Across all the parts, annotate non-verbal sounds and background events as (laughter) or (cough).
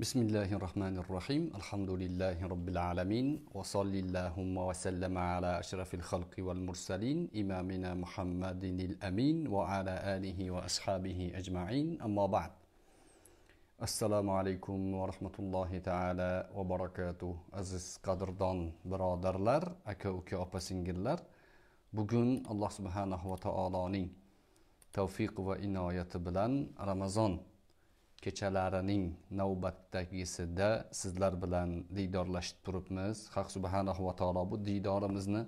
بسم الله الرحمن الرحيم الحمد لله رب العالمين وصل اللهم وسلم على أشرف الخلق والمرسلين إمامنا محمد الأمين وعلى آله وأصحابه أجمعين أما بعد السلام عليكم ورحمة الله تعالى وبركاته أزيز قدردان برادرلر أكوك أبسنجلر بجن الله سبحانه وتعالى توفيق وإناية بلن رمضان kechalarining navbatdagisida sizlar bilan diydorlashib turibmiz haq subhanahu va taolo bu diydorimizni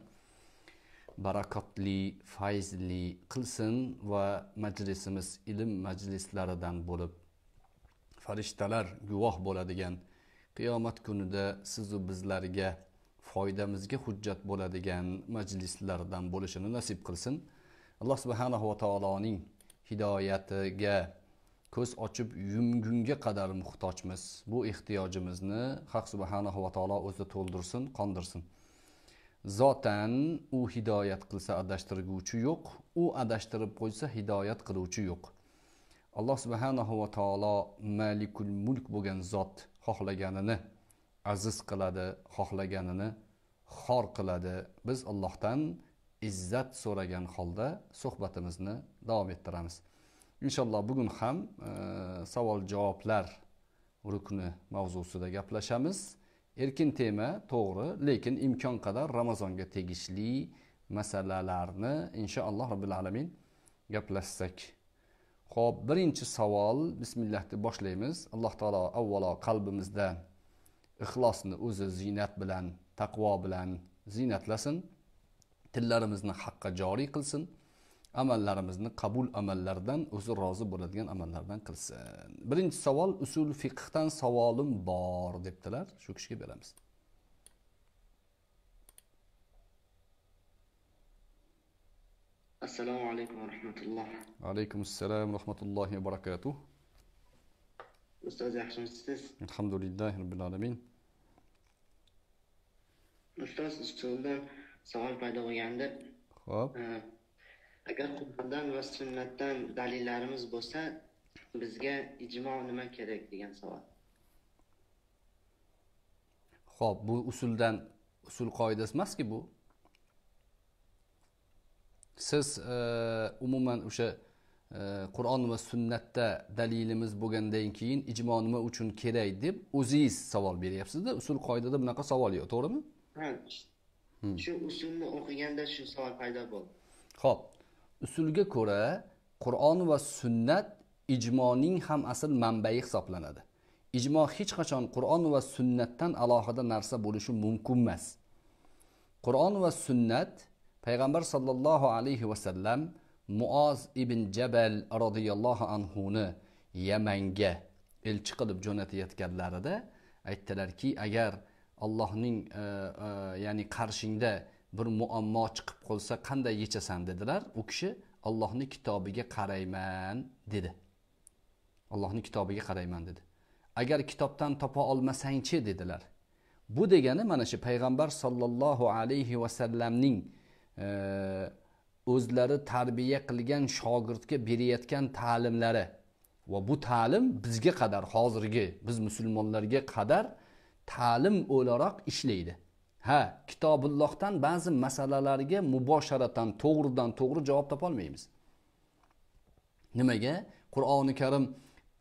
barakotli fayzli qilsin va majlisimiz ilm majlislaridan bo'lib farishtalar guvoh bo'ladigan qiyomat kunida sizu bizlarga foydamizga hujjat bo'ladigan majlislardan bo'lishini nasib qilsin alloh subhanahu va taoloning hidoyatiga ko'z ochib yumgunga qadar muhtojmiz bu ehtiyojimizni haq subhanahu va taolo o'zi to'ldirsin qondirsin zotan u hidoyat qilsa adashtirguvchi yo'q u adashtirib qo'ysa hidoyat qiluvchi yo'q alloh subhanahu va taolo malikul mulk bo'lgan zot xohlaganini aziz qiladi xohlaganini xor qiladi biz allohdan izzat so'ragan holda suhbatimizni davom ettiramiz inshaalloh bugun ham e, savol javoblar rukni mavzusida gaplashamiz erkin tema to'g'ri lekin imkon qadar ramazonga tegishli masalalarni inshaalloh robbil alamin gaplashsak ho'p birinchi savol bismillah deb boshlaymiz alloh taolo avvalo qalbimizda ixlosni o'zi ziynat bilan taqvo bilan ziynatlasin tillarimizni haqqa joriy qilsin amallarimizni qabul amallardan o'zi rozi bo'ladigan amallardan qilsin birinchi savol usul fiqhdan savolim bor debdilar shu kishiga beramiz assalomu alaykum va rahmatulloh alaykum assalom va rahmatullohi va barakatuh ustoz yaxshimisiz alhamdulillahi robbil alamin ustoz usulda savol paydo bo'lgandi ho'p e, agar qur'ondan va sunnatdan dalillarimiz bo'lsa bizga ijmo nima kerak degan savol ho'p bu usuldan usul qoidasi emaski bu siz e, umuman o'sha e, qur'on va sunnatda dalilimiz bo'lgandan keyin ijmo nima uchun kerak deb o'zingiz savol beryapsizda usul qoidada bunaqa savol yo'q to'g'rimi ha hmm. shu usulni o'qiganda shu savol paydo bo'ldi ho'p usulga ko'ra qur'on va sunnat ijmoning ham asl manbai hisoblanadi ijmo hech qachon qur'on va sunnatdan alohida narsa bo'lishi mumkin emas qur'on va sunnat payg'ambar sollallohu alayhi vasallam muoz ibn jabal roziyallohu anhuni yamanga elchi qilib jo'natayotganlarida aytdilarki agar allohning e, e, ya'ni qarshingda bir muammo chiqib qolsa qanday yechasan dedilar u kishi allohni kitobiga qarayman dedi allohni kitobiga qarayman dedi agar kitobdan topa olmasangchi dedilar bu degani mana shu payg'ambar sollallohu alayhi vasallamning e, o'zlari e, tarbiya qilgan shogirdga berayotgan ta'limlari va bu ta'lim bizga qadar hozirgi biz musulmonlarga qadar ta'lim o'laroq ishlaydi ha kitobullohdan ba'zi masalalarga mubosharatan to'g'ridan to'g'ri javob topolmaymiz nimaga qur'oni karim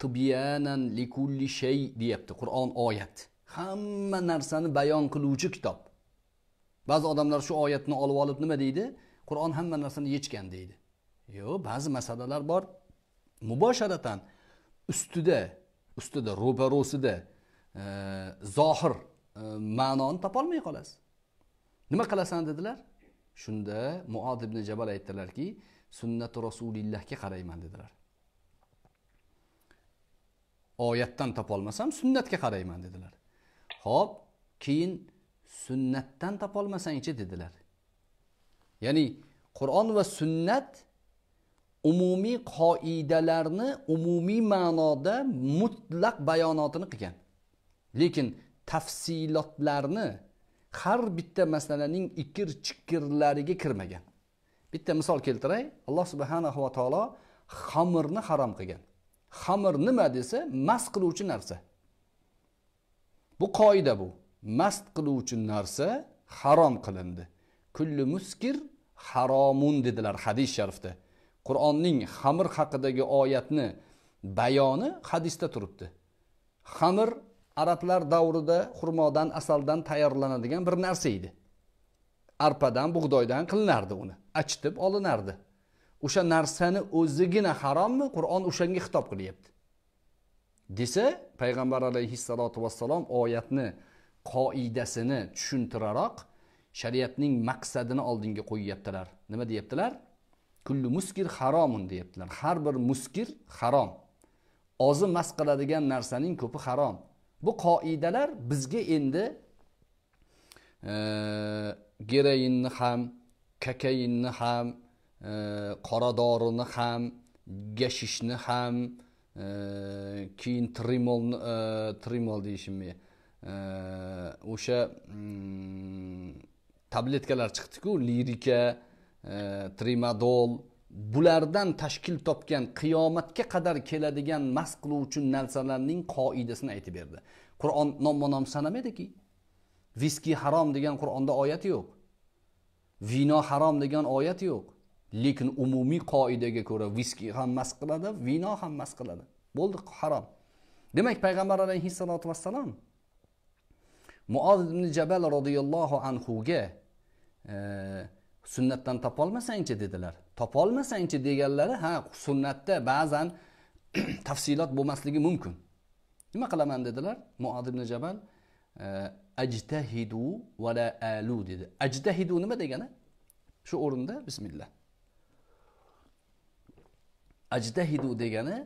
tibyanan likulli shay deyapti qur'on oyat hamma narsani bayon qiluvchi kitob ba'zi odamlar shu oyatni olib olib nima deydi qur'on hamma narsani yechgan deydi yo'q ba'zi masalalar bor mubosharatan ustida ustida ro'parosida e, zohir ma'noni topolmay qolasiz nima qilasan dedilar shunda muod ibn jabal aytdilarki sunnati rasulillohga qarayman dedilar oyatdan topolmasam sunnatga qarayman dedilar ho'p keyin sunnatdan topolmasangchi dedilar ya'ni qur'on va sunnat umumiy qoidalarni umumiy ma'noda mutlaq bayonotini qilgan lekin tafsilotlarni har bitta masalaning ikir chikirlariga kirmagan bitta misol keltiray alloh subhanahu va taolo xamirni harom qilgan xamir nima desa mast qiluvchi narsa bu qoida bu mast qiluvchi narsa harom qilindi kulli muskir haromun dedilar hadis sharifda qur'onning xamir haqidagi oyatni bayoni hadisda turibdi xamir arablar davrida xurmodan asaldan tayyorlanadigan bir narsa edi arpadan bug'doydan qilinardi uni achitib olinardi o'sha narsani o'zigina harommi qur'on o'shanga xitob qilyapti desa payg'ambar alayhissalotu vassalom oyatni qoidasini tushuntiraroq shariatning maqsadini oldinga qo'yyaptilar nima deyaptilar kullu muskir haromun deyaptilar har bir muskir harom ozi mast qiladigan narsaning ko'pi harom bu qoidalar bizga endi e, gerayinni ham kokainni ham e, qoradorini ham gashishni ham e, keyin trimolni e, trimol deyishimi e, e, o'sha mm, tabletkalar chiqdiku lirika e, trimadol bulardan tashkil topgan qiyomatga qadar keladigan mast qiluvchi narsalarning qoidasini aytib berdi qur'on nomma nom sanamaydiki viski harom degan qur'onda oyat yo'q vino harom degan oyat yo'q lekin umumiy qoidaga ko'ra viski ham mast qiladi vino ham mast qiladi bo'ldi harom demak payg'ambar alayhissalotu vassalom muoz ibn jabal roziyallohu anhuga e, sunnatdan topolmasangchi dedilar topolmasangchi deganlari ha sunnatda ba'zan (clears throat) tafsilot bo'lmasligi mumkin nima qilaman dedilar muod ibn jabal e, ajtahidu va la alu dedi ajtahidu nima degani shu o'rinda bismillah ajtahidu degani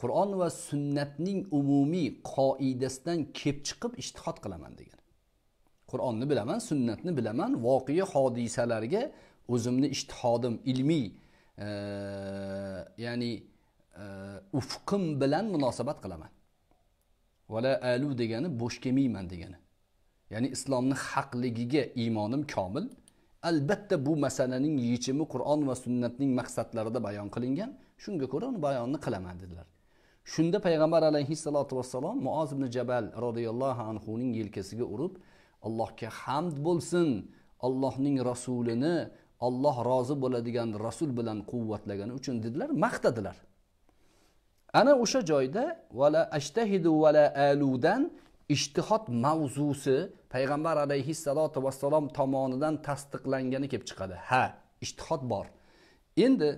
qur'on va sunnatning umumiy qoidasidan kelib chiqib ishtihod qilaman degani qur'onni bilaman sunnatni bilaman voqea hodisalarga o'zimni ishtihodim ilmiy e, ya'ni e, ufqim bilan munosabat qilaman vala alu degani bo'sh kelmayman degani ya'ni islomni haqligiga iymonim komil albatta bu masalaning yechimi qur'on va sunnatning maqsadlarida bayon qilingan shunga ko'ra uni bayonni qilaman dedilar shunda payg'ambar alayhissalotu vassalom muoz ibn jabal roziyallohu anhuning yelkasiga urib allohga hamd bo'lsin allohning rasulini olloh rozi bo'ladigan rasul bilan quvvatlagani uchun dedilar maqtadilar ana o'sha joyda vala ashtahidu vala aludan ishtihod mavzusi payg'ambar alayhissalotu vassalom tomonidan tasdiqlangani kelib chiqadi ha ishtihod bor endi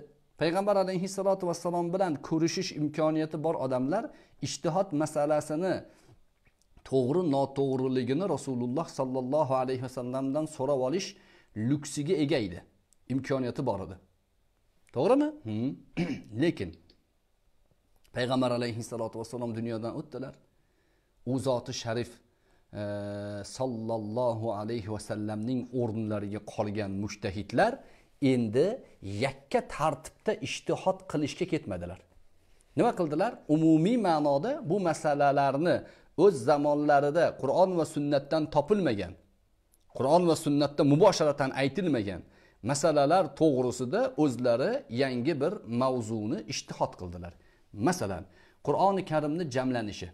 payg'ambar alayhissalotu vassalom bilan ko'rishish imkoniyati bor odamlar ishtihod masalasini to'g'ri noto'g'riligini rasululloh sollallohu alayhi vasallamdan so'rab olish luksiga ega edi imkoniyati bor edi to'g'rimi (clears throat) lekin payg'ambar alayhissalotu vassalom dunyodan o'tdilar u zoti sharif e, sollallohu alayhi vasallamning o'rinlariga qolgan mushtahidlar endi yakka tartibda ishtihod qilishga ketmadilar nima qildilar umumiy ma'noda bu masalalarni o'z zamonlarida qur'on va sunnatdan topilmagan qur'on va sunnatda mubosharatan aytilmagan masalalar to'g'risida o'zlari yangi bir mavzuni ishtihod qildilar masalan qur'oni karimni jamlanishi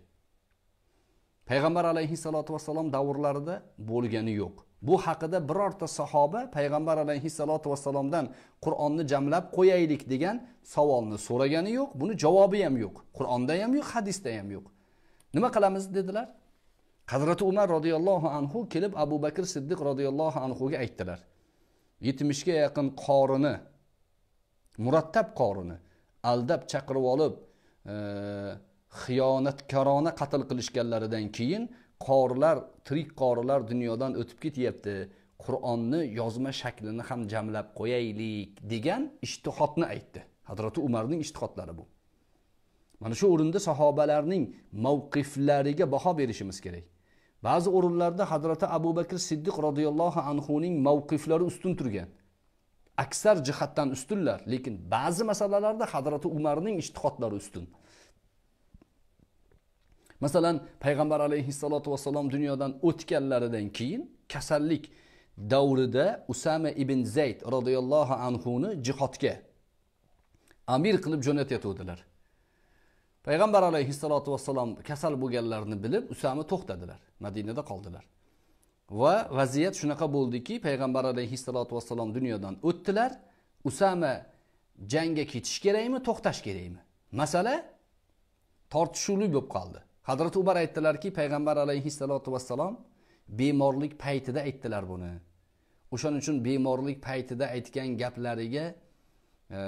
payg'ambar alayhissalotu vassalom davrlarida bo'lgani yo'q bu haqida birorta sahoba payg'ambar alayhissalotu vassalomdan qur'onni jamlab qo'yaylik degan savolni so'ragani yo'q buni javobi ham yo'q qur'onda ham yo'q hadisda ham yo'q nima qilamiz dedilar hazrati umar roziyallohu anhu kelib abu bakr siddiq roziyallohu anhuga aytdilar yetmishga yaqin qorini murattab qorini aldab chaqirib olib e, xiyonatkorona qatl qilishganlaridan keyin qorilar tirik qorilar dunyodan o'tib ketyapti qur'onni yozma shaklini ham jamlab qo'yaylik degan ishtihodni aytdi hazrati umarning ishtihodlari bu mana shu o'rinda sahobalarning mavqiflariga baho berishimiz kerak ba'zi o'rinlarda hazrati abu bakr siddiq roziyallohu anhuning mavqiflari ustun turgan aksar jihatdan ustunlar lekin ba'zi masalalarda hazrati umarning ishtihotlari ustun masalan payg'ambar alayhissalotu vassalom dunyodan o'tganlaridan keyin kasallik davrida usama ibn zayd roziyallohu anhuni jihodga amir qilib jo'natayotgandilar payg'ambar alayhissalotu vassalom kasal bo'lganlarini bilib usama to'xtadilar madinada qoldilar va vaziyat shunaqa bo'ldiki payg'ambar alayhissalotu vassalom dunyodan o'tdilar usama jangga ketish kerakmi to'xtash kerakmi masala tortishuvli bo'lib qoldi hazrati umar aytdilarki payg'ambar alayhissalotu vassalom bemorlik paytida aytdilar buni o'shaning uchun bemorlik paytida aytgan gaplariga e,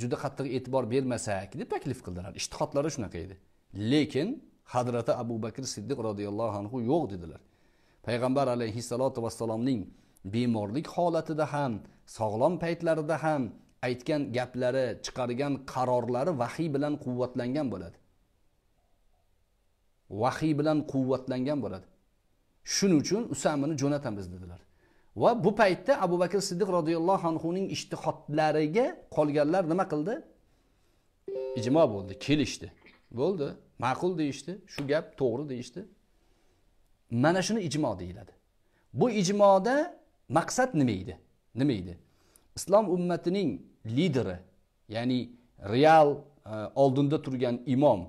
juda qattiq e'tibor bermasak deb taklif qildilar ishtihotlari shunaqa edi lekin hadrati abu bakr siddiq roziyallohu anhu yo'q dedilar payg'ambar alayhissalotu vassalomning bemorlik holatida ham sog'lom paytlarida ham aytgan gaplari chiqargan qarorlari vahiy bilan quvvatlangan bo'ladi vahiy bilan quvvatlangan bo'ladi shuning uchun usamini jo'natamiz dedilar va bu paytda abu bakr siddiq roziyallohu anhuning ishtihodlariga qolganlar nima qildi ijmo bo'ldi kelishdi bo'ldi ma'qul deyishdi shu gap to'g'ri deyishdi mana shuni ijmo deyiladi bu ijmoda maqsad nima edi nima edi islom ummatining lideri ya'ni real e, oldinda turgan imom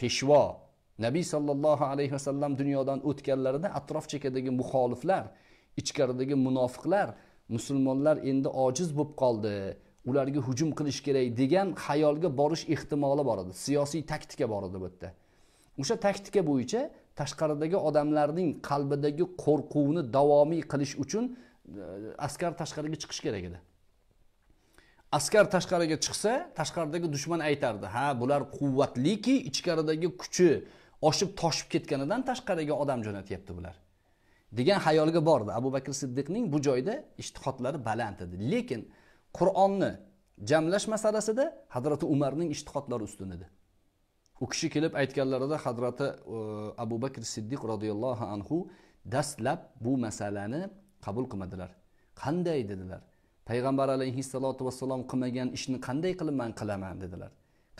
peshvo nabiy sollallohu alayhi vasallam dunyodan o'tganlarida atrof chekkadagi muxoliflar ichkaridagi munofiqlar musulmonlar endi ojiz bo'lib qoldi ularga hujum qilish kerak degan xayolga borish ehtimoli bor edi siyosiy taktika bor edi bu yerda o'sha taktika bo'yicha tashqaridagi odamlarning qalbidagi qo'rquvni davomiy qilish uchun e, askar tashqariga chiqish kerak edi askar tashqariga chiqsa tashqaridagi dushman aytardi ha bular quvvatliki ichkaridagi kuchi oshib toshib ketganidan tashqariga odam jo'natyapti bular degan xayolga bordi abu bakr siddiqning bu joyda ishtihodlari baland edi lekin qur'onni jamlash masalasida hazrati umarning ishtihodlari ustun edi u kishi kelib aytganlarida hazrati e, abu bakr siddiq roziyallohu anhu dastlab bu masalani qabul qilmadilar qanday dedilar payg'ambar alayhissalotu vassalom qilmagan ishni qanday qilib man qilaman dedilar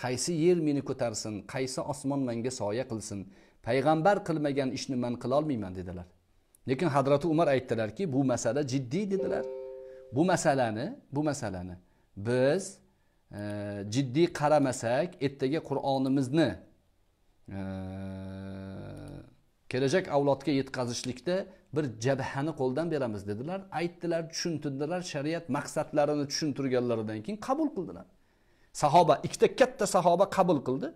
qaysi yer meni ko'tarsin qaysi osmon menga soya qilsin payg'ambar qilmagan ishni man qilolmayman dedilar lekin hadrati umar aytdilarki bu masala jiddiy dedilar bu masalani bu masalani biz e, jiddiy qaramasak ertaga qur'onimizni e, kelajak avlodga yetkazishlikda bir jabhani qo'ldan beramiz dedilar aytdilar tushuntirdilar shariat maqsadlarini tushuntirganlaridan keyin qabul qildilar sahoba ikkita katta sahoba qabul qildi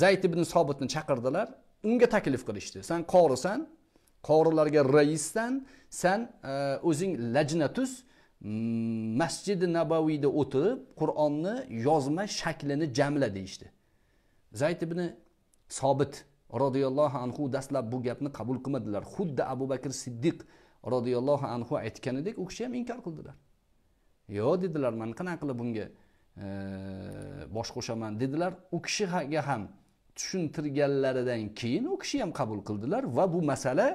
zayd ibn sobitni chaqirdilar unga taklif qilishdi sen qorisan qorilarga raisdan san e, o'zing lajnatus mm, masjidi nabaviyda o'tirib qur'onni yozma shaklini jamla deyishdi zayd ibn sobit roziyallohu anhu dastlab bu gapni qabul qilmadilar xuddi abu bakr siddiq roziyallohu anhu aytganidek u kishi ham inkor qildilar yo'q dedilar man qanaqa qilib bunga e, bosh qo'shaman dedilar u kishiga ham tushuntirganlaridan keyin u kishi ham qabul qildilar va bu masala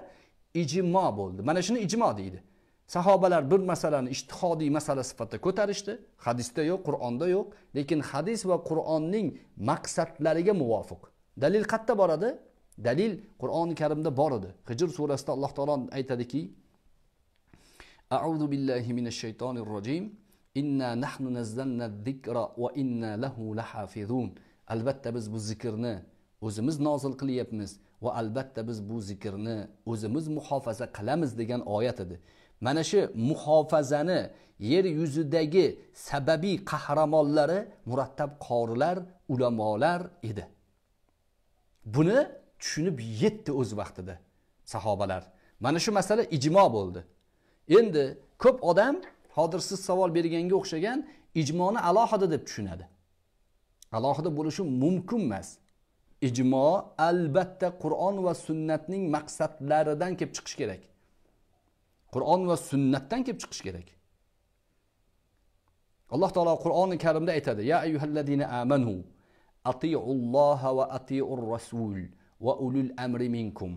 ijmo bo'ldi mana shuni ijmo deydi sahobalar bir masalani ishtihodiy masala sifatida ko'tarishdi hadisda yo'q qur'onda yo'q lekin hadis va qur'onning maqsadlariga muvofiq dalil qayerda boradi dalil qur'oni karimda bor edi hijr surasida alloh taolo aytadiki أعوذ minash shaytonir rojim inna nahnu نحن نزلنا الذكر وإنا albatta biz bu zikrni o'zimiz nozil qilyapmiz va albatta biz bu zikrni o'zimiz muhofaza qilamiz degan oyat edi mana shu muhofazani yer yuzidagi sababiy qahramonlari murattab qorilar ulamolar edi buni tushunib yetdi o'z vaqtida sahobalar mana shu masala ijmo bo'ldi endi ko'p odam hozir siz savol berganga o'xshagan ijmoni alohida deb tushunadi alohida bo'lishi mumkin emas ijmo albatta qur'on va sunnatning maqsadlaridan kelib chiqish kerak qur'on va sunnatdan kelib chiqish kerak alloh taolo qur'oni karimda aytadi ya ayyuhallazina amanu atiulloha va atiur rasul va ulul amri minkum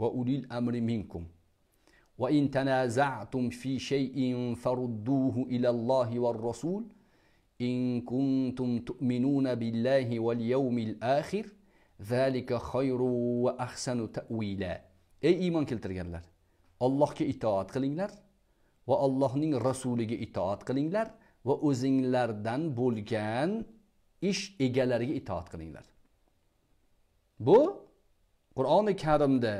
va ulil amri minkum va وإن fi shay'in farudduhu ila allohi va rasul إن كنتم تؤمنون بالله واليوم الآخر ذلك خير وأحسن تأويلا أي إيمان keltirganlar Allohga itoat qilinglar va Allohning rasuliga itoat qilinglar va o'zinglardan bo'lgan ish egalariga itoat qilinglar bu qur'oni karimda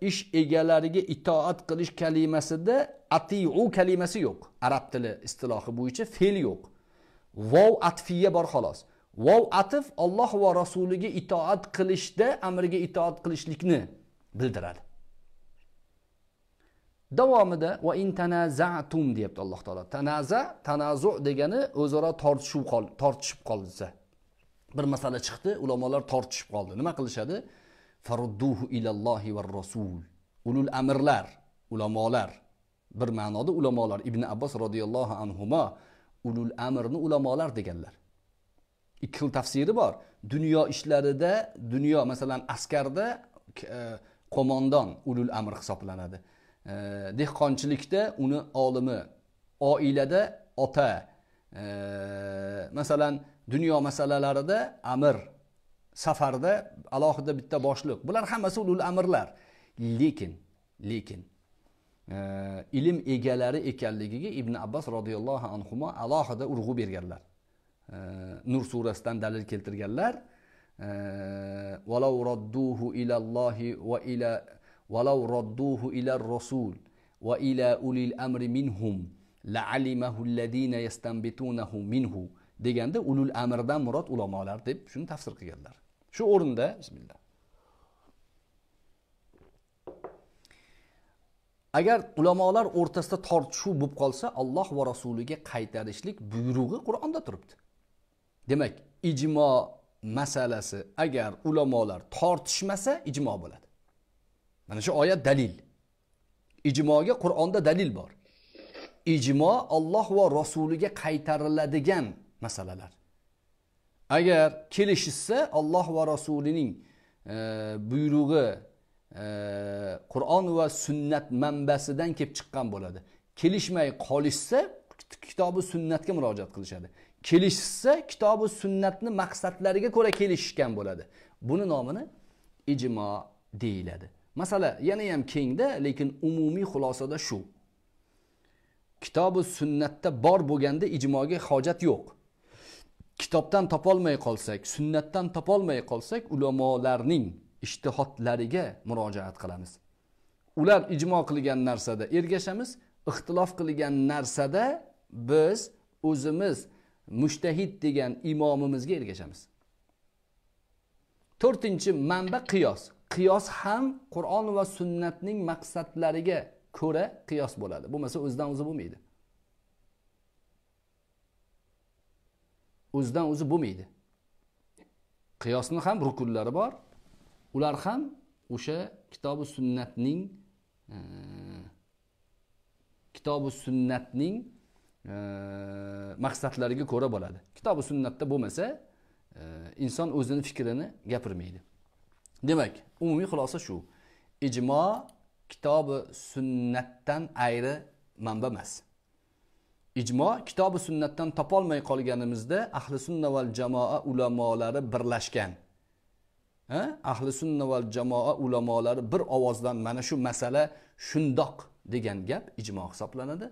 ish egalariga itoat qilish kalimasida atiu kalimasi yo'q arab tili istilohi bo'yicha fe'l yo'q vov atfiya bor xolos vov atif olloh va rasuliga itoat qilishda amriga itoat qilishlikni bildiradi davomida va in tanazatum deyapti alloh taolo tanaza tanazu degani o'zaro tortishuv tortishib qolsa bir masala chiqdi ulamolar tortishib qoldi nima qilishadi farudduhu ilallohi va rasul ulul amirlar ulamolar bir ma'noda ulamolar ibn abbos roziyallohu anhuma ulul amirni ulamolar deganlar ikki xil tafsiri bor dunyo ishlarida dunyo masalan askarda e, qo'mondon ulul amr hisoblanadi e, dehqonchilikda uni olimi oilada ota e, masalan dunyo masalalarida amir safarda alohida bitta boshliq bular hammasi ulul amirlar lekin lekin e, ilm egalari ekanligiga ibn abbos roziyallohu anhu alohida urg'u berganlar e, nur surasidan dalil keltirganlar ولو e, ردوه ila الله وإلى ila ردوه إلى الرسول وإلى deganda ulul amirdan murod ulamolar deb shuni tafsir qilganlar shu o'rinda bismillah agar ulamolar o'rtasida tortishuv bo'lib qolsa alloh va rasuliga qaytarishlik buyrug'i qur'onda turibdi demak ijmo masalasi agar ulamolar tortishmasa ijmo bo'ladi mana shu oyat dalil ijmoga qur'onda dalil bor ijmo alloh va rasuliga qaytariladigan masalalar agar kelishishsa alloh va rasulining e, buyrug'i e, qur'on va sunnat manbasidan kelib chiqqan bo'ladi kelishmay qolishsa kitobi sunnatga murojaat qilishadi kelishishsa kitobi sunnatni maqsadlariga ko'ra kelishishgan bo'ladi buni nomini ijmo deyiladi masala yana ham kengda lekin umumiy xulosada shu kitobi sunnatda bor bo'lganda ijmoga hojat yo'q kitobdan topolmay qolsak sunnatdan topolmay qolsak ulamolarning ishtihotlariga murojaat qilamiz ular ijmo qilgan narsada ergashamiz ixtilof qilgan narsada biz o'zimiz mushtahid degan imomimizga ergashamiz to'rtinchi manba qiyos qiyos ham qur'on va sunnatning maqsadlariga ko'ra qiyos bo'ladi bo'lmasa o'zidan o'zi bo'lmaydi o'zidan o'zi bo'lmaydi qiyosni ham rukunlari bor ular ham o'sha kitobi sunnatning e, kitobi sunnatning e, maqsadlariga ko'ra bo'ladi kitobi sunnatda bo'lmasa e, inson o'zini fikrini gapirmaydi demak umumiy xulosa shu ijmo kitobi sunnatdan ayri manba emas ijmo kitobi sunnatdan topolmay qolganimizda ahli sunna val jamoa ulamolari birlashgan ha? ahli sunna val jamoa ulamolari bir ovozdan mana shu masala shundoq degan gap ijmo hisoblanadi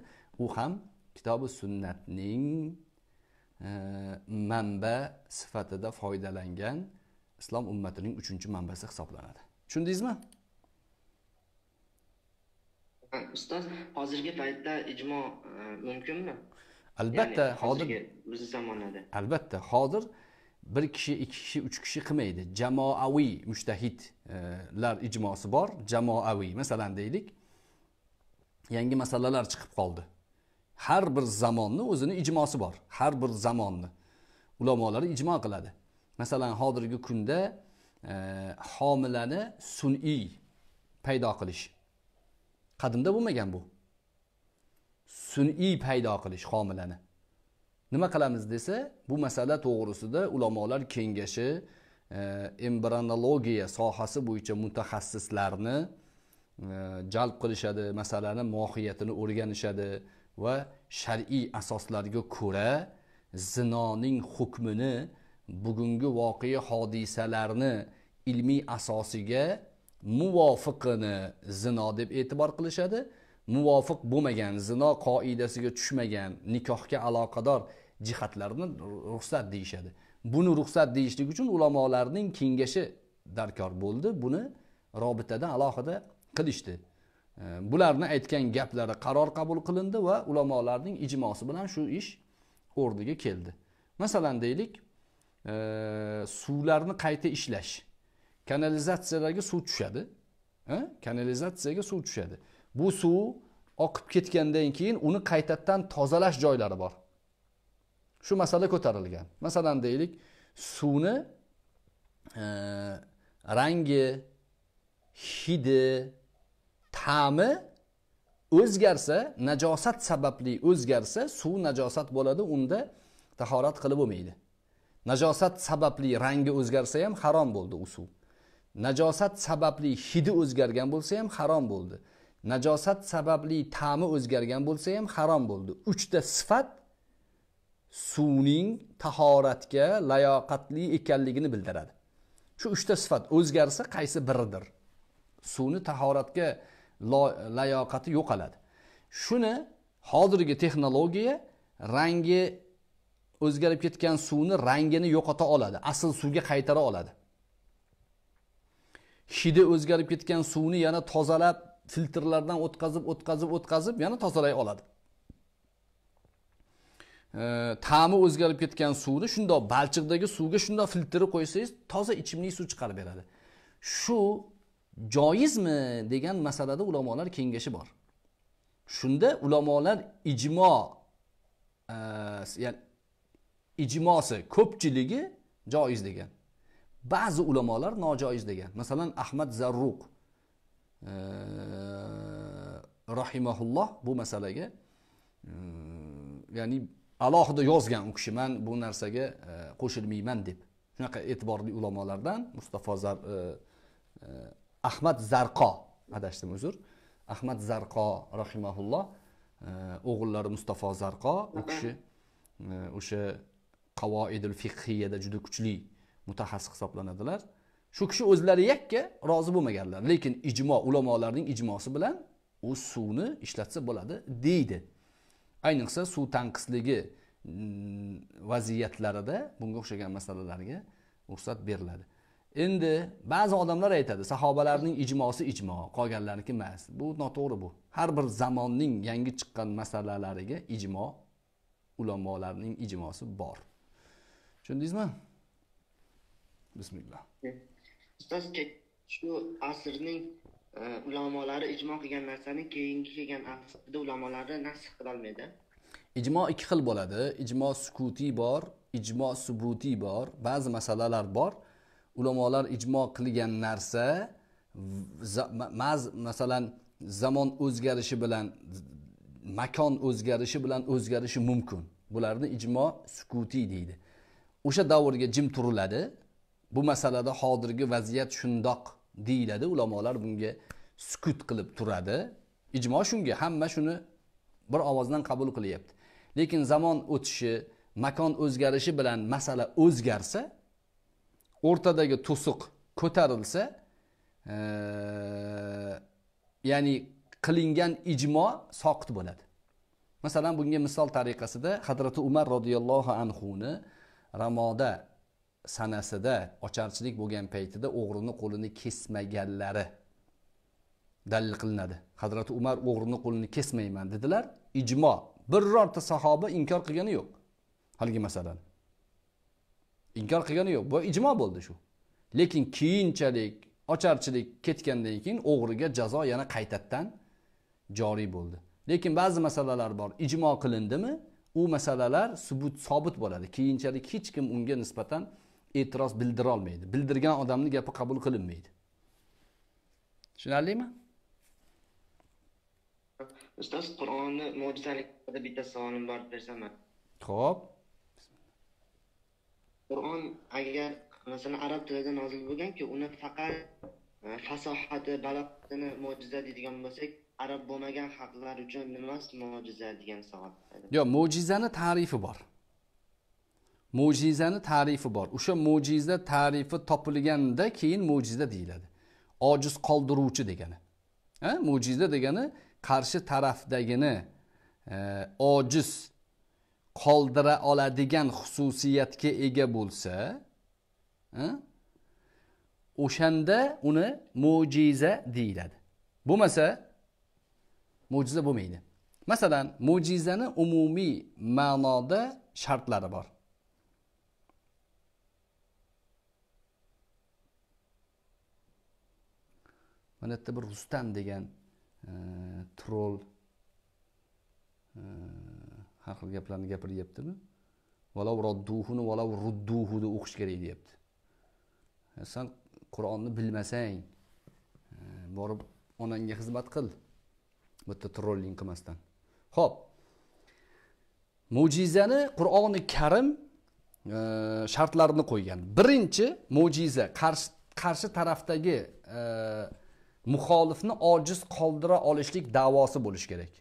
u ham kitobi sunnatning e, manba sifatida foydalangan islom ummatining uchinchi manbasi hisoblanadi tushundingizmi ustoz hozirgi paytda ijmo e, mumkinmi albatta hozir bizni zamonada albatta hozir bir kishi ikki kishi uch kishi qilmaydi jamoaviy mushtahidlar ijmosi bor jamoaviy masalan deylik yangi masalalar chiqib qoldi har bir zamonni o'zini ijmosi bor har bir zamonni ulamolar ijmo qiladi masalan hozirgi kunda e, homilani sun'iy paydo qilish qadimda bo'lmagan bu sun'iy paydo qilish homilani nima qilamiz desa bu masala to'g'risida ulamolar kengashi e, embrionologiya sohasi bo'yicha mutaxassislarni e, jalb qilishadi masalani mohiyatini o'rganishadi va shar'iy asoslarga ko'ra zinoning hukmini bugungi voqea hodisalarni ilmiy asosiga muvofiqini zino deb e'tibor qilishadi muvofiq bo'lmagan zino qoidasiga tushmagan nikohga aloqador jihatlarni ruxsat deyishadi buni ruxsat deyishlik uchun ulamolarning kengashi darkor bo'ldi buni robitadan alohida qilishdi bularni aytgan gaplari qaror qabul qilindi va ulamolarning ijmosi bilan shu ish o'rniga keldi masalan deylik e, suvlarni qayta ishlash kanalizatsiyalarga suv tushadi kanalizatsiyaga suv tushadi bu suv oqib ketgandan keyin uni qaytadan tozalash joylari bor shu masala ko'tarilgan masalan deylik suvni e, rangi hidi ta'mi o'zgarsa najosat sababli o'zgarsa suv najosat bo'ladi unda tahorat qilib bo'lmaydi najosat sababli rangi o'zgarsa ham harom bo'ldi u suv najosat sababli hidi o'zgargan bo'lsa ham harom bo'ldi najosat sababli ta'mi o'zgargan bo'lsa ham harom bo'ldi uchta sifat suvning tahoratga layoqatli ekanligini bildiradi shu uchta sifat o'zgarsa qaysi biridir suvni tahoratga layoqati yo'qoladi shuni hozirgi texnologiya rangi o'zgarib ketgan suvni rangini yo'qota oladi asl suvga qaytara oladi hidi o'zgarib ketgan suvni yana tozalab filtrlardan o'tkazib o'tkazib o'tkazib yana tozalay oladi e, ta'mi o'zgarib ketgan suvni shundoq balchiqdagi suvga shundoq filtrni qo'ysangiz toza ichimlik suv chiqarib beradi shu joizmi degan masalada ulamolar kengashi bor shunda ulamolar ijmo e, ya'ni ijmosi ko'pchiligi joiz degan ba'zi ulamolar nojoiz degan masalan ahmad zarruq e, rahimaulloh bu masalaga e, ya'ni alohida yozgan u kishi man bu narsaga e, qo'shilmayman deb shunaqa e'tiborli ulamolardan mustafo zar e, e ahmad zarqo adashdim uzr ahmad zarqo rahimaulloh e, o'g'illari mustafo zarqo u kishi o'sha qavoidul fiqhiyada juda kuchli mutaxassis hisoblanadilar shu kishi o'zlari yakka rozi bo'lmaganlar lekin ijmo ulamolarning ijmosi bilan u suvni ishlatsa bo'ladi deydi ayniqsa suv tanqisligi mm, vaziyatlarida bunga o'xshagan masalalarga ruxsat beriladi endi ba'zi odamlar aytadi sahobalarning ijmosi ijmo qolganlarniki emas bu noto'g'ri bu har bir zamonning yangi chiqqan masalalariga ijmo ulamolarning ijmosi bor tushundingizmi bismillah ustoz shu asrning e, ulamolari ijmo qilgan narsani keyingi kelgan asrda ulamolari nasx qilolmaydi ijmo ikki xil bo'ladi ijmo sukutiy bor ijmo subutiy bor ba'zi masalalar bor ulamolar ijmo qilgan narsa masalan zamon o'zgarishi bilan makon o'zgarishi bilan o'zgarishi mumkin bularni ijmo sukutiy deydi o'sha davrga jim turiladi bu masalada hozirgi vaziyat shundoq deyiladi ulamolar bunga sukut qilib turadi ijmo shunga hamma shuni bir ovozdan qabul qilyapti lekin zamon o'tishi makon o'zgarishi bilan masala o'zgarsa o'rtadagi to'siq ko'tarilsa e, ya'ni qilingan ijmo soqit bo'ladi masalan bunga misol tariqasida hadrati umar roziyallohu anhuni ramoda sanasida ocharchilik bo'lgan paytida o'g'rini qo'lini kesmaganlari dalil qilinadi hazrati umar o'g'rini qo'lini kesmayman dedilar ijmo birorta sahoba inkor qilgani yo'q haligi masalani inkor qilgani yo'q bu ijmo bo'ldi shu lekin keyinchalik ocharchilik ketgandan keyin o'g'riga jazo yana qaytadan joriy bo'ldi lekin ba'zi masalalar bor ijmo qilindimi u masalalar subut sobit bo'ladi keyinchalik hech kim unga nisbatan e'tiroz bildira olmaydi bildirgan odamni gapi qabul qilinmaydi tushunarlimi ustoz qur'onni mo'jizalik haqida bitta savolim bor bersanmi ho'p qur'on agar masalan arab tilida nozil bo'lganku uni faqat e, fasohati balog'atini mo'jiza deydigan bo'lsak arab bo'lmagan xalqlar uchun nimasi mo'jiza degan savol yo'q mo'jizani tarifi bor mo'jizani tarifi bor o'sha mo'jiza tarifi topilganda keyin mo'jiza deyiladi ojiz qoldiruvchi degani mo'jiza degani qarshi tarafdagini e, ojiz qoldira oladigan xususiyatga ega bo'lsa o'shanda uni mo'jiza deyiladi bo'lmasa mo'jiza bo'lmaydi masalan mo'jizani umumiy ma'noda shartlari bor mana yerda bir rustam degan e, troll e, har xil gaplarni gapiryaptimi valov rodduhuni valov rudduhuni o'qish kerak deyapti e, san qur'onni bilmasang borib onangga xizmat qil yerda trolling qilmasdan ho'p mo'jizani qur'oni karim shartlarini qo'ygan birinchi mo'jiza qarshi qarshi tarafdagi muxolifni ojiz qoldira olishlik davosi bo'lishi kerak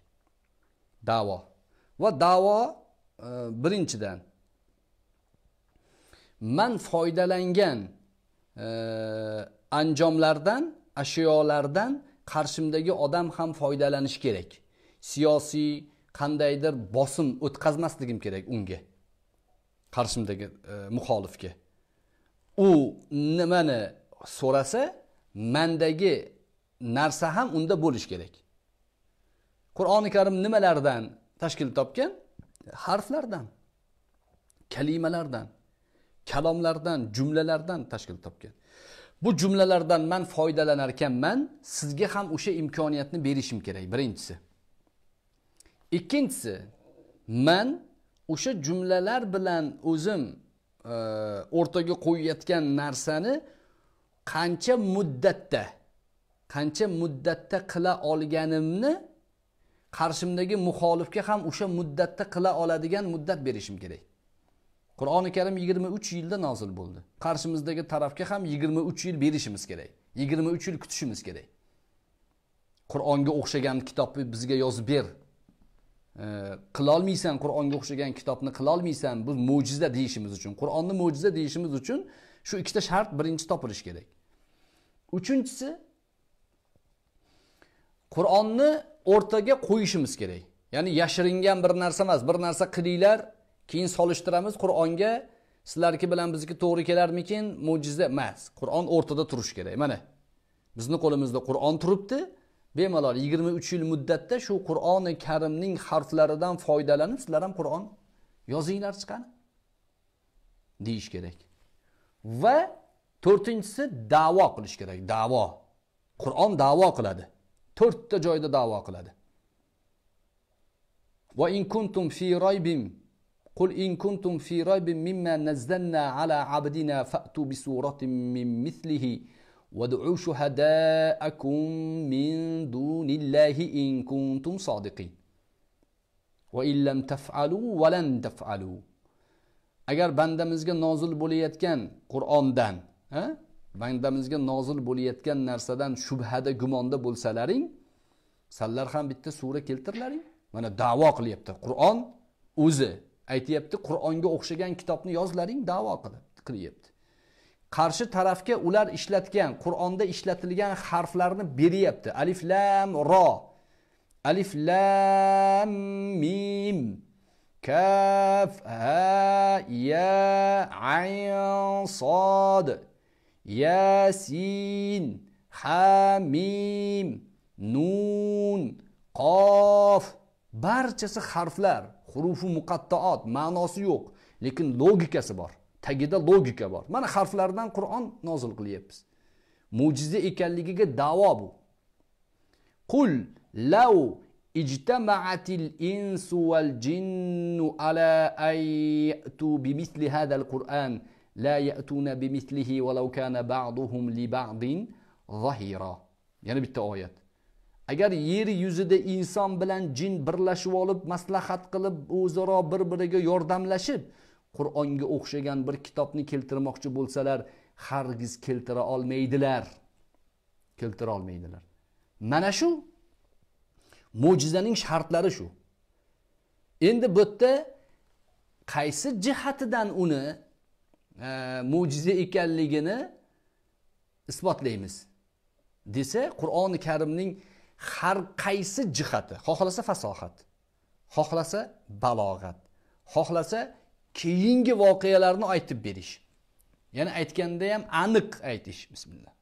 davo va davo e, birinchidan man foydalangan e, anjomlardan ashyolardan qarshimdagi odam ham foydalanishi kerak siyosiy qandaydir bosim o'tkazmasligim kerak unga qarshimdagi e, muxolifga u nimani so'rasa mandagi narsa ham unda bo'lishi kerak qur'oni karim nimalardan tashkil topgan harflardan kalimalardan kalomlardan jumlalardan tashkil topgan bu jumlalardan man foydalanar ekanman sizga ham o'sha imkoniyatni berishim kerak birinchisi ikkinchisi man o'sha jumlalar bilan o'zim e, o'rtaga qo'yayotgan narsani qancha muddatda qancha muddatda qila olganimni qarshimdagi muxolifga ham o'sha muddatda qila oladigan muddat berishim kerak qur'oni karim yigirma uch yilda nozil bo'ldi qarshimizdagi tarafga ham yigirma uch yil berishimiz kerak yigirma uch yil kutishimiz kerak qur'onga o'xshagan kitobni bizga yozib ber qilolmaysan qur'onga o'xshagan kitobni qilolmaysan bu mo'jiza deyishimiz uchun qur'onni mo'jiza deyishimiz uchun shu ikkita shart birinchi topilishi kerak uchinchisi qur'onni o'rtaga qo'yishimiz kerak ya'ni yashiringan bir narsa emas bir narsa qilinglar keyin solishtiramiz qur'onga sizlarniki bilan bizniki to'g'ri kelarmikin mo'jiza emas qur'on o'rtada turishi kerak mana bizni qo'limizda qur'on turibdi bemalol yigirma uch yil muddatda shu qur'oni karimning harflaridan foydalanib sizlar ham qur'on yozinglar chiqani deyish kerak va to'rtinchisi davo qilish kerak davo qur'on davo qiladi to'rtta joyda da'vo qiladi va in kuntum fi raybim قل إن كنتم في ريب مما نزلنا على عبدنا فأتوا بسورة من مثله وادعوا شهداءكم من دون الله إن كنتم صادقين وإن لم تفعلوا ولن تفعلوا agar bandamizga كان قرآن دان bandamizga nozil bo'layotgan narsadan shubhada gumonda bo'lsalaring sanlar ham bitta sura keltirlaring mana davo qilyapti qur'on o'zi aytyapti qur'onga o'xshagan kitobni yozlaring davo qilyapti qarshi tarafga ular ishlatgan qur'onda ishlatilgan harflarni beryapti alif lam ro alif lam mim kaf ha ya ayn sod yasin hamim nun Qaf. barchasi harflar hurufi muqattaot ma'nosi yo'q lekin logikasi bor tagida logika bor mana harflardan qur'on nozil qilyapmiz mo'jiza ekanligiga davo bu qul law ijtamaatil insu val jinnu ala aytu bimisli hadal qur'an la ya'tuna bimislihi walau kana ba'duhum li ba'din zahira. Yana bitta oyat. Agar yer yuzida inson bilan jin birlashib olib, maslahat qilib, o'zaro bir-biriga yordamlashib, Qur'onga o'xshagan bir kitobni keltirmoqchi bo'lsalar, hargiz keltira olmaydilar. Keltira olmaydilar. Mana shu mo'jizaning shartlari shu. Endi bu yerda qaysi jihatidan uni E, mo'jiza ekanligini isbotlaymiz desa qur'oni karimning har qaysi jihati xohlasa fasohat xohlasa balog'at xohlasa keyingi voqealarni aytib berish ya'ni aytganda ham aniq aytish bismillah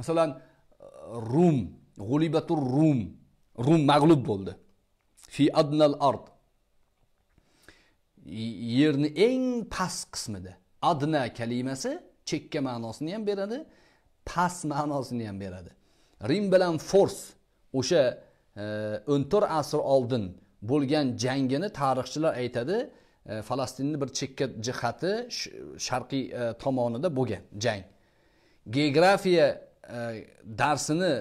masalan rum g'ulibatur rum rum mag'lub bo'ldi fi adnal ard yerni eng past qismida adna kalimasi chekka ma'nosini ham beradi past ma'nosini ham beradi rim bilan fors o'sha e, o'n to'rt asr oldin bo'lgan jangini tarixchilar aytadi e, falastinni bir chekka jihati sharqiy e, tomonida bo'lgan jang geografiya darsini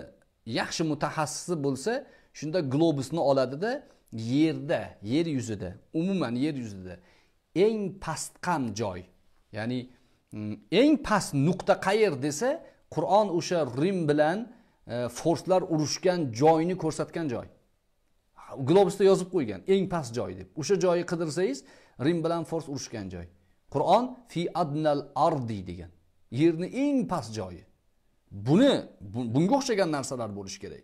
yaxshi mutaxassisi bo'lsa shunda globusni oladida yerda yer yuzida umuman yer yuzida eng pastqam joy ya'ni mm, eng past nuqta qayer desa qur'on o'sha rim bilan e, forslar urushgan joyni ko'rsatgan joy globusda yozib qo'ygan eng past joy deb o'sha joyni qidirsangiz rim bilan fors urushgan joy qur'on fi adnal ardi degan yerni eng past joyi buni bunga o'xshagan narsalar bo'lishi kerak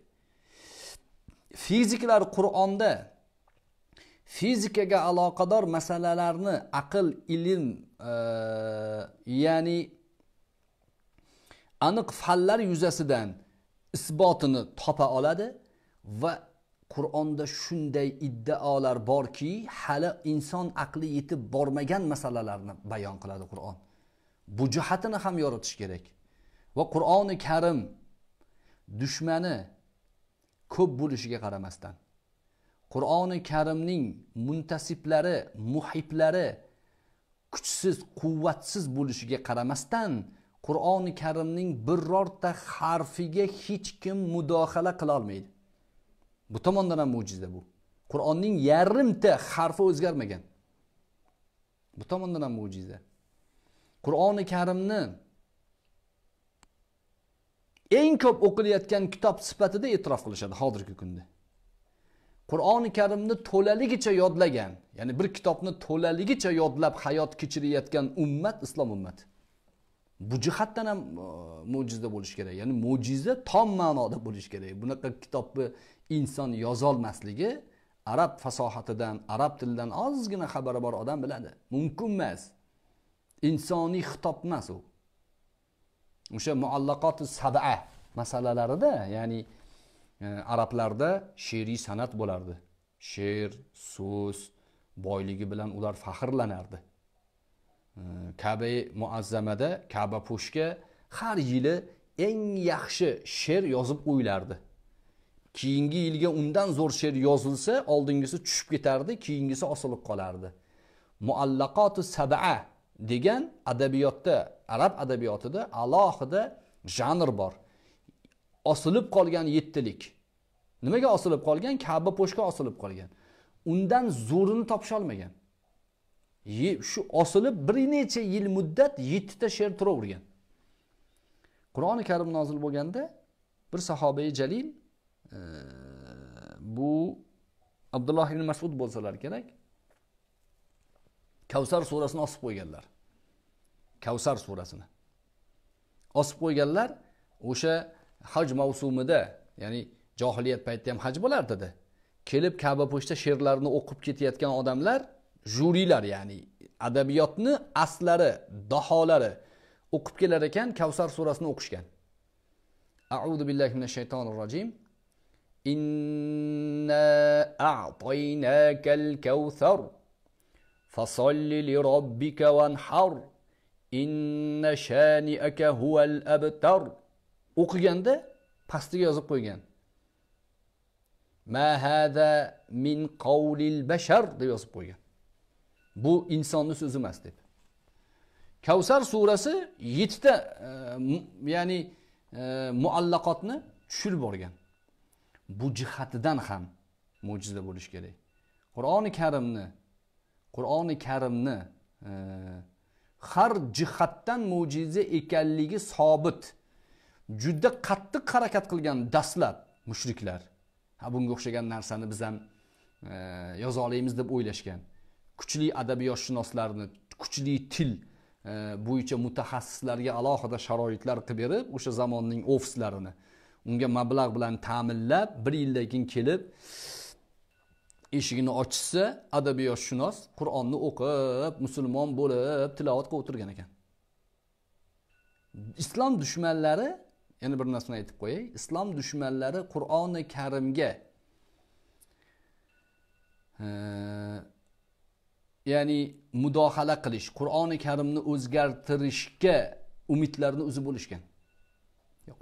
fiziklar qur'onda fizikaga aloqador masalalarni aql ilm e, ya'ni aniq fanlar yuzasidan isbotini topa oladi va qur'onda shunday iddaolar borki hali inson aqli yetib bormagan masalalarni bayon qiladi qur'on bu jihatini ham yoritish kerak va qur'oni karim dushmani ko'p bo'lishiga qaramasdan qur'oni karimning muntasiblari muhiblari kuchsiz quvvatsiz bo'lishiga qaramasdan qur'oni karimning birorta harfiga hech kim mudofala qilolmaydi bu tomondan ham mo'jiza bu qur'onning yarimta harfi o'zgarmagan bu tomondan ham mo'jiza qur'oni karimni eng ko'p o'qilayotgan kitob sifatida e'tirof qilishadi hozirgi kunda qur'oni karimni to'laligicha yodlagan ya'ni bir kitobni to'laligicha yodlab hayot kechirayotgan ummat islom ummati bu jihatdan ham e, mo'jiza bo'lishi kerak ya'ni mo'jiza tom ma'noda bo'lishi kerak bunaqa kitobni inson yozolmasligi arab fasohatidan arab tilidan ozgina xabari bor odam biladi mumkin emas insoniy xitob emas u o'sha muallaqoti sab'a masalalarida ya'ni arablarda she'riy san'at bo'lardi she'r so'z boyligi bilan ular faxrlanardi kaba muazzamada kaba po'shga har yili eng yaxshi she'r yozib o'ylardi keyingi yilga undan zo'r she'r yozilsa oldingisi tushib ketardi keyingisi osilib qolardi muallaqotu sabaa degan adabiyotda arab adabiyotida alohida janr bor osilib qolgan yettilik nimaga osilib qolgan kaba po'shka osilib qolgan undan zo'rini topisholmagan shu osilib bir necha yil muddat yettita she'r turavergan qur'oni karim nozil bo'lganda bir sahobai jalil e, bu abdulloh ibn masud bo'lsalar kerak kavsar surasini osib qo'yganlar kavsar surasini osib qo'yganlar o'sha haj mavsumida ya'ni johiliyat paytida ham haj bo'lardida kelib kaba kabapo'shda she'rlarni o'qib ketayotgan odamlar juriylar ya'ni adabiyotni aslari daholari o'qib kelar ekan kavsar surasini o'qishgan audu billahi minash shaytonir rojim إنا أعطيناك لربك وانحر إن شانئك هو الأبتر o'qiganda pastiga yozib qo'ygan ma hada min qavlil bashar deb yozib qo'ygan bu insonni so'zi emas deb kavsar surasi yettita e, ya'ni e, muallaqotni tushirib yuborgan bu jihatidan ham mo'jiza bo'lishi kerak qur'oni karimni qur'oni karimni e, har jihatdan mo'jiza ekanligi sobit juda qattiq harakat qilgan dastlab mushriklar ha bunga o'xshagan narsani biz ham e, yoza olamiz deb o'ylashgan kuchli adabiyotshunoslarni kuchli til e, bo'yicha mutaxassislarga alohida sharoitlar qilib berib o'sha zamonning ofislarini unga mablag' bilan ta'minlab bir yildan keyin kelib eshigini ochsa adabiyotshunos qur'onni o'qib musulmon bo'lib tilovat qilib o'tirgan ekan islom dushmanlari yana bir narsani aytib qo'yay islom dushmanlari qur'oni karimga e, ya'ni mudohala qilish qur'oni karimni o'zgartirishga umidlarini uzib bo'lishgan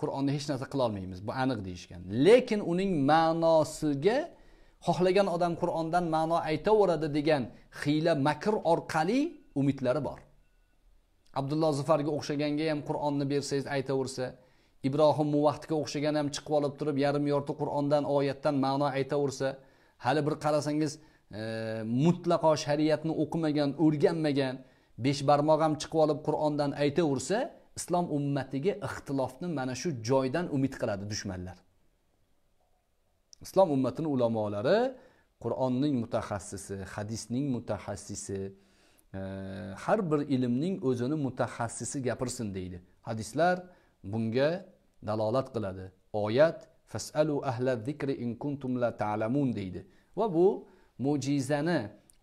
qur'onni hech narsa qilolmaymiz bu aniq deyishgan lekin uning ma'nosiga xohlagan odam qur'ondan ma'no aytaveradi degan hiyla makr orqali umidlari bor abdulloh zufarga o'xshaganga ham qur'onni bersangiz aytaversa ibrohim muvaqtga o'xshagan ham chiqib olib turib yarim yorti qur'ondan oyatdan ma'no aytaversa hali bir qarasangiz e, mutlaqo shariatni o'qimagan o'rganmagan besh barmoq ham chiqib olib qur'ondan aytaversa islom ummatiga ixtilofni mana shu joydan umid qiladi dushmanlar islom ummatini ulamolari qur'onning mutaxassisi hadisning mutaxassisi e, har bir ilmning o'zini mutaxassisi gapirsin deydi hadislar bunga dalolat qiladi oyat fasalu ahla zikri in kuntum la ta'lamun deydi va bu mo'jizani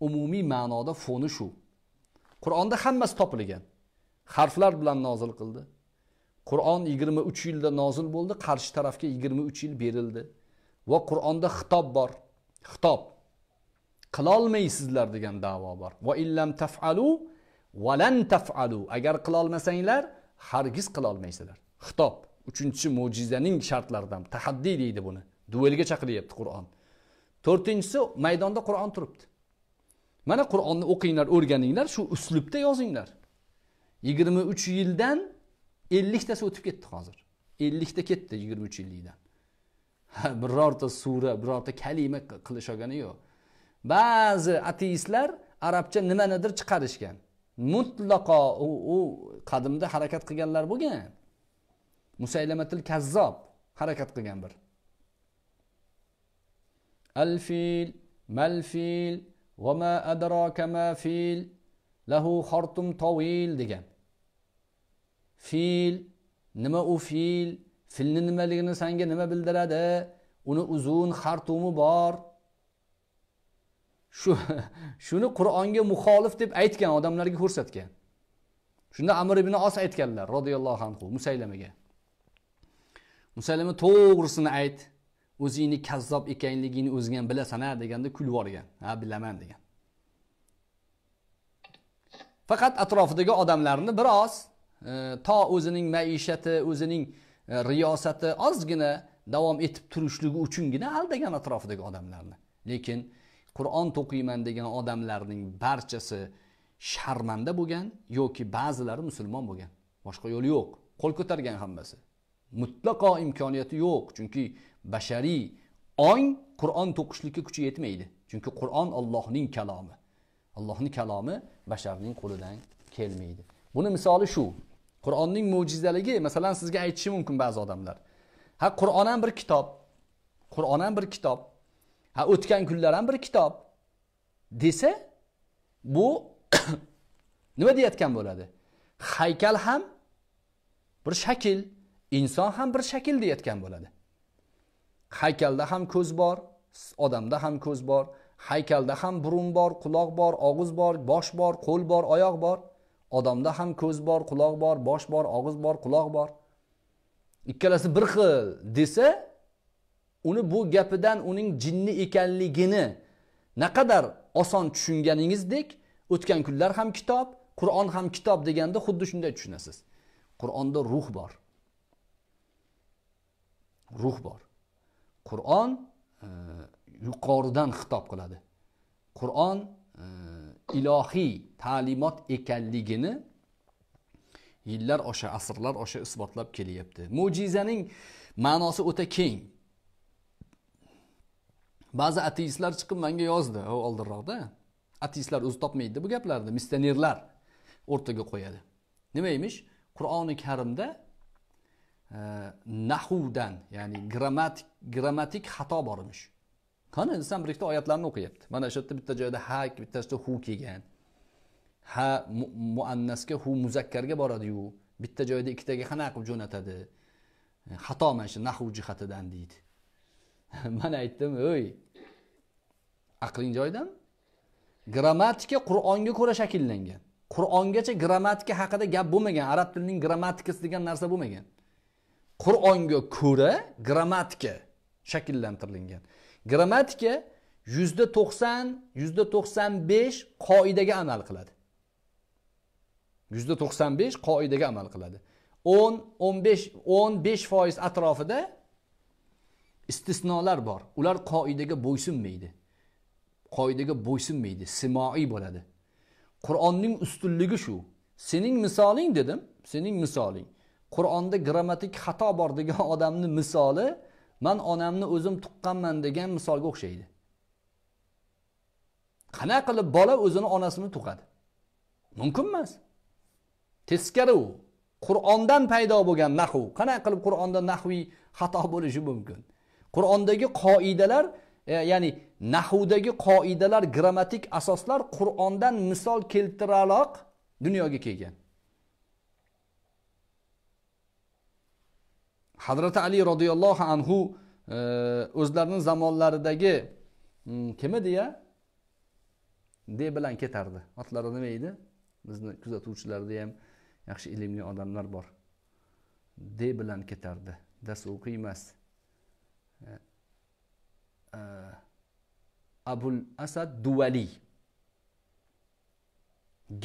umumiy ma'noda foni shu qur'onda hammasi topilgan harflar bilan nozil qildi qur'on 23 yilda nozil bo'ldi qarshi tarafga 23 yil berildi va qur'onda xitob bor xitob qilolmaysizlar degan da'vo bor va illam tafalu valan tafalu agar qilolmasanglar hargiz qilolmaysizlar xitob uchinchi mo'jizaning shartlaridan tahaddiy deydi buni duelga chaqiryapti qur'on to'rtinchisi maydonda qur'on turibdi mana qur'onni o'qinglar o'rganinglar shu uslubda yozinglar yigirma uch yildan elliktasi o'tib ketdi hozir ellikta ketdi yigirma uch yillikdan birorta sura birorta kalima qilish olgani yo'q ba'zi ateistlar arabcha nimanidir chiqarishgan mutlaqo u qadimda harakat qilganlar bo'lgan musaylamatil kazzob harakat qilgan bir al fil mal fil va ma adroka ma fil lahu xortum tovil degan fil nima u fil filni nimaligini sanga nima bildiradi uni uzun xartumi bor shu (laughs) shuni qur'onga muxolif deb aytgan odamlarga ko'rsatgan shunda amir ibn os aytganlar roziyallohu anhu musaylamaga musalima to'g'risini ayt o'zingni kazzob ekanligingni o'zing ham bilasan ha deganda kulib yuborgan ha bilaman degan faqat atrofidagi odamlarni biroz e, to o'zining maishati o'zining e, riyosati ozgina davom etib turishligi uchungina aldagan atrofidagi odamlarni lekin qur'on to'qiyman degan odamlarning barchasi sharmanda bo'lgan yoki ba'zilari musulmon bo'lgan boshqa yo'li yo'q qo'l ko'targan hammasi mutlaqo imkoniyati yo'q chunki bashariy ong qur'on to'qishlikka kuchi yetmaydi chunki qur'on ollohning kalomi allohni kalomi basharning qo'lidan kelmaydi buni misoli shu qur'onning mo'jizaligi masalan sizga aytishi mumkin ba'zi odamlar ha qur'on ham bir kitob qur'on ham bir kitob ha o'tgan kunlar ham bir kitob desa bu (coughs) nima deyayotgan bo'ladi haykal ham bir shakl inson ham bir shaklda yetgan bo'ladi haykalda ham ko'z bor odamda ham ko'z bor haykalda ham burun bor quloq bor og'iz bor bosh bor qo'l bor oyoq bor odamda ham ko'z bor quloq bor bosh bor og'iz bor quloq bor ikkalasi bir xil desa uni bu gapidan uning jinni ekanligini naqadar oson tushunganingizdek o'tgan kunlar ham kitob qur'on ham kitob deganda xuddi shunday tushunasiz qur'onda ruh bor ruh bor qur'on e, yuqoridan xitob qiladi qur'on e, ilohiy ta'limot ekanligini yillar osha asrlar osha isbotlab kelyapti mo'jizaning ma'nosi o'ta keng ba'zi ateistlar chiqib manga yozdi oldinroqda ateistlar o'zi topmaydi bu gaplarni missionerlar o'rtaga qo'yadi nima emish qur'oni karimda nahudan ya'ni grammatik grammatik xato bor emish qani desam birikta oyatlarni o'qiyapti mana shu yerda bitta joyda ha bittasida hu kelgan ha muannasga hu muzakkarga boradiyu bitta joyda ikkitaga qanaqa qilib jo'natadi xato mana shu nahu jihatidan deydi (laughs) man aytdim o'y aqling joyidami grammatika qur'onga ko'ra shakllangan qur'ongacha grammatika haqida gap bo'lmagan arab tilining grammatikasi degan narsa bo'lmagan qur'onga ko'ra grammatika shakllantirilgan grammatika yuzda to'qson yuzda to'qson besh qoidaga amal qiladi yuzda to'qson besh qoidaga amal qiladi o'n o'n besh o'n besh foiz atrofida istisnolar bor ular qoidaga bo'ysunmaydi qoidaga bo'ysunmaydi simoiy bo'ladi qur'onning ustunligi shu sening misoling dedim sening misoling qur'onda grammatik xato bor degan (laughs) odamni misoli man onamni o'zim tuqqanman degan misolga o'xshaydi qanaqa qilib bola o'zini onasini tuqadi mumkin emas teskari u qur'ondan paydo bo'lgan nahu qanaqa qilib qur'onda nahviy xato bo'lishi mumkin qur'ondagi qoidalar e, ya'ni nahudagi qoidalar grammatik asoslar qur'ondan misol keltiraroq dunyoga kelgan hazrati ali roziyallohu anhu e, o'zlarini zamonlaridagi mm, kim edi ya de bilan ketardi otlari nima edi bizni kuzatuvchilarda ham yaxshi ilmli odamlar bor de bilan ketardi dasuqiy emas e, e, abul asad duvali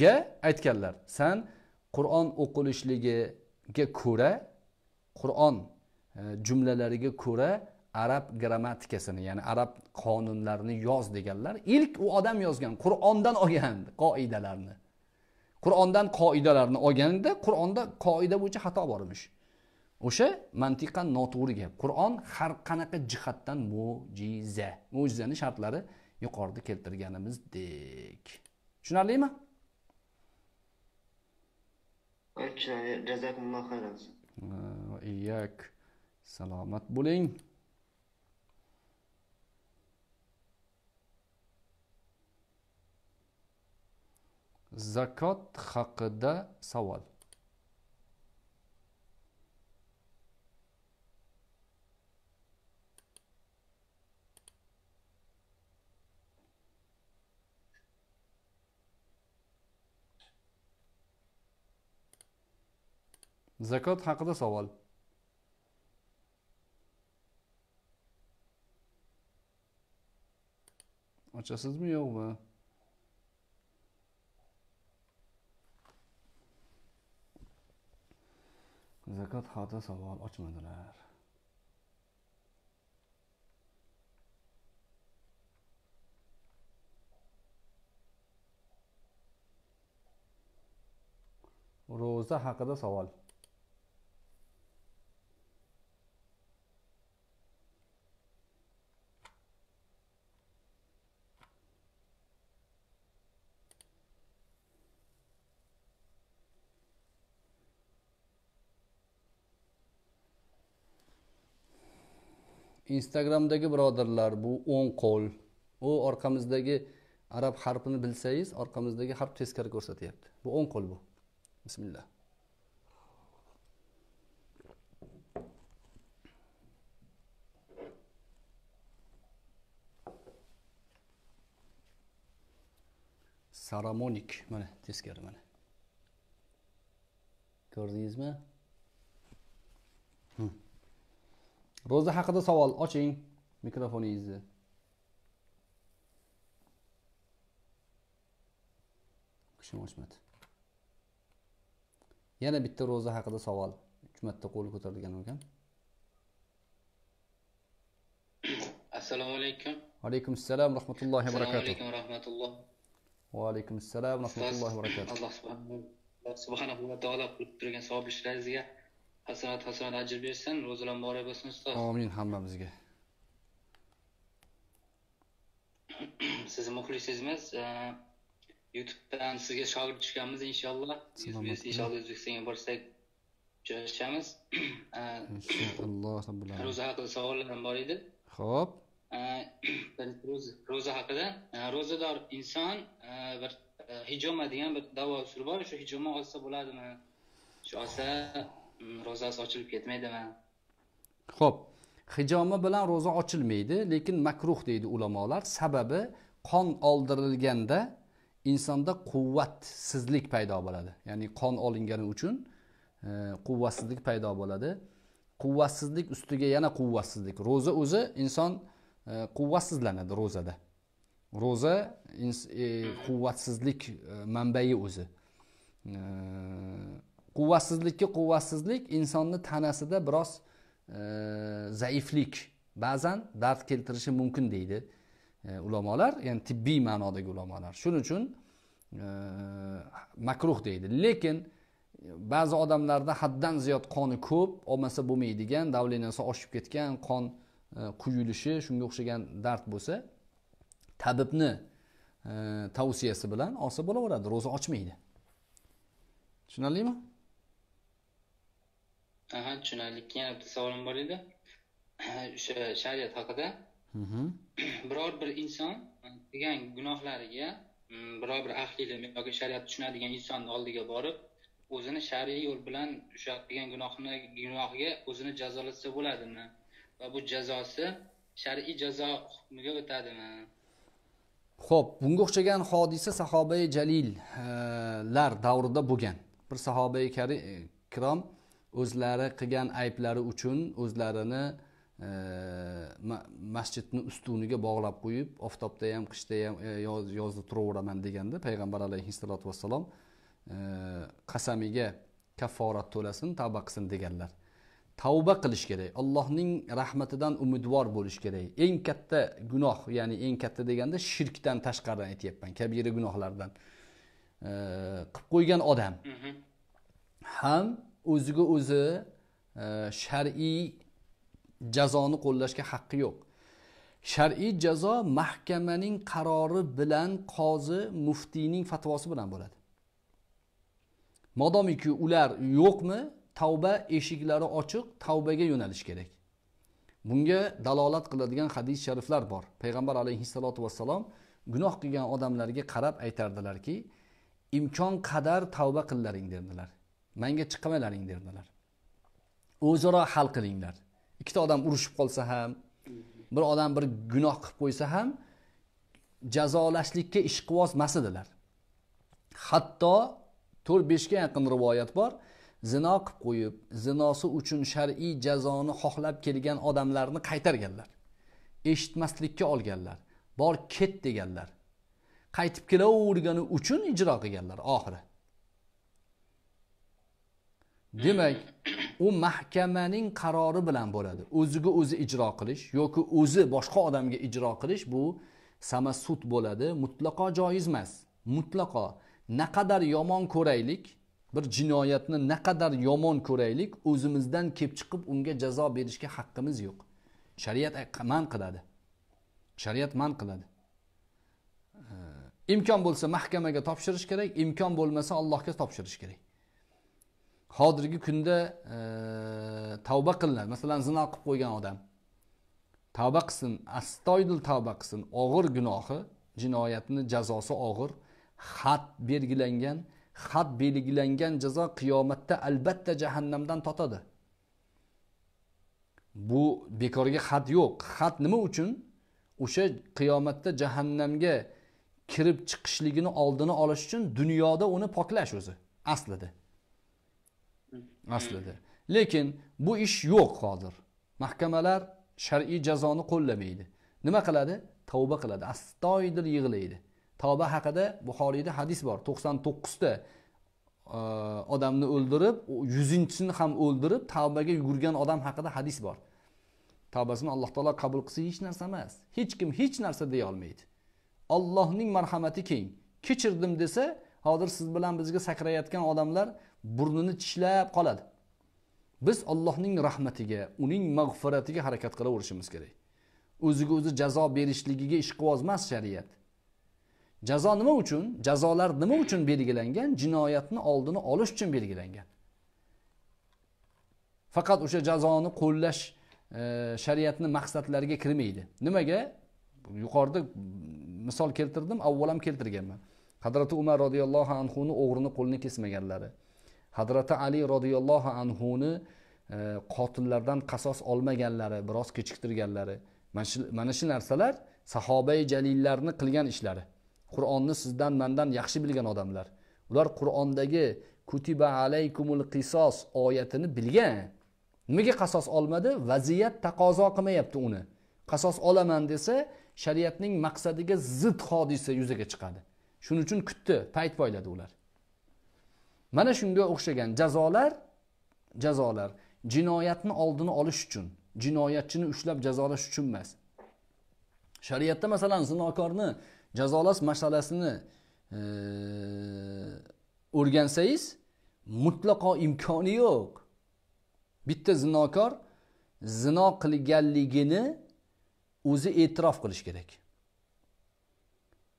ga aytganlar san qur'on o'qilishligiga ko'ra qur'on e, jumlalariga ko'ra arab grammatikasini ya'ni arab qonunlarini yoz deganlar ilk u odam yozgan qur'ondan olgan qoidalarni qur'ondan qoidalarni olganda qur'onda qoida bo'yicha xato bor emish o'sha mantiqan noto'g'ri gap qur'on har qanaqa jihatdan mo'jiza mo'jizani shartlari yuqorida keltirganimizdek tushunarlimi tushunarli jazakumulloh va eh, iyyak salomat bo'ling zakot haqida savol zakot haqida savol ochasizmi yo'qmi zakot haqida savol ochmadilar ro'za haqida savol instagramdagi birodarlar bu o'ng qo'l u orqamizdagi arab harfini bilsangiz orqamizdagi harf teskari ko'rsatyapti bu o'ng qo'l bu bismillah saramonik mana teskari mana ko'rdingizmi hmm. ro'za haqida savol oching mikrofoningizni kishim ochmadi yana bitta ro'za haqida savol uch marta qo'l ko'targan ekan assalomu alaykum alaykum assalom rahmatullohi va barakatuh alaykum rahmatulloh va alaykum assalom rahmatullohi va barakatuh alloh subhanahu va taolo qilib turgan savob ishlaringizga hasanat hasan ajr bersin ro'zalar muborak bo'lsin ustoz omin hammamizga (clears throat) sizni muxlisizmiz e, youtubedan sizga shogird tushganmiz inshaalloh biz inshaalloh o'zbekistonga borsak uchrashamiz (clears throat) e, inshaalloh robbil ro'za haqida savollarim bor edi ho'p e, (clears throat) ro'za haqida ro'zador inson bir hijoma degan bir davo usuli bor shu hijoma olsa bo'ladimi shu olsa Mm, ro'zasi ochilib ketmaydimi ho'p hijoma bilan ro'za ochilmaydi lekin makruh deydi ulamolar sababi qon oldirilganda insonda quvvatsizlik paydo bo'ladi ya'ni qon olingani uchun e, quvvatsizlik paydo bo'ladi quvvatsizlik ustiga yana quvvatsizlik ro'za o'zi inson e, quvvatsizlanadi ro'zada ro'za e, quvvatsizlik manbai o'zi quvvatsizlikka quvvatsizlik insonni tanasida biroz e, zaiflik ba'zan dard keltirishi mumkin deydi e, ulamolar ya'ni tibbiy ma'nodagi ulamolar shuning uchun e, makruh deydi lekin e, ba'zi odamlarda haddan ziyod qoni ko'p olmasa bo'lmaydigan davleniyasi oshib ketgan qon e, quyilishi shunga o'xshagan dard bo'lsa tabibni e, tavsiyasi bilan olsa bo'laveradi ro'za ochmaydi tushunarlimi aha tushunarli keyin yana bitta savolim bor edi (clears throat) o'sha shariat haqida mhm. (clears throat) biror bir inson qilgan gunohlariga mm, biror bir ahli ilm yoki shariat tushunadigan insonni oldiga borib o'zini shariy yo'l bilan o'sha qilgan gunohini gunohiga o'zini jazolatsa bo'ladimi va bu jazosi shar'iy jazo hukmiga o'tadimi ho'p bunga o'xshagan hodisa sahobai jalillar davrida bo'lgan bir sahobai kirom o'zlari qilgan ayblari uchun o'zlarini e, masjidni ustuniga bog'lab qo'yib oftobda ham qishda ham e, yoz, yozda turaveraman deganda payg'ambar alayhissalotu vassalom e, qasamiga kafforat to'lasin tavba qilsin deganlar tavba qilish kerak allohning rahmatidan umidvor bo'lish kerak eng katta gunoh ya'ni eng katta deganda shirkdan tashqari aytyapman kabira gunohlardan e, qilib qo'ygan odam mhmm. ham o'ziga o'zi e, shar'iy jazoni qo'llashga haqqi yo'q shar'iy jazo mahkamaning qarori bilan qozi muftiyning fatvosi bilan bo'ladi modomiki ular yo'qmi tavba eshiklari ochiq tavbaga yo'nalish kerak bunga dalolat qiladigan hadis shariflar bor payg'ambar alayhissalotu vassalom gunoh qilgan odamlarga qarab aytardilarki imkon qadar tavba qillaring derdilar manga chiqmalaring derdilar o'zaro hal qilinglar ikkita odam urushib qolsa ham bir odam bir gunoh qilib qo'ysa ham jazolashlikka ishqiboz emas edilar hatto to'rt beshga yaqin rivoyat bor zino qilib qo'yib zinosi uchun shar'iy jazoni xohlab kelgan odamlarni qaytarganlar eshitmaslikka olganlar bor ket deganlar qaytib kelavergani uchun ijro qilganlar oxiri demak u mahkamaning qarori bilan bo'ladi o'ziga o'zi ijro qilish yoki o'zi boshqa odamga ijro qilish bu sama sud bo'ladi mutlaqo joiz emas mutlaqo naqadar yomon ko'raylik bir jinoyatni naqadar yomon ko'raylik o'zimizdan kelib chiqib unga jazo berishga haqqimiz yo'q shariat man qiladi shariat man qiladi imkon bo'lsa mahkamaga topshirish kerak imkon bo'lmasa allohga topshirish kerak hozirgi kunda e, tavba qilinadi masalan zino qilib qo'ygan odam tavba qilsin astoydil tavba qilsin og'ir gunohi jinoyatni jazosi og'ir xat belgilangan xat belgilangan jazo qiyomatda albatta jahannamdan totadi bu bekorga xat yo'q xat nima uchun o'sha qiyomatda jahannamga kirib chiqishligini oldini olish uchun dunyoda uni poklash o'zi aslida aslida lekin bu ish yo'q hozir mahkamalar shar'iy jazoni qo'llamaydi nima qiladi tavba qiladi astoydil yig'laydi tavba haqida buxoriyda hadis bor to'qson to'qqizta e, odamni o'ldirib yuzinchisini ham o'ldirib tavbaga yugurgan odam haqida hadis bor tavbasini alloh taolo qabul qilsa hech narsa emas hech kim hech narsa deya olmaydi allohning marhamati keng kechirdim desa hozir siz bilan bizga sakrayotgan odamlar burnini tishlab qoladi biz allohning rahmatiga uning mag'firatiga harakat qilaverishimiz kerak o'ziga o'zi jazo berishligiga ishqiboz emas shariat jazo nima uchun jazolar nima uchun belgilangan jinoyatni oldini olish uchun belgilangan faqat o'sha jazoni qo'llash e, shariatni maqsadlariga kirmaydi nimaga yuqorida misol keltirdim avval ham keltirganman hadrati umar roziyallohu anhuni o'g'rini qo'lini kesmaganlari hazrati ali roziyallohu anhuni e, qotillardan qasos olmaganlari biroz kechiktirganlari mana shu narsalar sahobai jalillarni qilgan ishlari qur'onni sizdan mandan yaxshi bilgan odamlar ular qur'ondagi kutiba alaykumul qisos oyatini bilgan nimaga qasos olmadi vaziyat taqozo qilmayapti uni qasos olaman desa shariatning maqsadiga zid hodisa yuzaga chiqadi shuning uchun kutdi payt poyladi ular mana shunga o'xshagan jazolar jazolar jinoyatni oldini olish uchun jinoyatchini ushlab jazolash uchun emas shariatda masalan zinokorni jazolash masalasini e, o'rgansangiz mutlaqo imkoni yo'q bitta zinokor zino qilganligini o'zi e'tirof qilishi kerak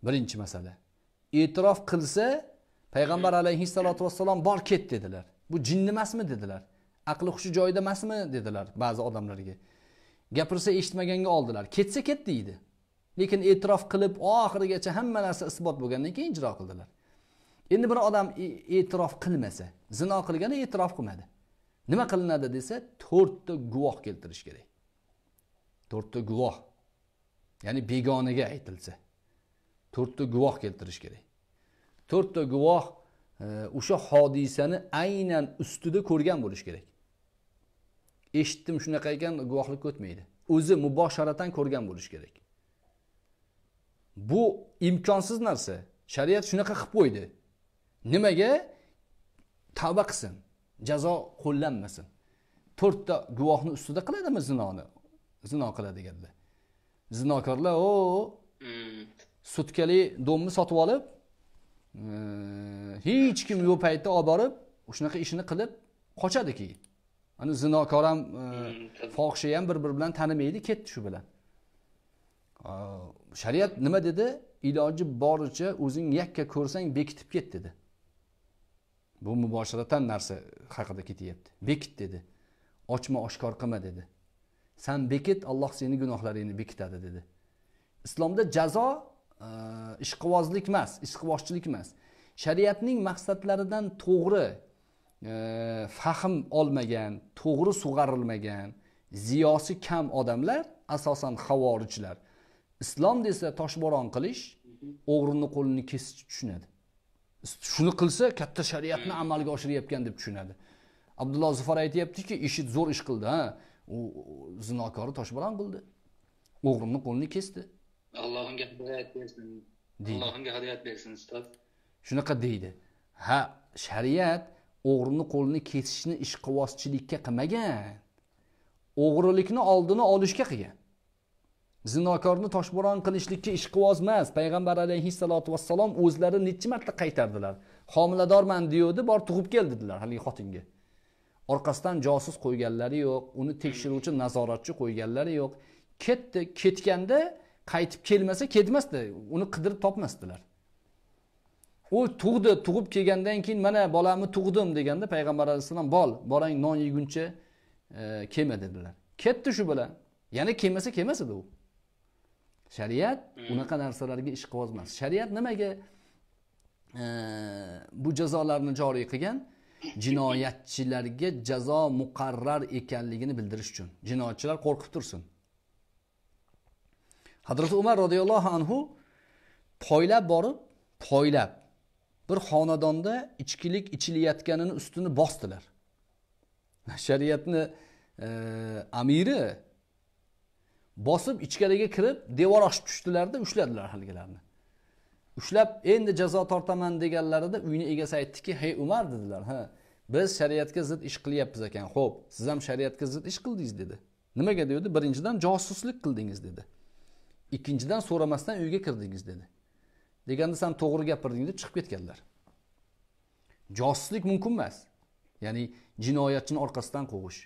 birinchi masala e'tirof qilsa payg'ambar alayhissalotu vassalom bor ket dedilar bu jinni emasmi dedilar aqli hushi joyida emasmi dedilar ba'zi odamlarga gapirsa eshitmaganga oldilar ketsa ket deydi lekin e'tirof qilib oxirigacha hamma narsa isbot bo'lgandan keyin ijro qildilar endi bir odam e, e'tirof qilmasa zino qilgani e'tirof qilmadi nima qilinadi desa to'rtta guvoh keltirish kerak to'rtta guvoh ya'ni begonaga aytilsa to'rtta guvoh keltirish kerak to'rtta guvoh e, o'sha hodisani aynan ustida ko'rgan bo'lishi kerak eshitdim shunaqa ekan guvohlikka o'tmaydi o'zi muboshoratan ko'rgan bo'lishi kerak bu imkonsiz narsa shariat shunaqa qilib qo'ydi nimaga tavba qilsin jazo qo'llanmasin to'rtta guvohni ustida qiladimi zinoni zino qiladiganlar zinokorlar o mm. sutkali do'mni sotib olib hech kim yo'q paytda olib borib shunaqa ishini qilib qochadi keyin ana zinokor e, hmm, ham fohisha ham bir biri bilan tanimaydi ketdi shu bilan shariat nima dedi iloji boricha o'zing yakka ko'rsang bekitib ket dedi bu muboshiratan narsa haqida ketyapti bekit dedi ochma oshkor qilma dedi san bekit alloh seni gunohlaringni bekitadi dedi islomda jazo Э, ishqivozlik emas ishqivozchilik emas shariatning maqsadlaridan to'g'ri e, fahm olmagan to'g'ri sug'arilmagan ziyosi kam odamlar asosan havorijlar islom desa toshbo'ron qilish o'g'rini qo'lini kesish tushunadi shuni qilsa katta shariatni amalga oshiryapgan deb tushunadi abdulloh zufar aytyaptiki ishi zo'r ish qildi ha u zinokori toshbo'ron qildi o'g'rini qo'lini kesdi allohimga hidoyat bersin allohimga hidoyat bersin ustoz shunaqa deydi ha shariat o'g'rini qo'lini kesishni ishqivozchilikka qilmagan o'g'rilikni oldini olishga qilgan zinokorni toshbo'ron qilishlikka ishqivoz emas payg'ambar alayhissalotu vassalom o'zlari nechi marta qaytardilar homiladorman deyuvdi bor tug'ib kel dedilar haligi xotinga orqasidan josus qo'yganlari yo'q uni tekshiruvchi nazoratchi qo'yganlari yo'q ketdi ketganda qaytib kelmasa ketmasdi uni qidirib topmasdilar u tug'di tug'ib kelgandan keyin mana bolamni tug'dim deganda payg'ambar alayhissalom bol bolang non yeguncha e, kelma dedilar ketdi shu bilan yana kelmasa kelmas edi u shariat hmm. unaqa narsalarga ishqiboz emas shariat nimaga e, bu jazolarni joriy qilgan jinoyatchilarga jazo muqarrar ekanligini bildirish uchun jinoyatchilar qo'rqib tursin hazrati umar roziyallohu anhu poylab borib poylab bir xonadonda ichkilik ichilayotganini ustini bosdilar shariatni e, amiri bosib ichkariga kirib devor oshib tushdilarda ushladilar haligilarni ushlab endi jazo tortaman deganlarida uyni egasi aytdiki hey umar dedilar ha biz shariatga zid ish qilyapmiz ekan xo'p siz ham shariatga zid ish qildingiz dedi nimaga dedi birinchidan josuslik qildingiz dedi ikkinchidan so'ramasdan uyga kirdingiz dedi deganda san to'g'ri gapirding deb chiqib ketganlar josuslik mumkin emas ya'ni jinoyatchini orqasidan qo'g'ish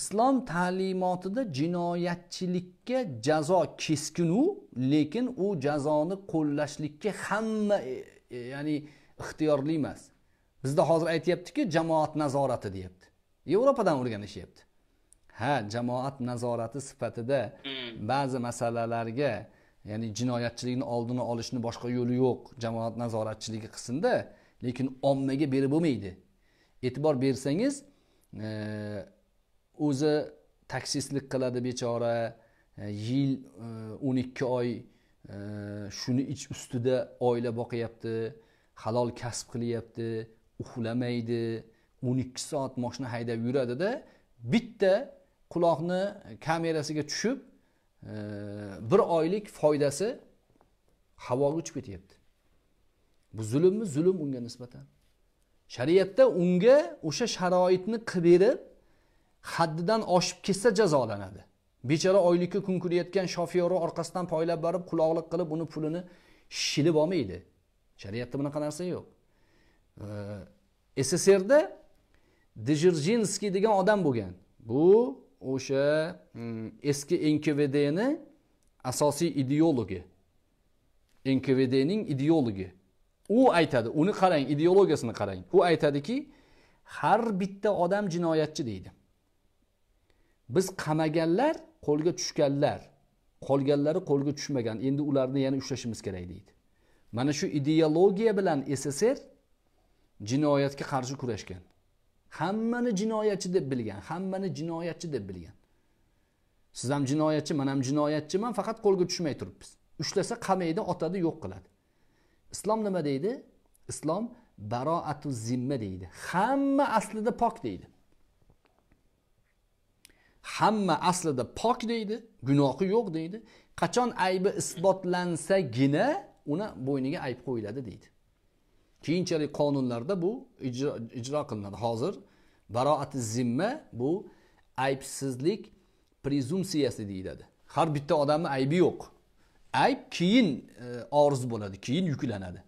islom ta'limotida jinoyatchilikka jazo keskinu lekin u jazoni qo'llashlikka hamma e, e, ya'ni ixtiyorli emas bizda hozir aytyaptiki jamoat nazorati deyapti yevropadan o'rganishyapti ha jamoat nazorati sifatida hmm. ba'zi masalalarga ya'ni jinoyatchilikni oldini olishni boshqa yo'li yo'q jamoat nazoratchiligi qilsinda lekin ommaga berib bo'lmaydi e'tibor bersangiz e, o'zi e, taksistlik qiladi bechora e, yil e, o'n e, ikki oy e, shuni ich ustida oila boqyapti halol kasb qilyapti uxlamaydi o'n ikki soat moshina haydab yuradida bitta quloqni kamerasiga tushib e, bir oylik foydasi havoga uchib ketyapti bu zulmmi zulm unga nisbatan shariatda unga o'sha sharoitni qilib berib haddidan oshib ketsa jazolanadi bechora oylikka kun ko'rayotgan shofyorni orqasidan poylab borib quloqlik qilib uni pulini shilib olmaydi shariatda bunaqa narsa yo'q e, sssrda djirjinskiy degan odam bo'lgan bu o'sha mm, eski nkvdni asosiy ideologi nkvdning ideologi u aytadi uni qarang ideologiyasini qarang u aytadiki har bitta odam jinoyatchi deydi biz qamaganlar qo'lga tushganlar qolganlari qo'lga tushmagan endi ularni yana ushlashimiz kerak deydi mana shu ideologiya bilan sssr jinoyatga qarshi kurashgan hammani jinoyatchi deb bilgan hammani jinoyatchi deb bilgan siz ham jinoyatchi man ham jinoyatchiman faqat qo'lga tushmay turibmiz ushlasa qamaydi otadi yo'q qiladi islom nima deydi islom baroatu zimma deydi hamma aslida pok deydi hamma aslida pok deydi gunohi yo'q deydi qachon aybi isbotlansagina uni bo'yniga ayb qo'yiladi deydi keyinchalik qonunlarda bu ijro, qilinadi hozir baroati zimma bu aybsizlik prezumsiyasi deyiladi har bitta odamni aybi yo'q ayb keyin e, orz bo'ladi keyin yuklanadi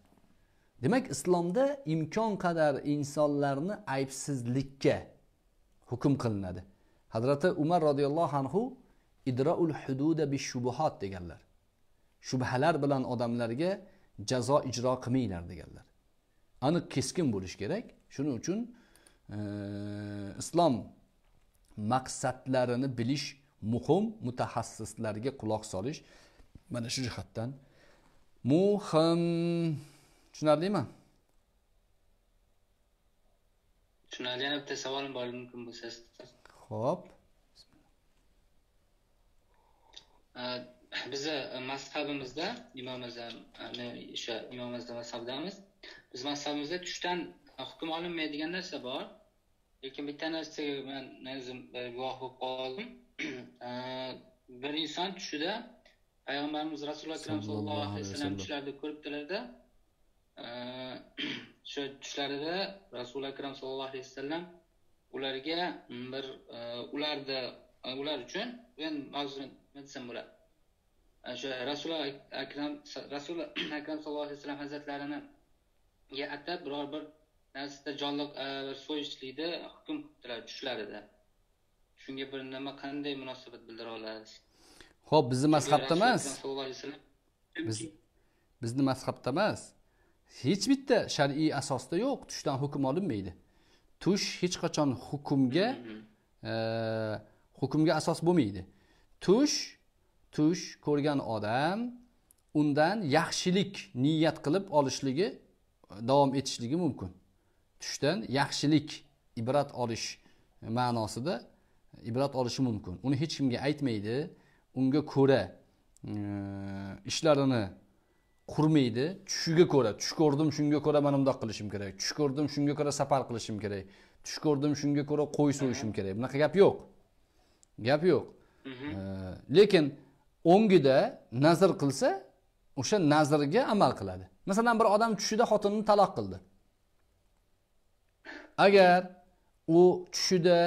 demak islomda imkon qadar insonlarni aybsizlikka hukm qilinadi hazrati umar roziyallohu anhu idroul hududa bi shubuhot deganlar shubhalar bilan odamlarga jazo ijro qilmanglar deganlar aniq keskin bo'lishi kerak shuning uchun e, islom maqsadlarini bilish muhim mutaxassislarga quloq solish mana shu jihatdan muhim tushunarlimi tushunarli yana bitta savolim bor mumkin bo'lsa ho'p bizni e, mazhabimizda imom o'sha imom mazhabidamiz biz mazhabimizda tushdan hukm olinmaydigan narsa bor lekin bitta narsaga man o'zim guvoh bo'lib qoldim (clears throat) bir inson tushida payg'ambarimiz rasululloh akram sallallohu alayhi vasallam tushlarida ko'ribdilarda o'sha (clears throat) tushlarida rasuli akram sallallohu alayhi vasallam ularga mm, bir ularni ular uchun men mavzuni nima desam bo'ladi o'sha rasuli akram rasuli akram sallallohu alayhi vasallam hazratlarini ga atab biror bir narsada jonliq e, so'yishlikni hukm qilibdilar tushlarida shunga bir nima qanday munosabat bildira olasiz ho'p bizni mazhabda emas bizni mazhabda emas hech bitta shar'iy asosda yo'q tushdan hukm olinmaydi tush hech qachon hukmga e, hukmga asos bo'lmaydi tush tush ko'rgan odam undan yaxshilik niyat qilib olishligi davom etishligi mumkin tushdan yaxshilik ibrat olish ma'nosida ibrat olishi mumkin uni hech kimga aytmaydi unga ko'ra ishlarini qurmaydi tushiga ko'ra tush ko'rdim shunga ko'ra mana bundoq qilishim kerak tush ko'rdim shunga ko'ra safar qilishim kerak tush ko'rdim shunga ko'ra qo'y so'yishim kerak bunaqa gap yo'q gap yo'q mhm. lekin o'ngida nazr qilsa o'sha nazrga amal qiladi masalan bir odam tushida xotinini taloq qildi agar u tushida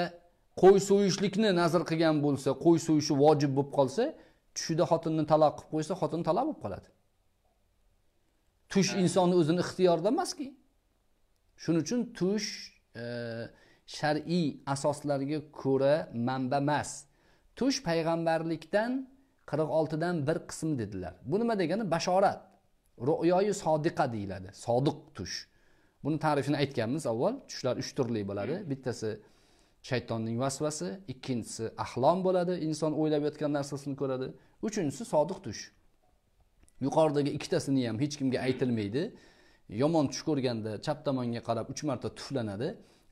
qo'y so'yishlikni nazr qilgan bo'lsa qo'y so'yishi vojib bo'lib qolsa tushida xotinni taloq qilib qo'ysa xotin taloq bo'lib qoladi tush insonni o'zini ixtiyorida emaski shuning uchun tush e, shar'iy asoslarga ko'ra manba emas tush payg'ambarlikdan qirq oltidan bir qism dedilar bu nima degani bashorat ro'yoyi sodiqa deyiladi sodiq tush buni ta'rifini aytganmiz avval tushlar uch turli bo'ladi bittasi shaytonning vasvasi ikkinchisi ahlom bo'ladi inson o'ylab yotgan narsasini ko'radi uchinchisi sodiq tush yuqoridagi ikkitasini ham hech kimga aytilmaydi yomon tush ko'rganda chap tomonga qarab uch marta tuflanadi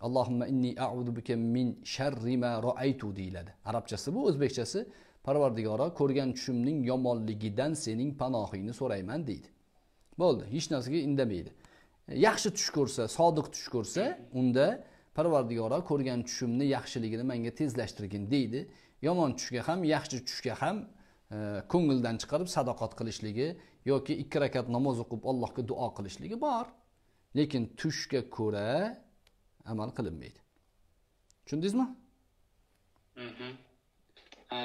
allohimma inni audu bika min sharri ma roaytu deyiladi arabchasi bu o'zbekchasi parvardigoro ko'rgan tushimning yomonligidan sening panohingni so'rayman deydi bo'ldi hech narsaga indamaydi e, yaxshi tush ko'rsa sodiq tush ko'rsa unda parvardigoro ko'rgan tushimni yaxshiligini menga tezlashtirgin deydi yomon tushga ham yaxshi tushga ham e, ko'ngildan chiqarib sadoqat qilishligi yoki ikki rakat namoz o'qib allohga duo qilishligi bor lekin tushga ko'ra amal qilinmaydi tushundingizmi mhmm.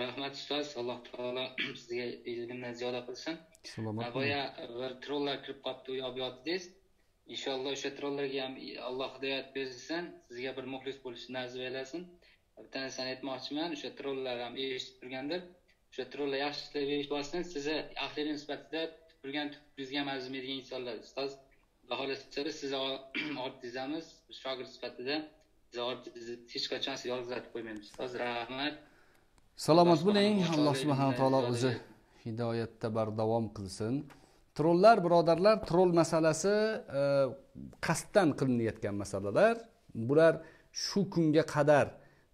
rahmat ustoz alloh taolo sizga ilmdan ziyoda qilsin boya bir trollar kirib qolibdi u yoqib yotdingiz inshaalloh o'sha trollarga ham alloh hidoyat bersin sizga bir muxlis bo'lishni nasib aylasin bitta narsani aytmoqchiman o'sha trollar ham eshitib turgandir o'sha trollar yaxshi ishlab borsin sizni ahli sifatida turgan bizga ham arzimaydigan insonlar ustoz xudo xohlasa sizni ortingizdamiz (clears throat) shogird sifatida hech qachon sizni yolg'izlatib qo'ymaymiz ustoz rahmat salomat bo'ling alloh subhana taolo o'zi hidoyatda bardavom qilsin trollar birodarlar troll masalasi e, qasddan qilinayotgan masalalar bular shu kunga qadar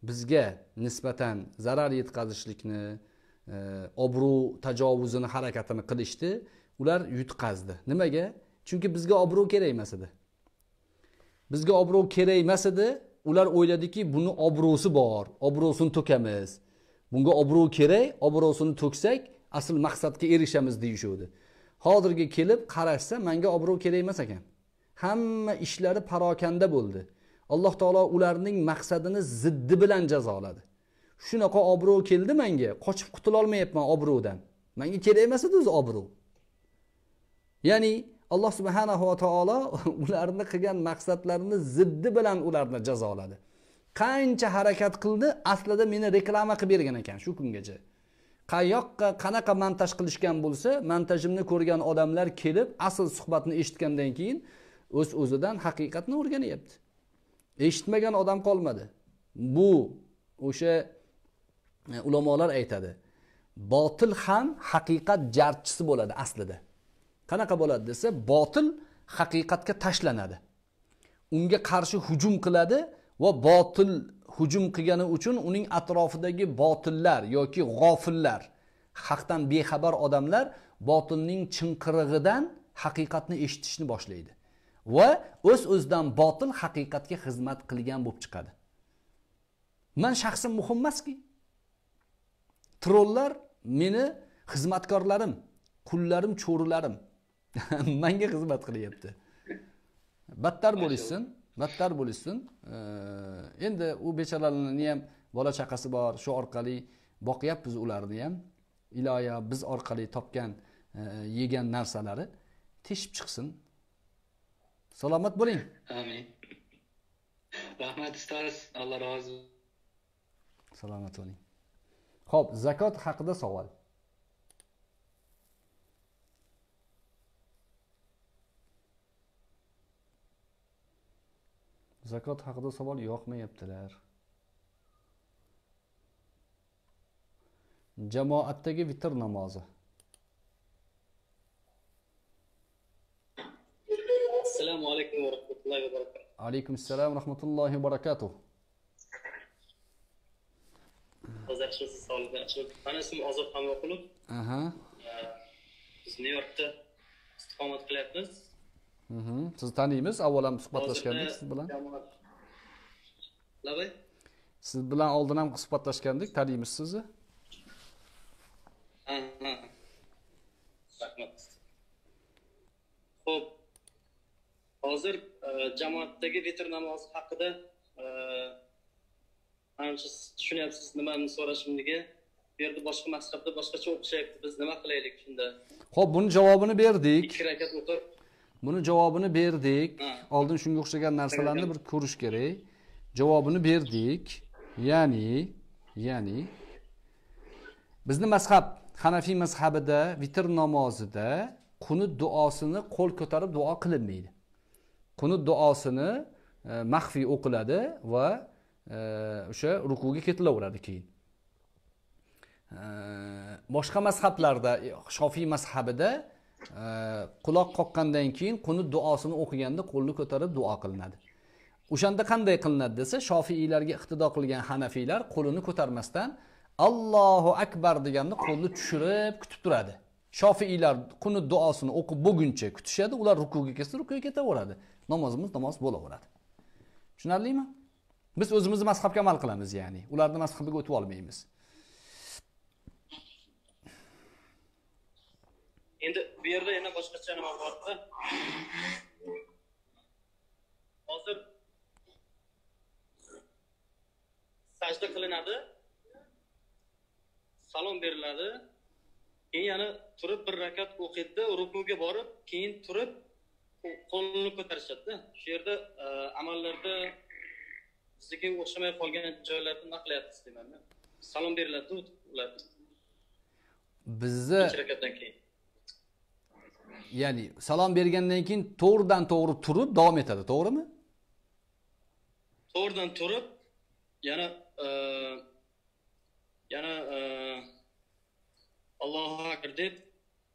bizga nisbatan zarar yetkazishlikni e, obro' tajovuzini harakatini qilishdi ular yutqazdi nimaga chunki bizga obro' kerak emas edi bizga obro' kerak emas edi ular o'yladiki buni obro'si bor obro'sini to'kamiz bunga obro' kerak obro'sini to'ksak asl maqsadga erishamiz deyishuvdi hozirga kelib qarashsa manga obro' kerak emas ekan hamma ishlari parokanda bo'ldi alloh taolo ularning maqsadini ziddi bilan jazoladi shunaqa obro' keldi manga qochib qutulolmayapman obro'dan manga kerak emas edi o'zi obro' ya'ni alloh subhanava taolo (laughs) ularni qilgan maqsadlarini ziddi bilan ularni jazoladi qancha harakat qildi aslida meni reklama qilib bergan ekan shu kungacha qayoqqa qanaqa montaj qilishgan bo'lsa montajimni ko'rgan odamlar kelib asl suhbatni eshitgandan keyin o'z öz o'zidan haqiqatni o'rganyapti eshitmagan odam qolmadi bu o'sha e, ulamolar aytadi botil ham haqiqat jarchisi bo'ladi aslida qanaqa bo'ladi desa botil haqiqatga tashlanadi unga qarshi hujum qiladi va botil hujum qilgani uchun uning atrofidagi botillar yoki g'ofillar haqdan bexabar odamlar botilning chinqirig'idan haqiqatni eshitishni boshlaydi va o'z öz o'zidan botil haqiqatga xizmat qilgan bo'lib chiqadi man shaxsim muhim emaski trollar meni xizmatkorlarim qullarim cho'rilarim (laughs) manga xizmat qilyapti battar bo'lishsin battar bo'lishsin endi u bechoralarni ham bola chaqasi bor shu orqali boqyapmiz ularni ham iloyo biz orqali topgan e, yegan narsalari teshib chiqsin salomat bo'ling amin rahmat ustoz alloh rozi salomat bo'ling ho'p zakot haqida savol zakot haqida savol yoqmayaptilar jamoatdagi vitr namozi assalomu alaykum va rahmatullohi va barakatuh alaykum assalom va rahmatullohi va barakatuh yaxshimisiz sog'liqlar yaxshimi mani ismim ozod hamroqulov aha biz nyu yorkda istiqomat qilyapmiz sizni taniymiz avval suhbatlashgandik siz bilan labay siz bilan oldin ham suhbatlashgandik taniymiz sizni rahmat ho'p hozir e, jamoatdagi vitr namozi haqida siz e, tushunyapsiz nimani so'rashimligi bu yerda boshqa mazhabda boshqacha o'qishyapti biz nima qilaylik shunda ho'p buni javobini berdik ikki rakat o'qib buni javobini berdik oldin shunga o'xshagan narsalarni bir ko'rish kerak javobini berdik ya'ni ya'ni bizni mazhab hanafiy mazhabida vitr namozida qunut duosini qo'l ko'tarib duo qilinmaydi qunut duosini e, maxfiy o'qiladi va e, o'sha e, rukuga ketilaveradi keyin e, boshqa mazhablarda shofiy mazhabida quloq qoqqandan keyin qunut duosini o'qiganda qo'lni ko'tarib duo qilinadi o'shanda qanday qilinadi desa shofiiylarga iqtido qilgan hanafiylar qo'lini ko'tarmasdan allohu akbar deganda qo'lni tushirib kutib turadi shofiiylar qunut duosini o'qib bo'lguncha kutishadi ular rukuga kelsa rukuga ketaveradi namozimiz namoz bo'laveradi tushunarlimi biz o'zimizni mazhabga amal qilamiz ya'ni ularni mazhabiga o'tib olmaymiz endi bu yerda yana boshqacha nima borda hozir sajda qilinadi salom beriladi keyin yana turib bir rakat o'qiydida rukuga borib keyin turib qo'lni ko'tarishadida shu yerda e, amallarda biznikiga o'xshamay qolgan joylarni naqlyapmiz demanda salom beriladi ular bizda ikki rakatdan keyin ya'ni salom bergandan keyin to'g'ridan to'g'ri turib davom etadi to'g'rimi to'g'ridan turib yana e, yana e, allohu akbar deb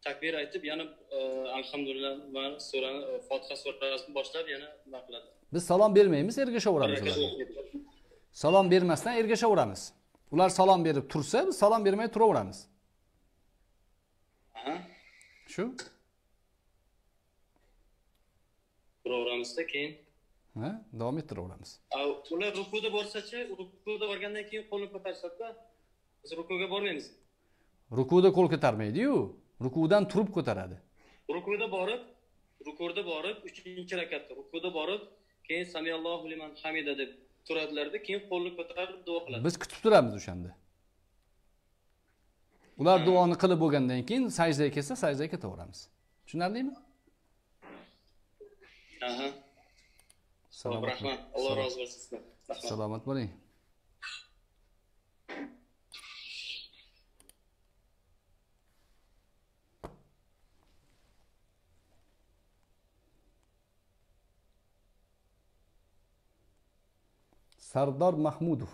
takbir aytib yana e, alhamdulillah surani e, fotiha surasini boshlab yana nima qiladi biz salom bermaymiz ergashaveramiz salom bermasdan ergashaveramiz ular salom berib tursa biz salom bermay turaveramiz shu turaveramizda keyin ha davom ettiraveramiz ular rukuda borsachi rukuda borgandan keyin qo'lni ko'tarishadida biz rukuga bormaymiz rukuda qo'l ko'tarmaydiyu rukudan turib ko'taradi rukuda borib rukuda borib uchinchi rakatda rukuda borib keyin samiallohu liman hamida deb turadilarda keyin qo'lni ko'tarib duo qiladi biz kutib turamiz o'shanda ular hmm. duoni qilib bo'lgandan keyin sajdaga kelsa sajdaga ketaveramiz tushunarlimi سلام سلامت سردار محمودوف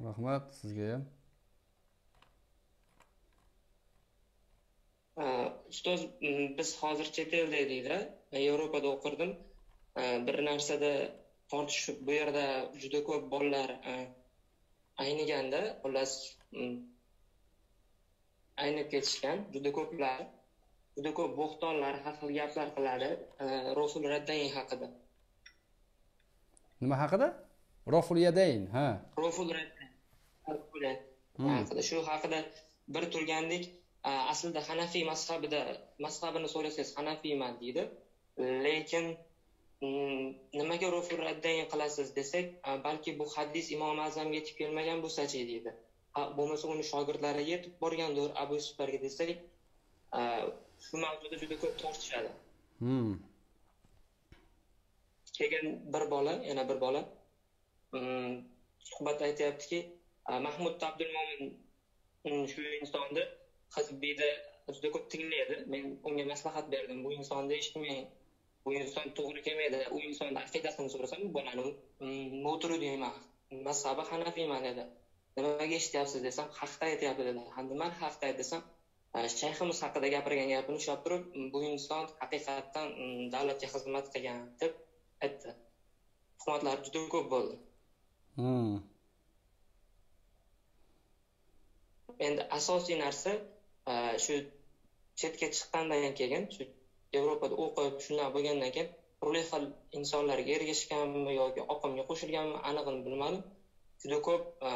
rahmat sizga ham ustoz biz hozir chet elda edikda yevropada o'qirdim bir narsada tortishib bu yerda juda ko'p bolalar ayniganda xullas aynib ketishgan juda ko'plar juda ko'p bo'xtonlar har xil gaplar qiladi rasul raddayn haqida nima haqida roful yadayn ha roful raddayn haqida hmm. shu haqida bir turgandik aslida hanafiy mazhabida mazhabini so'rasangiz hanafiyman deydi lekin mm, nimaga ro'fu qilasiz desak balki bu hadis imom azamga yetib kelmagan bo'lsachi deydi bo'lmasa uni shogirdlari yetib borgandir abu yusuflarga desak shu mavzuda juda ko'p tortishadi hmm. keyin bir bola yana bir bola mm, suhbat aytyaptiki Э, mahmud abdulmo'min shu insonni hizbiyda juda ko'p tinglaydi men unga maslahat berdim bu insonni eshitmang bu inson to'g'ri kelmaydi u insonni aqidasini so'rasam bu bolani hm, deyman mazhabi hanafiyman dedi nimaga eshityapsiz desam haqda aytyapti dedi nimani haqda ayt desam e, shayximiz haqida gapirgan gapini ushlab turib hm, bu inson haqiqatdan hm, davlatga xizmat qilgan deb aytdi tuhmatlar juda ko'p bo'ldi hmm. endi asosiy narsa e, shu chetga chiqqandan keyin shu yevropada o'qib shunday bo'lgandan keyin turli xil insonlarga ergashganmi yoki oqimga qo'shilganmi anig'ini bilmadim juda ko'p e,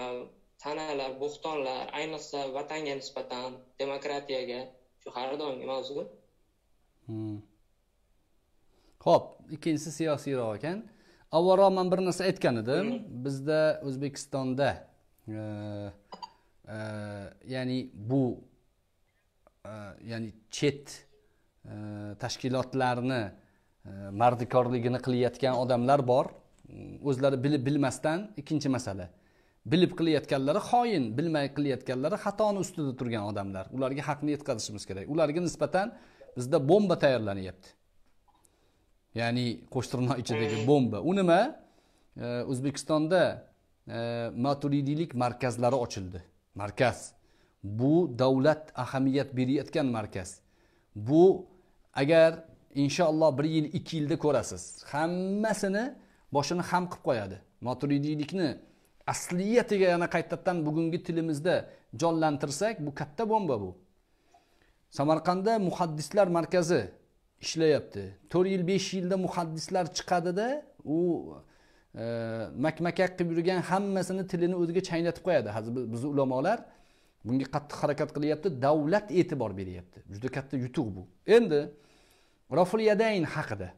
tanalar bo'xtonlar ayniqsa vatanga nisbatan demokratiyaga shu har doimgi mavzu hmm. ho'p ikkinchisi siyosiyroq ekan avvalroq man bir narsa aytgan edim hmm. bizda o'zbekistonda e, ya'ni bu ya'ni chet tashkilotlarni mardikorligini qilayotgan odamlar bor mm, o'zlari bilib bilmasdan ikkinchi masala bilib qilayotganlari xoin bilmay qilayotganlari xatoni ustida turgan odamlar ularga haqni yetkazishimiz kerak ularga nisbatan bizda bomba tayyorlanyapti ya'ni qo'shtirnoq ichidagi bomba u nima o'zbekistonda maturidiylik markazlari ochildi markaz bu davlat ahamiyat berayotgan markaz bu agar inshaalloh bir yil ikki yilda ko'rasiz hammasini boshini ham qilib qo'yadi moturidiylikni asliyatiga yana qaytadan bugungi tilimizda jonlantirsak bu katta bomba bu samarqandda muhaddislar markazi ishlayapti to'rt yil besh yilda muhaddislar chiqadida u makmakak qilib yurgan hammasini tilini o'ziga chaynatib qo'yadi hozir bizni ulamolar bunga qattiq harakat qilyapti davlat e'tibor beryapti juda katta yutuq bu endi roful yadayn haqida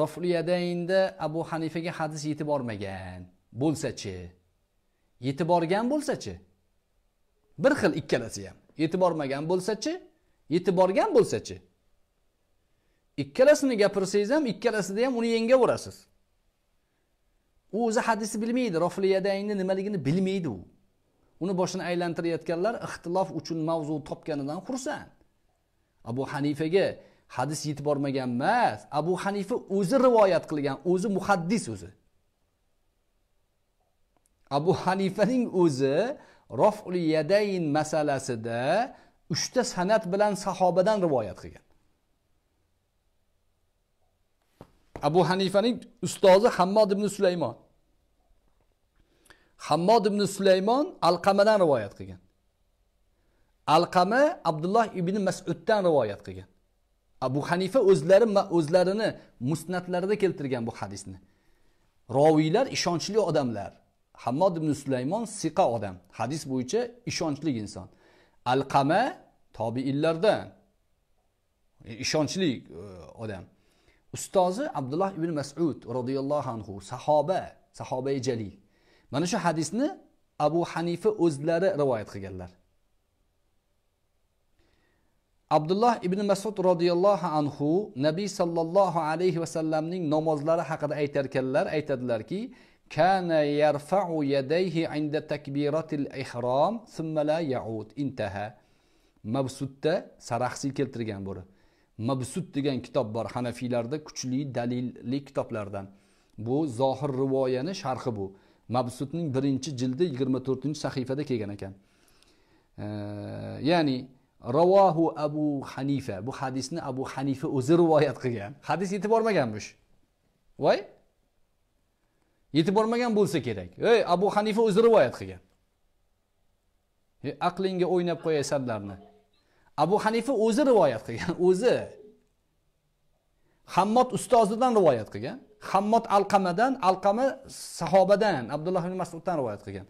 roful yadaynda abu hanifaga hadis yetib bormagan bo'lsachi yetib borgan bo'lsachi bir xil ikkalasi ham yetib bormagan bo'lsachi yetib borgan bo'lsachi ikkalasini gapirsangiz ham ikkalasida ham uni yengaverasiz u o'zi hadisni bilmaydi rofliyadangni nimaligini bilmaydi u uni boshini aylantirayotganlar ixtilof uchun mavzu topganidan xursand abu hanifaga hadis yetib bormagan emas abu hanifa o'zi rivoyat qilgan o'zi muhaddis o'zi abu hanifaning o'zi rofliyadayn masalasida uchta san'at bilan sahobadan rivoyat qilgan abu hanifaning ustozi hammod ibn sulaymon hammod ibn sulaymon alqamadan rivoyat qilgan alqama abdulloh ibn masuddan rivoyat qilgan abu hanifa o'zlari o'zlarini musnatlarida keltirgan bu hadisni roviylar ishonchli odamlar hammod ibn sulaymon siqa odam hadis bo'yicha ishonchli inson alqama tobiinlardan e, ishonchli e, odam ustozi abdulloh ibn masud roziyallohu anhu sahoba sahobai jalil mana shu hadisni abu hanifa o'zlari rivoyat qilganlar abdulloh ibn masud roziyallohu anhu nabiy sollallohu alayhi vasallamning namozlari haqida aytar ekanlar aytadilarki kana yarfa'u yadayhi inda takbiratil ihrom thumma la yaud intaha mavsudda sarahsiy keltirgan bo'lib mabsud degan kitob bor hanafiylarda kuchli dalilli kitoblardan bu zohir rivoyani sharhi bu mabsudning birinchi jildi yigirma to'rtinchi sahifada kelgan ekan ya'ni ravohu abu hanifa bu hadisni abu hanifa o'zi rivoyat qilgan hadis yetib bormaganmish voy yetib bormagan bo'lsa kerak ey abu hanifa o'zi rivoyat qilgan aqlingga o'ynab qo'yasanlarni abu hanifa o'zi rivoyat qilgan o'zi hammod ustozidan rivoyat qilgan hammod alqamadan alqama sahobadan abdulloh ibn masuddan rivoyat qilgan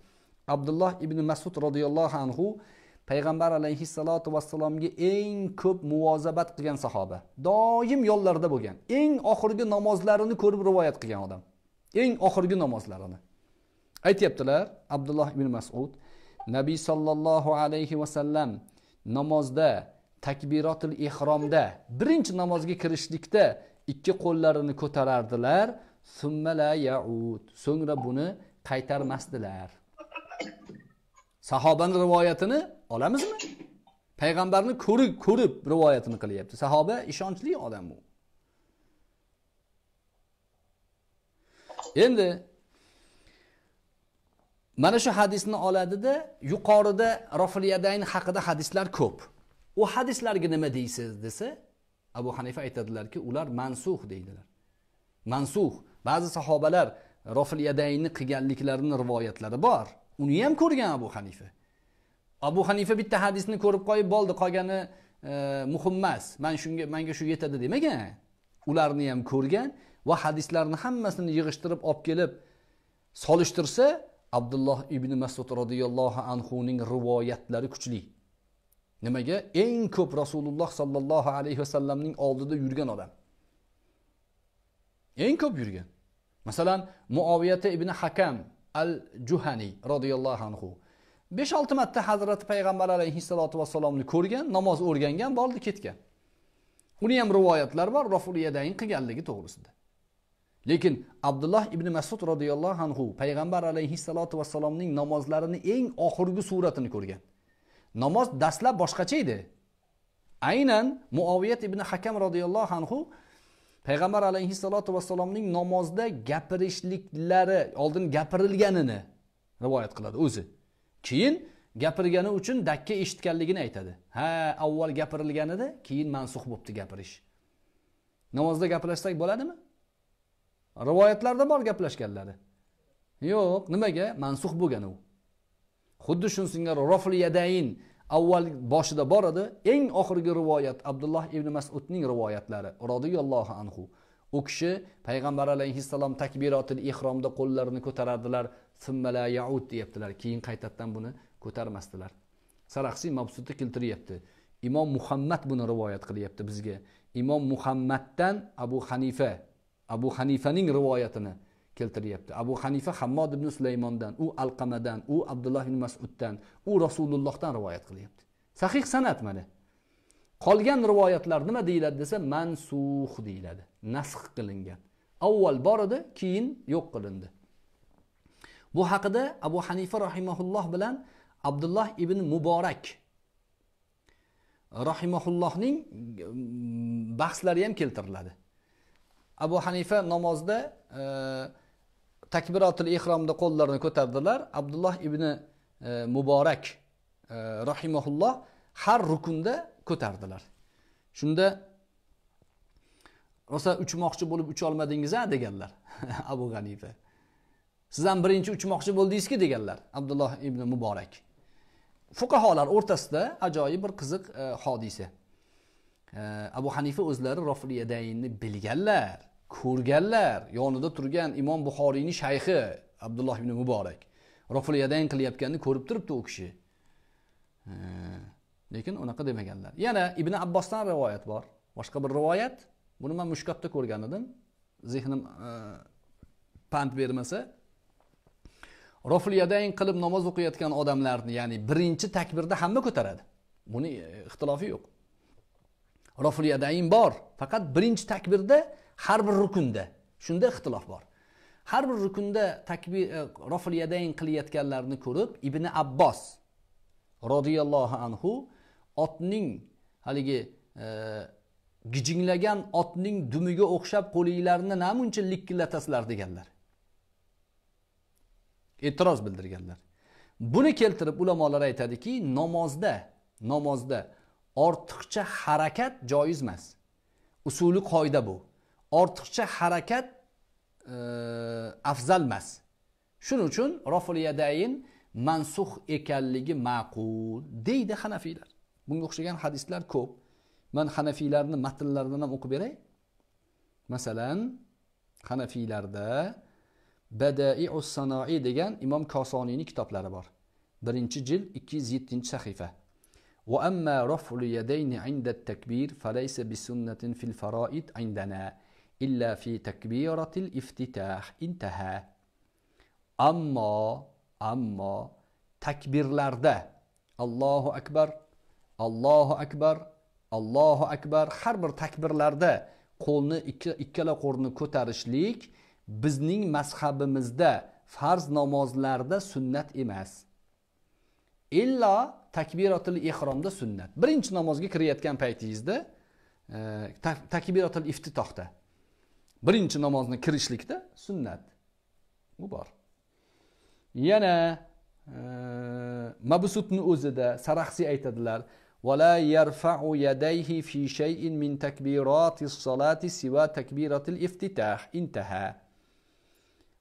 abdulloh ibn masud roziyallohu anhu payg'ambar alayhissalotu vassalomga eng ko'p muvozabat qilgan sahoba doim yo'llarida bo'lgan eng oxirgi namozlarini ko'rib rivoyat qilgan odam eng oxirgi namozlarini aytyaptilar abdulloh ibn masud nabiy sollallohu alayhi vasallam namozda takbirotil ehromda birinchi namozga kirishlikda ikki qo'llarini ko'tarardilar summala so'ngra buni qaytarmasdilar sahobani rivoyatini olamizmi payg'ambarni ko'rib ko'rib rivoyatini qilyapti sahoba ishonchli odam u endi mana shu hadisni oladida yuqorida rofiliyadayn haqida hadislar ko'p u hadislarga nima deysiz desa abu hanifa aytadilarki ular mansuh deydilar mansuh ba'zi sahobalar rofiliyadaynni qilganliklarini rivoyatlari bor uni ham ko'rgan abu hanifa abu hanifa bitta hadisni ko'rib qo'yib bo'ldi qolgani e, muhim emas man shunga manga shu yetadi demagan ularni ham ko'rgan va hadislarni hammasini yig'ishtirib olib kelib solishtirsa abdulloh ibn masud roziyallohu anhuning rivoyatlari kuchli nimaga eng ko'p rasululloh sollallohu alayhi vasallamning oldida yurgan odam eng ko'p yurgan masalan muoviyata ibn hakam al juhaniy roziyallohu anhu besh olti marta hazrati payg'ambar alayhissalotu vassalomni ko'rgan namoz o'rgangan bordi ketgan uni ham rivoyatlar bor roful qilganligi to'g'risida lekin abdulloh ibn masud roziyallohu anhu payg'ambar alayhissalotu vassalomning namozlarini eng oxirgi suratini ko'rgan namoz dastlab boshqacha edi aynan muoviyat ibn hakam roziyallohu anhu payg'ambar alayhissalotu vassalomning namozda gapirishliklari oldin gapirilganini rivoyat qiladi o'zi keyin gapirgani uchun dakka eshitganligini aytadi ha avval gapirilgan edi keyin mansux bo'libdi gapirish namozda gaplashsak bo'ladimi rivoyatlarda bor gaplashganlari yo'q nimaga mansux bo'lgan u xuddi shuni singari rofil yadayin avval boshida bor edi eng oxirgi rivoyat abdulloh ibn masudning rivoyatlari roziyallohu anhu u kishi payg'ambar alayhissalom takbirotil ihromda qo'llarini ko'tarardilar simmala yaud deyaptilar keyin qaytadan buni ko'tarmasdilar saraxsiy mabsudni keltiryapti imom muhammad buni rivoyat qilyapti bizga imom muhammaddan abu hanifa abu hanifaning rivoyatini keltiryapti abu hanifa hammod ibn sulaymondan u alqamadan u abdulloh ibn masuddan u rasulullohdan rivoyat qilyapti sahih san'at mana qolgan rivoyatlar nima deyiladi desa mansux deyiladi nasx qilingan avval bor edi keyin yo'q qilindi bu haqida abu hanifa rahimaulloh bilan abdulloh ibn muborak rahimaullohning mm, bahslari ham keltiriladi abu hanifa namozda e, takbirotil ihromda qo'llarini ko'tardilar abdulloh ibn e, muborak e, rahimaulloh har rukunda ko'tardilar shunda rosa uchmoqchi bo'lib ucholmadingiz a deganlar (laughs) abu hanifa siz ham birinchi uchmoqchi bo'ldingizki deganlar abdulloh ibn muborak fuqaholar o'rtasida ajoyib bir qiziq e, hodisa e, abu hanifa o'zlari rofliyadaynni bilganlar ko'rganlar yonida turgan imom buxoriyning shayxi abdulloh ibn muborak rofliyadayn qilayotganini ko'rib turibdi u kishi lekin unaqa demaganlar yana ibn abbosdan rivoyat bor boshqa bir rivoyat buni man mushkotda ko'rgan edim zehnim e, pand bermasa rofliyadayn qilib namoz o'qiyotgan odamlarni ya'ni birinchi takbirda hamma ko'taradi buni e, ixtilofi yo'q rofliyadayn bor faqat birinchi takbirda har bir rukunda shunda ixtilof bor har bir rukunda takbir e, rofil yadayn qilayotganlarni ko'rib ibn abbos roziyallohu anhu otning haligi e, gijinglagan otning dumiga o'xshab qo'linglarni namuncha likkillatasizlar deganlar e'tiroz bildirganlar buni keltirib ulamolar aytadiki namozda namozda ortiqcha harakat joiz emas usuli qoida bu ortiqcha harakat e, afzal emas shuning uchun roful yadayn mansuh ekanligi ma'qul deydi hanafiylar bunga o'xshagan hadislar ko'p man hanafiylarni matnlaridan ham o'qib beray masalan hanafiylarda badaiu sanoi degan imom kosoniyni kitoblari bor birinchi jild ikki yuz yettinchi sahifa وأما رفع اليدين عند التكبير bi sunnatin fil faroid indana illa fi takbiratil iftitah intaha ammo ammo takbirlarda allohu akbar allohu akbar allohu akbar har bir takbirlarda qo'lni ikkala qo'lni ko'tarishlik bizning mazhabimizda farz namozlarda sunnat emas Illa takbiratil ihromda sunnat birinchi namozga kirayotgan paytingizda e, takbiratil iftitohda birinchi namozni kirishlikda sunnat bu bor yana e, mabsutni o'zida saraxsiy aytadilar ولا يرفع يديه في شيء من تكبيرات الصلاة سوى تكبيرة الافتتاح انتهى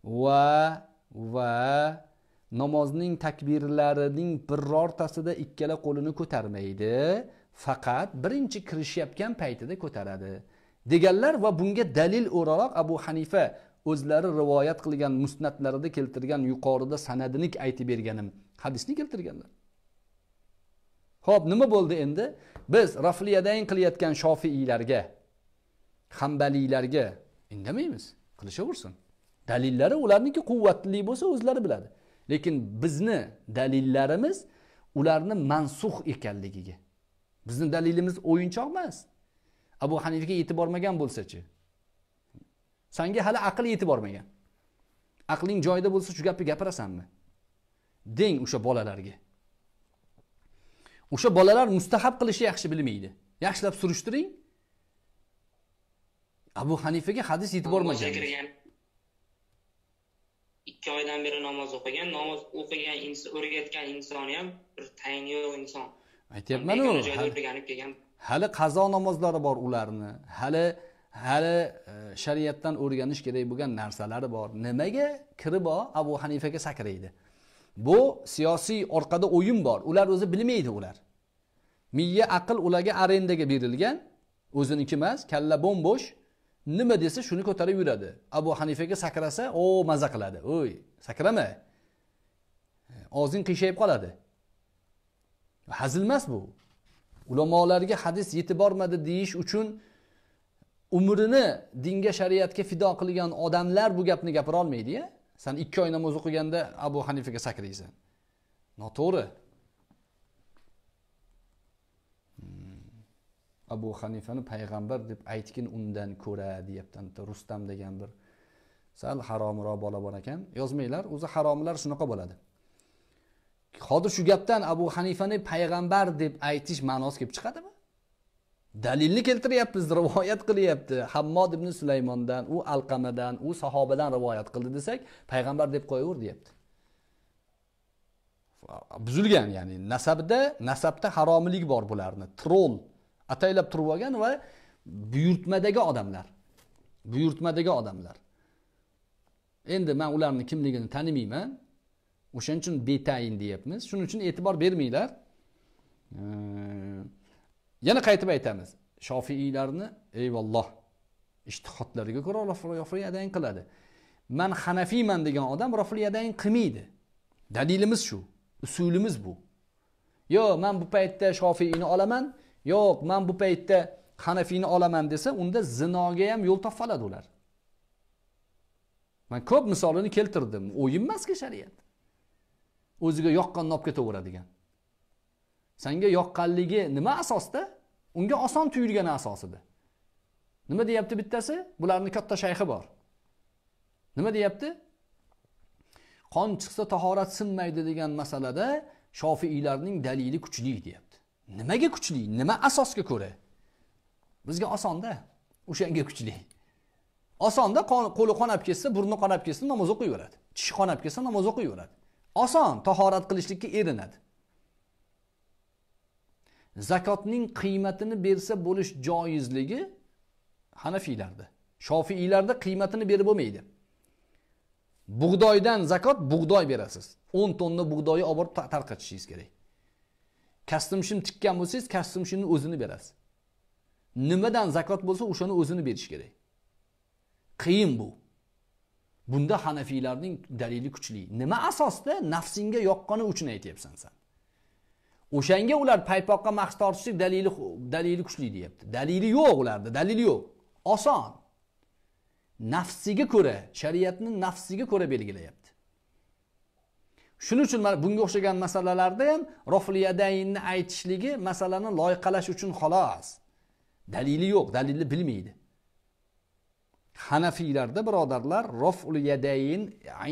و namozning takbirlarining birortasida ikkala qo'lini ko'tarmaydi faqat birinchi kirishayotgan paytida ko'taradi deganlar va bunga dalil o'raroq abu hanifa o'zlari rivoyat qilgan musnatlarida keltirgan yuqorida sanadini aytib berganim hadisni keltirganlar ho'p nima bo'ldi endi biz rafliyadayn qilayotgan shofiiylarga hambaliylarga indamaymiz qilishaversin dalillari ularniki quvvatli bo'lsa o'zlari biladi lekin bizni dalillarimiz ularni mansux ekanligiga bizni dalilimiz o'yinchoq emas abu hanifaga yetib bormagan bo'lsachi sanga hali aql yetib bormagan aqling joyida bo'lsa shu gapni gapirasanmi deng o'sha bolalarga o'sha bolalar mustahab qilishni yaxshi bilmaydi yaxshilab surishtiring abu hanifaga hadis yetib bormagan ikki oydan beri namoz o'qigan namoz o'qigan o'rgatgan inson ham bir tayini yo'q inson aytyapmanu kelgan hali qazo namozlari bor ularni hali hali e, shariatdan o'rganish kerak bo'lgan narsalari bor nimaga kirib abu hanifaga sakraydi bu siyosiy orqada o'yin bor ular o'zi bilmaydi ular miya aql ularga arendaga berilgan o'ziniki emas kalla bo'mbo'sh nima desa shuni ko'tarib yuradi abu hanifaga sakrasa o maza qiladi o'y sakrama e, og'zing qiyshayib qoladi hazil emas bu ulamolarga hadis yetib bormadi deyish uchun umrini dinga shariatga fido qilgan odamlar bu gapni gapirolmaydiya san ikki oy namoz o'qiganda abu hanifaga sakraysan noto'g'ri hmm. abu hanifani payg'ambar deb aytgin undan ko'ra deyapti rustam degan bir sal haromiroq bola bor ekan yozmanglar o'zi haromlar shunaqa bo'ladi hozir shu gapdan abu hanifani payg'ambar deb aytish ma'nosi kelib chiqadimi dalilni keltiryapmiz rivoyat qilyapti hammod ibn sulaymondan u alqamadan u sahobadan rivoyat qildi desak payg'ambar deb qo'yaver deyapti buzilgan ya'ni nasabda nasabda haromilik bor bularni tron ataylab turib olgan va buyurtmadagi odamlar buyurtmadagi odamlar endi man ularni kimligini tanimayman o'shaning uchun betayin deyapmiz shuning uchun e'tibor bermanglar yana qaytib aytamiz shofiiylarni eyvalloh ishtihodlariga ko'ra rofli adayn qiladi man hanafiyman degan odam rofli qilmaydi dalilimiz shu usulimiz bu yo man bu paytda shofiiyni olaman yo'q man bu paytda hanafiyni olaman desa unda zinoga ham yo'l topib oladi ular man ko'p misolini keltirdim o'yin emaski shariat o'ziga yoqqanini olib ketaveradigan sanga yoqqanligi nima asosda unga oson tuyulgani asosida nima deyapti bittasi bularni katta shayxi bor nima deyapti qon chiqsa tahorat sinmaydi degan masalada shofiiylarning dalili kuchli deyapti nimaga kuchli nima asosga ko'ra bizga osonda o'shanga kuchli osonda qo'li qonab ketsa burni qonab ketsa namoz o'qiyveradi tishi qonab ketsa namoz o'qiyveradi oson tahorat qilishlikka erinadi zakotning qiymatini bersa bo'lish joizligi hanafiylarda shofiiylarda qiymatini berib bo'lmaydi bug'doydan zakot bug'doy berasiz o'n tonna bug'doyni olib borib tarqatishingiz kerak shim tikkan bo'lsangiz shimni o'zini berasiz nimadan zakot bo'lsa o'shani o'zini berish kerak qiyin bu bunda hanafiylarning dalili kuchli nima asosda nafsingga yoqqani uchun aytyapsan san o'shanga ular paypoqqa mahs tortishlik dalili dalili kuchli deyapti dalili yo'q ularda dalil yo'q oson nafsiga ko'ra shariatni nafsiga ko'ra belgilayapti shuning uchun mana bunga o'xshagan masalalarda ham rofliyadaynni aytishligi masalani loyiqalash uchun xolos dalili yo'q dalilni bilmaydi hanafiylarda birodarlar roful yadayn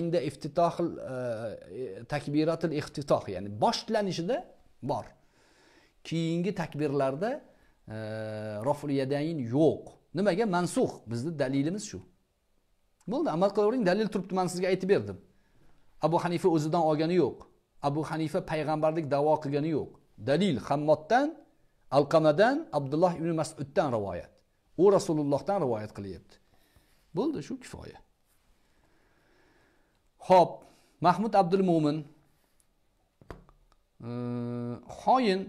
inda iftitohil e, takbiratil iftitoh ya'ni boshlanishida bor keyingi takbirlarda e, roful yadayn yo'q nimaga mansux bizni dalilimiz shu bo'ldi amal qilavering dalil turibdi man sizga aytib berdim abu hanifa o'zidan olgani yo'q abu hanifa payg'ambarlik davo qilgani yo'q dalil hammoddan alqamadan abdulloh ibn masuddan rivoyat u rasulullohdan rivoyat qilyapti bo'ldi shu kifoya ho'p mahmud mo'min e, xoin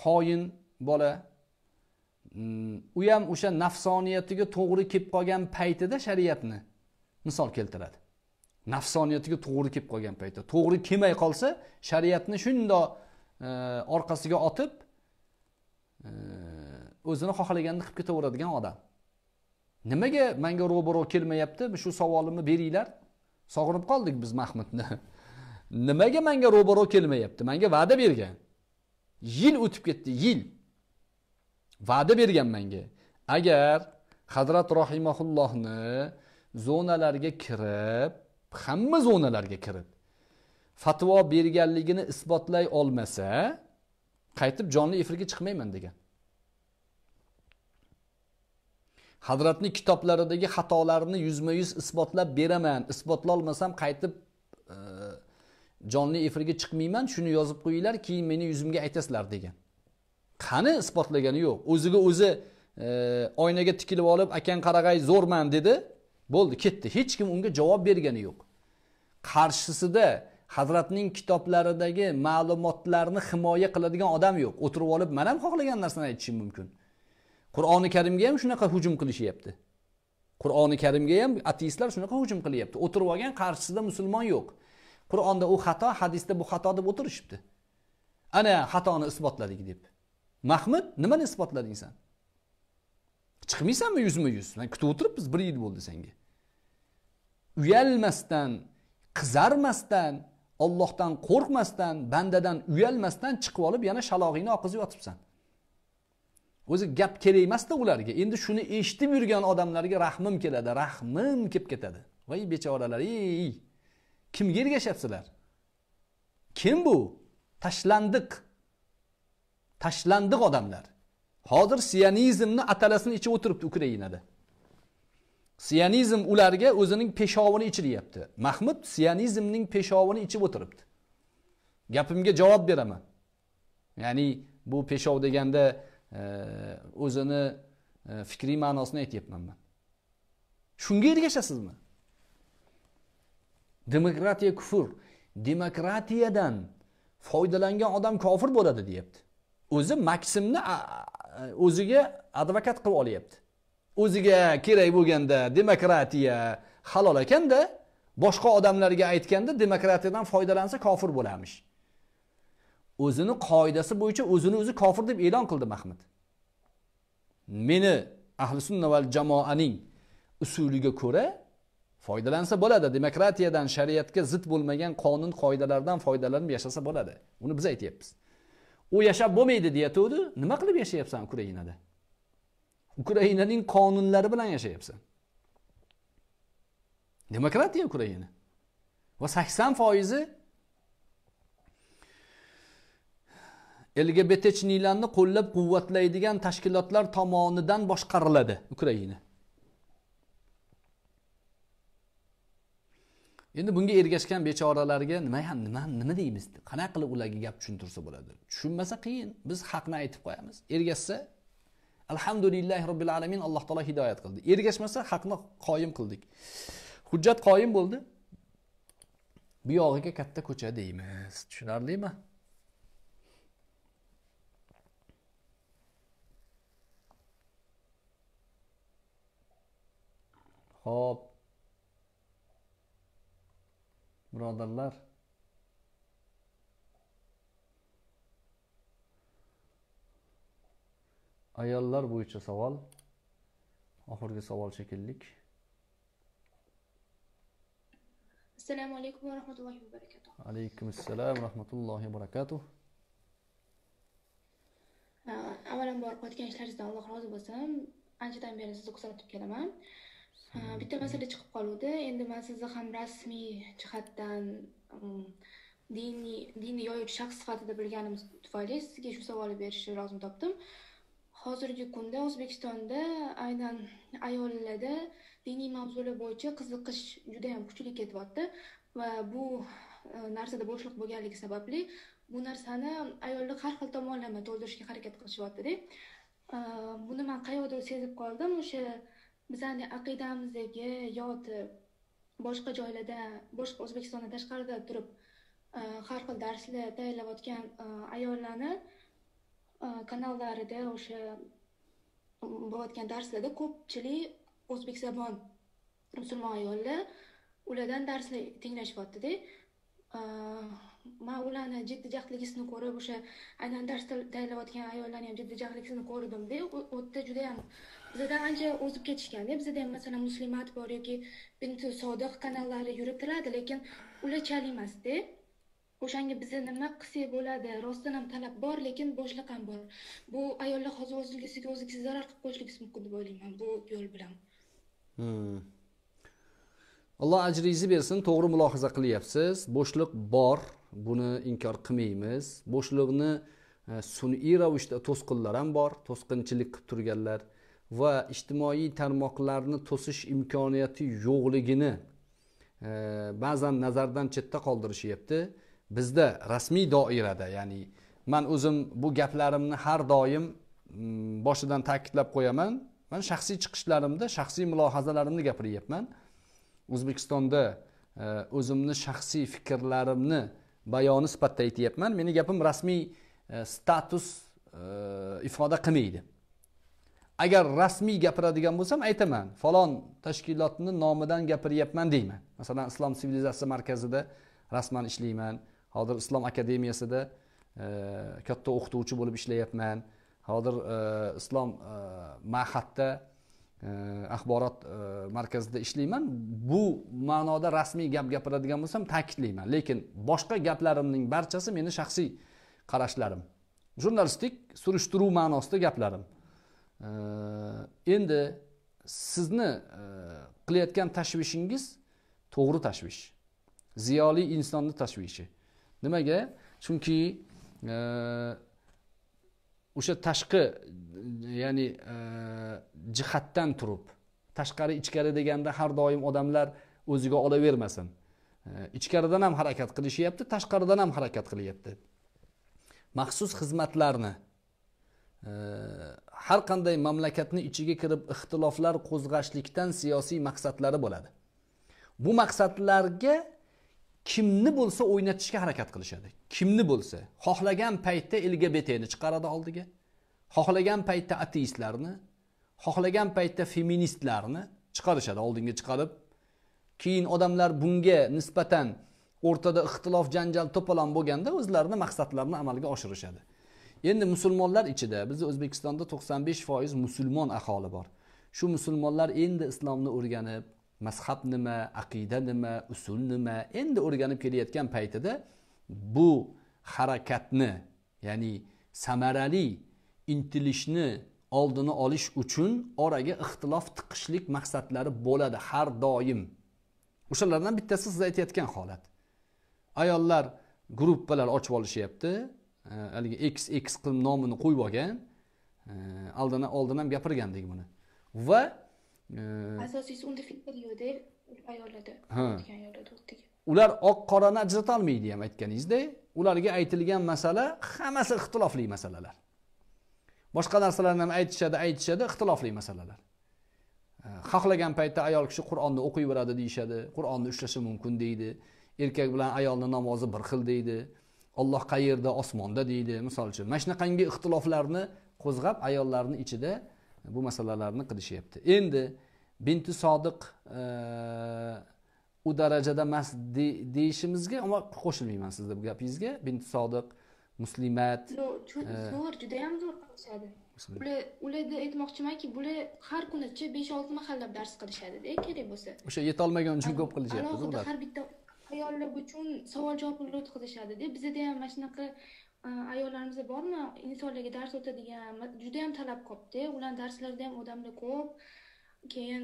xoin bola mm, u ham o'sha nafsoniyatiga to'g'ri kelib qolgan paytida shariatni misol keltiradi nafsoniyatiga to'g'ri kelib qolgan paytda to'g'ri kelmay qolsa shariatni shundoq e, orqasiga otib e, o'zini xohlaganini qilib ketaveradigan odam nimaga manga ro'baro kelmayapti shu savolimni beringlar sog'inib qoldik biz mahmudni (laughs) nimaga manga ro'baro kelmayapti manga va'da bergan yil o'tib ketdi yil va'da bergan manga agar hazrat rohimaullohni zonalarga kirib hamma zonalarga kirib fatvo berganligini isbotlay olmasa qaytib jonli efirga chiqmayman degan hazratni kitoblaridagi xatolarini yuzma yuz isbotlab beraman isbotlolmasam qaytib e, jonli efirga chiqmayman shuni yozib qo'yinglar keyin meni yuzimga aytasizlar degan qani isbotlagani yo'q o'ziga o'zi e, oynaga tikilib olib akang qarag'ay zo'rman dedi bo'ldi ketdi hech kim unga javob bergani yo'q qarshisida hazratning kitoblaridagi ma'lumotlarni himoya qiladigan odam yo'q o'tirib olib man ham xohlagan narsani aytishim mumkin qur'oni karimga ham shunaqa hujum qilishyapti qur'oni karimga ham ateistlar shunaqa hujum qilyapti o'tirib olgan qarshisida musulmon yo'q qur'onda u xato hadisda bu xato deb o'tirishibdi ana xatoni isbotladik deb mahmud nimani isbotlading san chiqmaysanmi yuzma yuz kutib o'tiribmiz bir yil bo'ldi senga uyalmasdan qizarmasdan ollohdan qo'rqmasdan bandadan uyalmasdan chiqib olib yana shalog'ingni oqizib yotibsan o'zi gap kerak emasda ularga endi shuni eshitib yurgan odamlarga rahmim keladi rahmim kelib ketadi voy bechoralar ey kimga ergashyapsizlar kim bu tashlandiq tashlandiq odamlar hozir sionizmni atalasini ichib o'tiribdi ukrainada sionizm ularga o'zining peshovini ichiryapti mahmud sionizmning peshovini ichib o'tiribdi gapimga javob beraman ya'ni bu peshov deganda o'zini e, fikriy ma'nosini aytyapman man shunga ergashasizmi demokratiya kufur demokratiyadan foydalangan odam kofir bo'ladi deyapti o'zi maksimni o'ziga advokat qilib olyapti o'ziga kerak bo'lganda demokratiya halol ekanda boshqa odamlarga aytganda demokratiyadan foydalansa kofir bo'larmish o'zini qoidasi bo'yicha o'zini o'zi kofir deb e'lon qildi mahmud meni ahli sunna val jamoaning usuliga ko'ra foydalansa bo'ladi demokratiyadan shariatga zid bo'lmagan qonun qoidalardan foydalanib yashasa bo'ladi uni biz aytyapmiz u yashab bo'lmaydi deyatuvdi nima qilib yashayapsan ukrainada ukrainaning qonunlari bilan yashayapsan demokratiya ukraina va sakson foizi lgbtchnilarni qo'llab quvvatlaydigan tashkilotlar tomonidan boshqariladi ukraina endi bunga ergashgan bechoralarga nima nima nima deymiz qanaqa qilib ularga gap tushuntirsa bo'ladi tushunmasa qiyin biz haqni aytib qo'yamiz ergashsa alhamdulillah robbil alamin alloh taolo hidoyat qildi ergashmasa haqni qoyim qildik hujjat qoyim bo'ldi bu yog'iga katta ko'cha deymiz tushunarlimi ho'p birodarlar ayollar bo'yicha savol oxirgi savol shekillik assalomu alaykum va rahmatullohi va barakatuh alaykum assalom rahmatullohi va barakatuh avvalambor qilayotgan ishlaringizdan alloh rozi bo'lsin anchadan beri sizni kuzatib kelaman bitta masala chiqib qoluvdi endi man sizni ham rasmiy jihatdan um, diniy dinni yoyuvchi shaxs sifatida bilganim tufayli sizga shu savolni berishni lozim topdim hozirgi kunda o'zbekistonda aynan ayollarda diniy mavzular bo'yicha qiziqish juda yam kuchli ketyapti va bu e, narsada bo'shliq bo'lganligi sababli bu narsani ayollar har xil tomonlama to'ldirishga harakat qilishyaptida e, buni man qayerdir sezib qoldim o'sha bizani aqidamizdagi yoki boshqa joylarda boshqa o'zbekistondan tashqarida turib e, har xil darslar tayyorlayotgan e, ayollarni e, kanallarida o'sha bo'layotgan darslarda ko'pchilik o'zbekzabon musulmon ayollar ulardan darslar tinglashyaptida man ularni jiddijahligini ko'rib o'sha aynan dars tayyorlayotgan ayollarni ham jiddijahligini ko'rdimda u yerda judayam bizada ancha o'zib ketishganda bizada ham masalan muslimat bor yoki bintu sodiq kanallari yurib turadi lekin ular chal emasda o'shanga biza nima qilsak bo'ladi rostdan ham talab bor lekin boshliq ham bor bu ayollar hozir o'ziga o'zi zarar qilib qo'yishligi mumkin deb o'ylayman bu yo'l bilan hmm. alloh ajringizni bersin to'g'ri mulohaza qilyapsiz bo'shliq bor buni inkor qilmaymiz bo'shliqni e, sun'iy ravishda to'sqinlar ham bor to'sqinchilik qilib turganlar va ijtimoiy tarmoqlarni to'sish imkoniyati yo'qligini e, ba'zan nazardan chetda qoldirishyapti bizda rasmiy doirada ya'ni man o'zim bu gaplarimni har doim mm, boshidan ta'kidlab qo'yaman man shaxsiy chiqishlarimda shaxsiy mulohazalarimni gapiryapman o'zbekistonda e, o'zimni shaxsiy fikrlarimni bayoni sifatida aytyapman meni gapim rasmiy e, status e, ifoda qilmaydi agar rasmiy gapiradigan bo'lsam aytaman falon tashkilotni nomidan gapiryapman deyman masalan islom sivilizatsiyasi markazida rasman ishlayman hozir islom akademiyasida e, katta o'qituvchi bo'lib ishlayapman hozir e, islom e, mahatda e, axborot e, markazida ishlayman bu ma'noda rasmiy gap gapiradigan bo'lsam ta'kidlayman lekin boshqa gaplarimning barchasi meni shaxsiy qarashlarim jurnalistik surishtiruv ma'nosida gaplarim endi sizni qilayotgan tashvishingiz to'g'ri tashvish ziyoli insonni tashvishi nimaga chunki o'sha tashqi ya'ni jihatdan turib tashqari ichkari deganda har doim odamlar o'ziga olavermasin ichkaridan ham harakat qilishyapti tashqaridan ham harakat qilyapti maxsus xizmatlarni har qanday mamlakatni ichiga kirib ixtiloflar qo'zg'ashlikdan siyosiy maqsadlari bo'ladi bu maqsadlarga kimni bo'lsa o'ynatishga harakat qilishadi kimni bo'lsa xohlagan paytda lgbtni chiqaradi oldiga xohlagan paytda ateistlarni xohlagan paytda feministlarni chiqarishadi oldinga chiqarib keyin odamlar bunga nisbatan o'rtada ixtilof janjal to'polon bo'lganda o'zlarini maqsadlarini amalga oshirishadi endi musulmonlar ichida bizni o'zbekistonda to'qson besh foiz musulmon aholi bor shu musulmonlar endi islomni o'rganib mazhab nima aqida nima usul nima endi o'rganib kelayotgan paytida bu harakatni ya'ni samarali intilishni oldini olish uchun oraga ixtilof tiqishlik maqsadlari bo'ladi har doim o'shalardan bittasi siz aytayotgan holat ayollar gruppalar ochib olishyapti Э, haligi x x qilib nomini qo'yib olgan oldin э, oldin ham gapirgandik buni va e, asosiysi unda fikr yo'qdek ayollarda ular oq qorani ajratolmaydi ham aytganingizdek ularga aytilgan masala hammasi ixtilofli masalalar boshqa narsalarni ham aytishadi aytishadi ixtilofli masalalar e, xohlagan paytda ayol kishi qur'onni o'qiyveradi deyishadi qur'onni ushlashi mumkin deydi erkak bilan ayolni namozi bir xil deydi olloh qayerda osmonda deydi misol uchun mana shunaqangi ixtiloflarni qo'zg'ab ayollarni ichida bu masalalarni qilishyapti endi binti sodiq u darajada emas deyishimizga umuman qo'shilmayman sizni bu gapingizga binti sodiq muslimat zo'r judayam zo'r qilishadi ular ularda aytmoqchimanki bular har kunicha besh olti mahallab dars qilishadida kerak bo'lsa o'sha yetolmagan uchun ko'p qilishyapti alohida har bitta ayollar uchun savol javoblar o'tkazishadida bizada ham mana shunaqa e, ayollarimiz bormi insonlarga dars o'tadigan juda yam talab ko'pda ularni darslarida ham odamlar ko'p keyin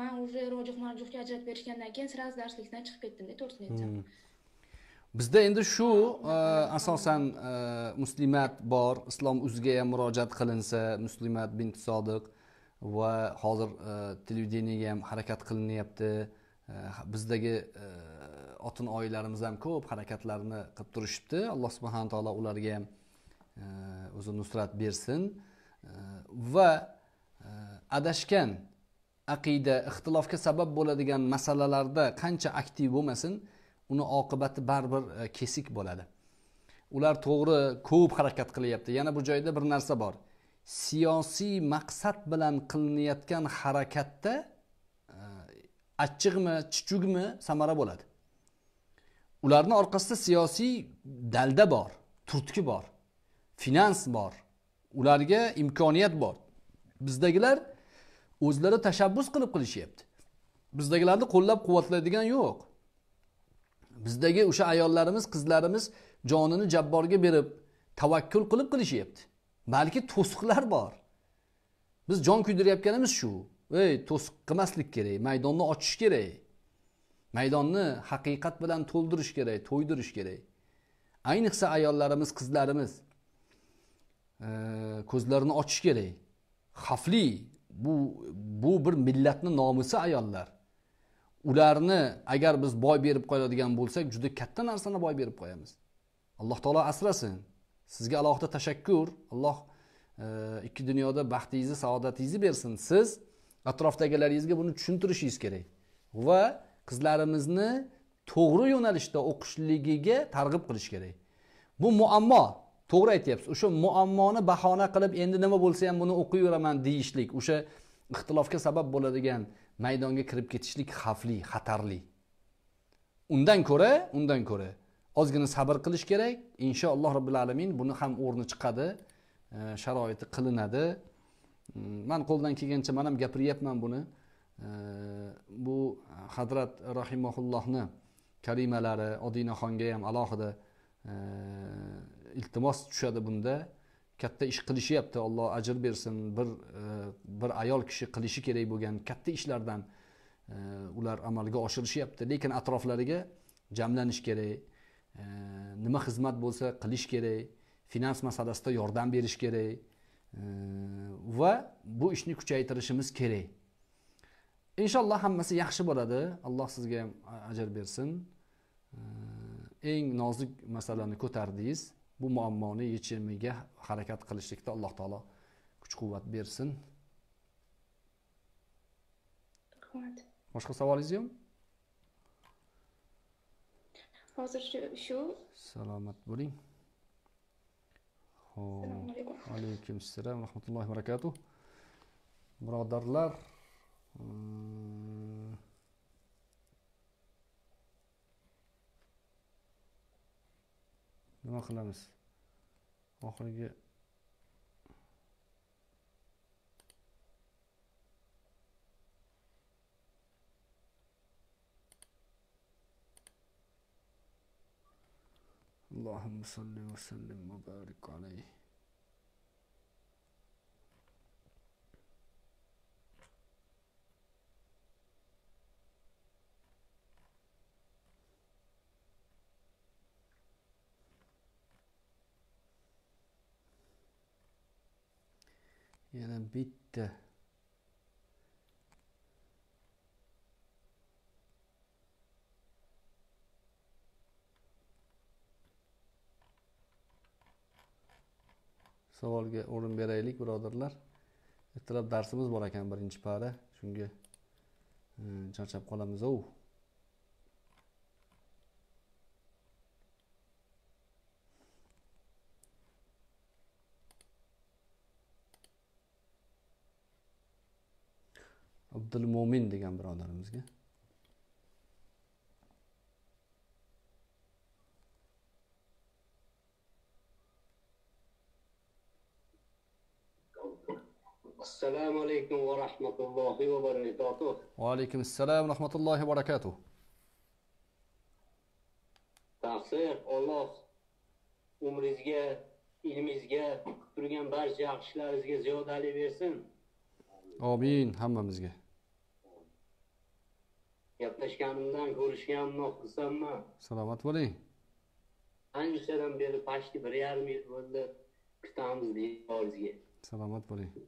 man уже rojih marjuhga ajratib berishgandan keyin сразу darslikdan chiqib ketdimda to'rt yil hmm. bizda endi shu e, asosan e, muslimat bor islom uziga ham murojaat qilinsa muslimat bint sodiq va hozir televideniyaga ham harakat qilinyapti bizdagi otin oyilarimiz ham ko'p harakatlarni qilib turishibdi alloh subhana taolo ularga ham e, o'zi nusrat bersin e, va e, adashgan aqida ixtilofga sabab bo'ladigan masalalarda qancha aktiv bo'lmasin uni oqibati baribir kesik bo'ladi ular to'g'ri ko'p harakat qilyapti yana bu joyda bir narsa bor siyosiy maqsad bilan qilinayotgan harakatda achchiqmi chuchugmi samara bo'ladi ularni orqasida siyosiy dalda bor turtki bor finans bor ularga imkoniyat bor bizdagilar o'zlari tashabbus qilib qilishyapti bizdagilarni qo'llab quvvatlaydigan yo'q bizdagi o'sha ayollarimiz qizlarimiz jonini jabborga berib tavakkul qilib qilishyapti balki to'siqlar bor biz jon kuydirayotganimiz shu ey to'siq qilmaslik kerak maydonni ochish kerak maydonni haqiqat bilan to'ldirish kerak to'ydirish kerak ayniqsa ayollarimiz qizlarimiz e, ko'zlarini ochish kerak xavfli bu bu bir millatni nomusi ayollar ularni agar biz boy berib qo'yadigan bo'lsak juda katta narsani boy berib qo'yamiz alloh taolo asrasin sizga alohida tashakkur alloh e, ikki dunyoda baxtingizni saodatingizni bersin siz atrofdagilaringizga buni tushuntirishingiz kerak va qizlarimizni to'g'ri yo'nalishda o'qishligiga targ'ib qilish kerak bu muammo to'g'ri aytyapsiz o'sha muammoni bahona qilib endi nima bo'lsa ham buni o'qiyveraman deyishlik o'sha ixtilofga sabab bo'ladigan maydonga kirib ketishlik xavfli xatarli undan ko'ra undan ko'ra ozgina sabr qilish kerak inshaalloh robbil alamin buni ham o'rni chiqadi e, sharoiti qilinadi mm, man qo'ldan kelgancha man ham gapiryapman buni bu hazrat rahimaullohni kalimalari odinaxonga ham alohida e, iltimos tushadi bunda katta ish qilishyapti olloh ajr bersin bir e, bir ayol kishi qilishi kerak bo'lgan katta ishlardan e, ular amalga oshirishyapti lekin atroflariga jamlanish kerak nima xizmat bo'lsa qilish kerak finans masalasida yordam berish kerak va bu ishni kuchaytirishimiz kerak inshaalloh hammasi yaxshi bo'ladi alloh sizga ham ajr bersin eng nozik masalani ko'tardingiz bu muammoni yechimiga harakat qilishlikda alloh taolo kuch quvvat bersin rahmat boshqa savolingiz yo'qmi hozir shu salomat bo'ling ho'p alaykum assalom rahmatullohi va barakatuh birodarlar nima qilamiz oxirgi اللهم صل وسلم وبارك عليه yana bitta savolga o'rin beraylik birodarlar ertalab darsimiz bor ekan birinchi para shunga e, charchab qolamiz abdul mo'min degan birodarimizga assalomu alaykum va rahmatullohi va barakatuh va alaykum assalom rahmatullohi va barakatuh taqsir olloh umringizga ilmingizga turgan barcha yaxshilaringizga ziyodalik bersin omin hammamizga gaplashganimdan ko'rishganimni xursandman salomat bo'ling anchadan beri почти bir yarim yil bo'ldi kutamiz devoringizga salomat bo'ling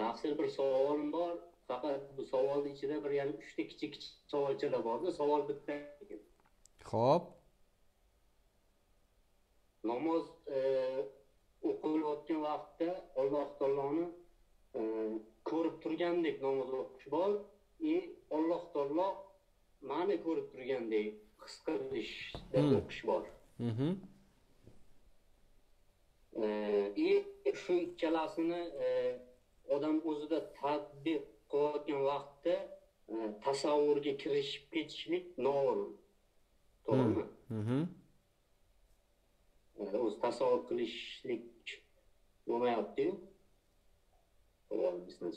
tafsir bir savolim bor faqat bu savolni ichida bir yarim uchta kichik kichik savolchalar borda savol bitta ho'p namoz e, o'qilayotgan vaqtda alloh taoloni e, ko'rib turgandek namoz o'qish bor alloh taolo ma'ni ko'rib turgandek his qilishda hmm. o'qish bor и mm-hmm. e, shunchalasini e, odam o'zida tadbiq qilayotgan vaqtda e, tasavvurga kirishib ketishlik noo'rin to'g'rimi mm-hmm. Mm-hmm. o'zi tasavvur qilishlik bo'lmayaptiyu bizni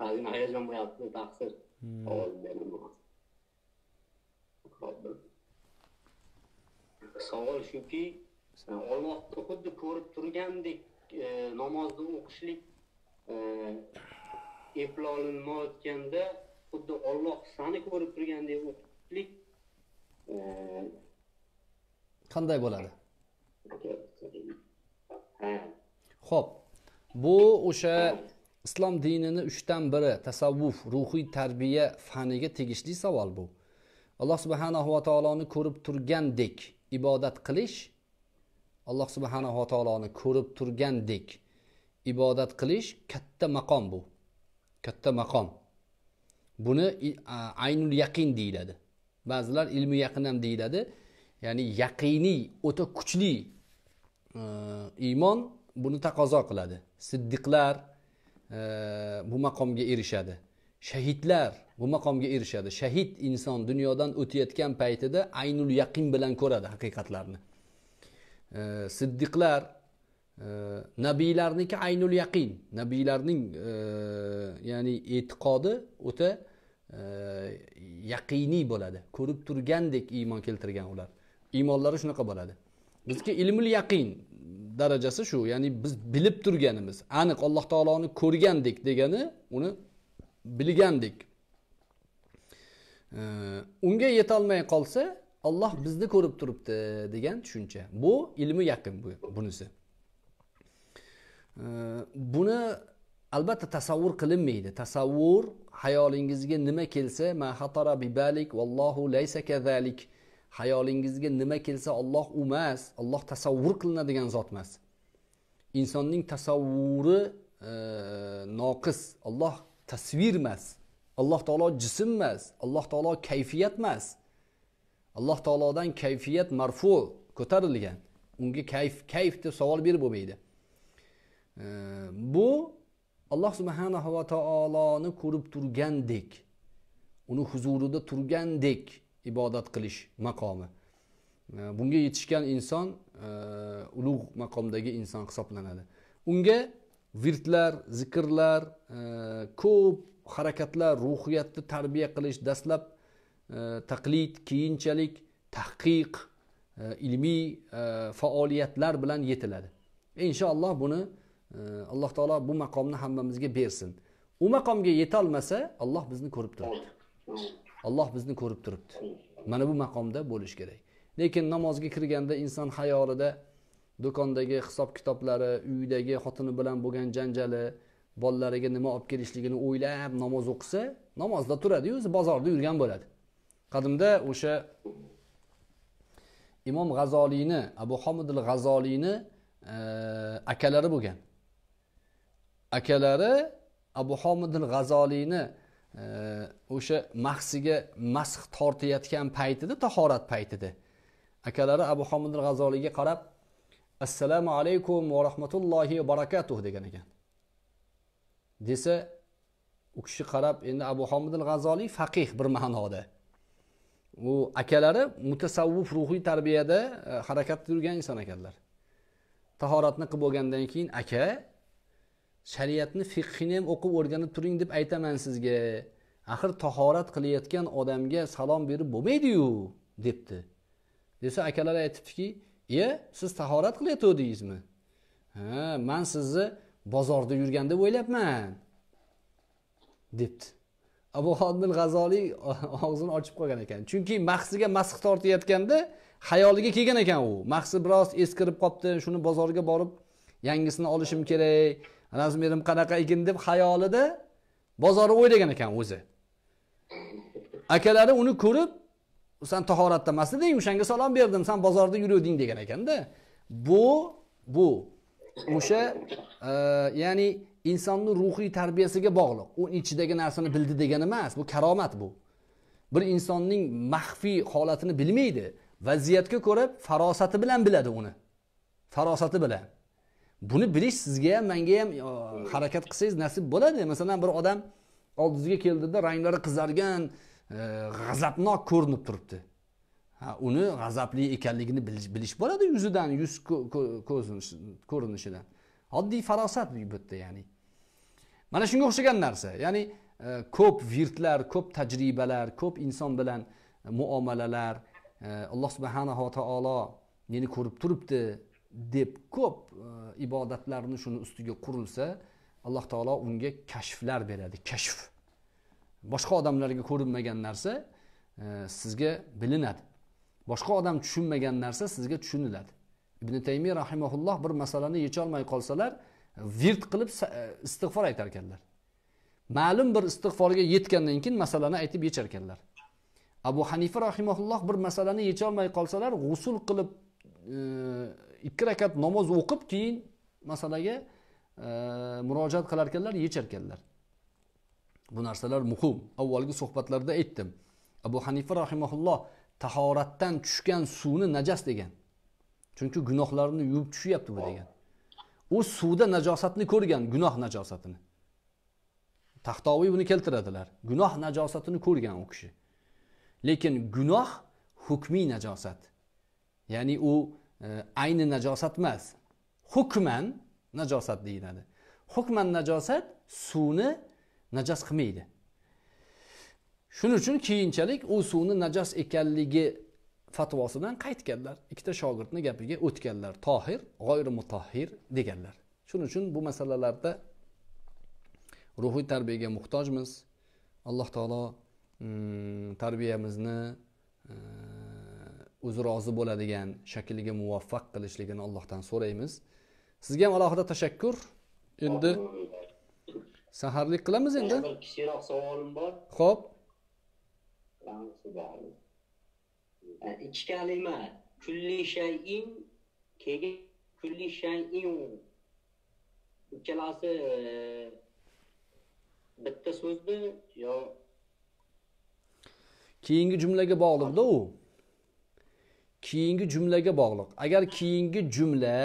هذه معلش امي اعطيت احسن savol shuki ollohni xuddi ko'rib turgandek namozni o'qishlik eplolmayotganda xuddi olloh sani ko'rib turgandek o'qishlik qanday bo'ladi ho'p bu o'sha islom dinini uchdan biri tasavvuf ruhiy tarbiya faniga tegishli savol bu alloh subhanahu va taoloni ko'rib turgandek ibodat qilish alloh subhanahu va taoloni ko'rib turgandek ibodat qilish katta maqom bu katta maqom buni aynul yaqin deyiladi ba'zilar ilmi yaqin ham deyiladi ya'ni yaqiniy o'ta kuchli iymon buni taqozo qiladi siddiqlar e, bu maqomga erishadi shahidlar bu maqomga erishadi shahid inson dunyodan o'tayotgan paytida aynul yaqin bilan ko'radi haqiqatlarni siddiqlar e, nabiylarniki aynul yaqin nabiylarning e, ya'ni e'tiqodi o'ta yaqiniy bo'ladi ko'rib turgandek iymon keltirgan ular iymonlari shunaqa bo'ladi bizga ilmul yaqin darajasi shu ya'ni biz bilib turganimiz aniq alloh taoloni ko'rgandik degani uni bilgandik unga yetolmay qolsa olloh bizni ko'rib turibdi degan tushuncha bu ilmi yaqin bu, bunisi buni albatta tasavvur qilinmaydi tasavvur hayolingizga nima kelsa ma hatara bibalik vallohu laysa kazalik hayolingizga nima kelsa olloh u emas olloh tasavvur qilinadigan zot emas insonning tasavvuri e, noqis olloh tasvir emas alloh taolo jism emas alloh taolo kayfiyat emas alloh taolodan kayfiyat marfu ko'tarilgan unga kayf kayf deb savol berib bo'lmaydi e, bu alloh subhanava taoloni ko'rib turgandek uni huzurida turgandek ibodat qilish maqomi bunga yetishgan inson ulug' maqomdagi inson hisoblanadi unga virtlar zikrlar ko'p harakatlar ruhiyatni tarbiya qilish dastlab taqlid keyinchalik tahqiq ilmiy faoliyatlar bilan yetiladi inshaalloh buni alloh taolo bu maqomni hammamizga bersin u maqomga yetolmasa alloh bizni ko'rib turibdi alloh bizni ko'rib turibdi mana bu maqomda bo'lishi kerak lekin namozga kirganda inson xayolida do'kondagi hisob kitoblari uydagi xotini bilan bo'lgan janjali bolalariga nima olib kelishligini o'ylab namoz o'qisa namozda turadiyu o'zi bozorda yurgan bo'ladi qadimda o'sha imom g'azoliyni abu homidil g'azoliyni e, akalari bo'lgan akalari abu homidil g'azoliyni o'sha mahsiga masx tortayotgan paytida tahorat paytida akalari abu hamid g'azoliyga qarab assalomu alaykum va rahmatullohi va barakatuh degan ekan desa u kishi qarab endi abu al g'azoliy faqih bir ma'noda u akalari mutasavvuf ruhiy tarbiyada e, harakat yurgan inson ekanlar tahoratni qilib bo'lgandan keyin aka shariatni fiqhini ham o'qib o'rganib turing deb aytaman sizga axir tahorat qilayotgan odamga salom berib bo'lmaydiyu debdi desa akalari aytibdiki iya siz tahorat qilayotgandingizmi ha man sizni bozorda yurgan deb o'ylabman debdi abu hodil g'azoliy (laughs) og'zini ochib qolgan ekan chunki mahsiga masx tortayotganda xayoliga kelgan ekan u mahsi biroz eskirib qolibdi shuni bozorga borib yangisini olishim kerak razmerim qanaqa ekan deb xayolida bozorni o'ylagan ekan o'zi akalari uni ko'rib san tahoratda emas eding o'shanga salom berdim san bozorda yuruvding degan ekanda bu bu o'sha e, ya'ni insonni ruhiy tarbiyasiga bog'liq u ichidagi narsani bildi degani emas bu karomat bu bir insonning maxfiy holatini bilmaydi vaziyatga ko'ra farosati bilan biladi uni farosati bilan buni bilish sizga ham manga ham harakat qilsangiz nasib bo'ladi masalan bir odam oldingizga keldida ranglari qizargan e, g'azabnok ko'rinib turibdi uni g'azabli ekanligini bilish bo'ladi yuzidan yuz ko'rinishidan oddiy farosat bu yerda ya'ni mana shunga o'xshagan narsa ya'ni e, ko'p virtlar ko'p tajribalar ko'p inson bilan e, muomalalar alloh subhanava taolo meni ko'rib turibdi deb ko'p e, ibodatlarni shuni ustiga qurilsa alloh taolo unga kashflar beradi kashf boshqa odamlarga ko'rinmagan narsa e, sizga bilinadi boshqa odam tushunmagan narsa sizga tushuniladi ibn taymiy rahimaulloh bir masalani yecholmay qolsalar virt qilib e, istig'for aytar ekanlar ma'lum bir istig'forga yetgandan keyin masalani aytib yechar ekanlar abu hanifa rahimaulloh bir masalani yecholmay qolsalar g'usul qilib ikki rakat namoz o'qib keyin masalaga e, murojaat qilar ekanlar yechar ekanlar bu narsalar muhim avvalgi suhbatlarda aytdim abu hanifa rahimaulloh tahoratdan tushgan suvni najas degan chunki gunohlarni yuvib tushyapti bu degan u suvda najosatni ko'rgan gunoh najosatini taxtoviy buni keltiradilar gunoh najosatini ko'rgan u kishi lekin gunoh hukmiy najosat ya'ni u ayni najosat emas hukman najosat deyiladi hukman najosat suvni najos qilmaydi shuning uchun keyinchalik u suvni najos ekanligi fatvosidan qaytganlar ikkita shogirdni gapiga o'tganlar tohir g'oyri mutohir deganlar shuning uchun bu masalalarda ruhiy tarbiyaga muhtojmiz alloh taolo mm, tarbiyamizni e, o'zi rozi bo'ladigan shakliga muvaffaq qilishligini allohdan so'raymiz sizga ham alohida tashakkur endi saharlik qilamiz endi bir kichikroq savolim bor ho'p ikki kalima kulli shayin keyin kulli shayin ikkalasi e, bitta so'zmi yo keyingi jumlaga bog'liqda u keyingi jumlaga bog'liq agar keyingi jumla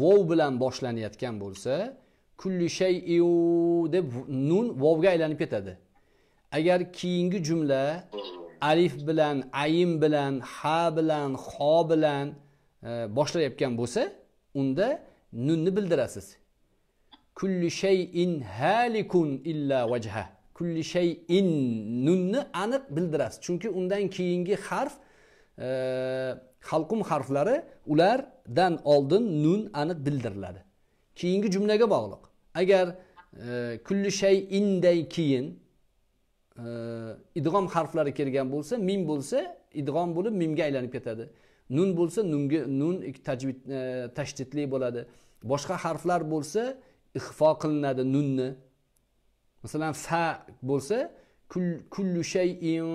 vov bilan boshlanayotgan bo'lsa kulli shayu deb nun vovga aylanib ketadi agar keyingi jumla alif bilan ayin bilan ha bilan xo bilan e, boshlayotgan bo'lsa unda nunni bildirasiz kulli shayin halikun illa vajha kulli shayin nunni aniq bildirasiz chunki undan keyingi harf halqum harflari ulardan oldin nun aniq bildiriladi keyingi jumlaga bog'liq agar e, kulli shay inday keyin e, idg'om harflari kelgan bo'lsa min bo'lsa idg'om bo'lib mimga aylanib ketadi nun bo'lsa nunga nun tajvid e, tashdidli bo'ladi boshqa harflar bo'lsa ixfo qilinadi nunni masalan fa bo'lsa kullu shayin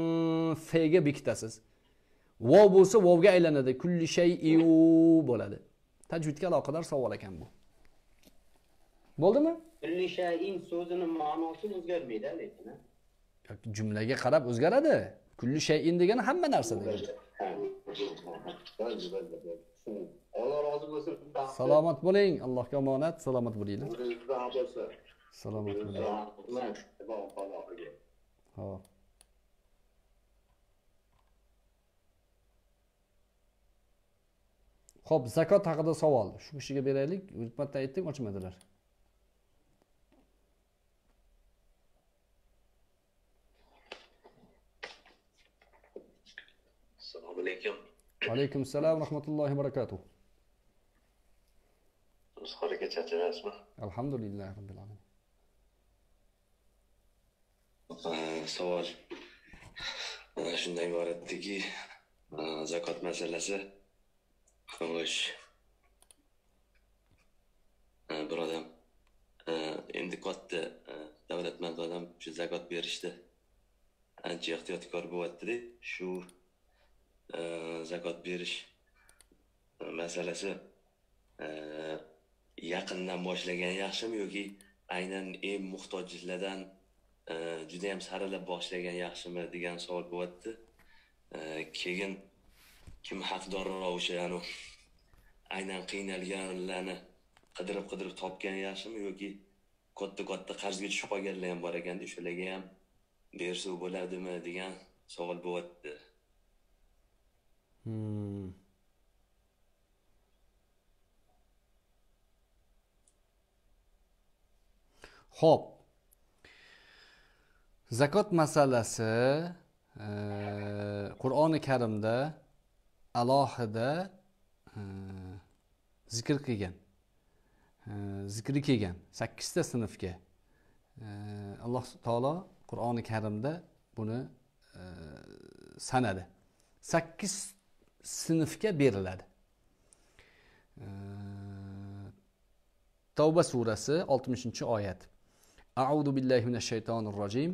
fega bekitasiz vov bo'lsa vovga aylanadi kulli shay iu bo'ladi tajvidga aloqador savol ekan bu bo'ldimi kulli shayin so'zini ma'nosi o'zgarmaydi lekin jumlaga qarab o'zgaradi kulli shayin degani hamma narsa degani alloh rozi bo'lsin salomat bo'ling allohga omonat salomat bo'linglar salomat bo'ling ho'p ho'p zakot haqida savol shu kishiga beraylik ilk marta aytdik ochmadilar assalomu alaykum alaykum assalom rahmatullohi va barakatuh o'zxo'riga charchamasizmi alhamdulillah robbil alamin savol shundan iboratdiki zakot masalasi xo'sh bir odam e, endi katta e, davlatmand odam shu zakot berishda e, ancha ehtiyotkor bo'lyaptida shu zakot berish masalasi yaqindan boshlagan yaxshimi yoki aynan eng muhtojlardan judayam saralab boshlagan yaxshimi degan savol bo'lyapti keyin kim haqdor ravishda yani aynan qiynalganlarni qidirib qidirib topgan yaxshimi yoki katta katta qarzga tushib qolganlar ham bor ekanda o'shalarga ham bersa bo'ladimi degan savol bo'lyapti hmm. ho'p zakot masalasi qur'oni karimda alohida e, zikr qilgan e, zikri kelgan sakkizta sinfga e, alloh taolo qur'oni karimda buni sanadi sakkiz sinfga beriladi tavba surasi oltmishinchi oyat أعوذ بالله من الشيطان الرجيم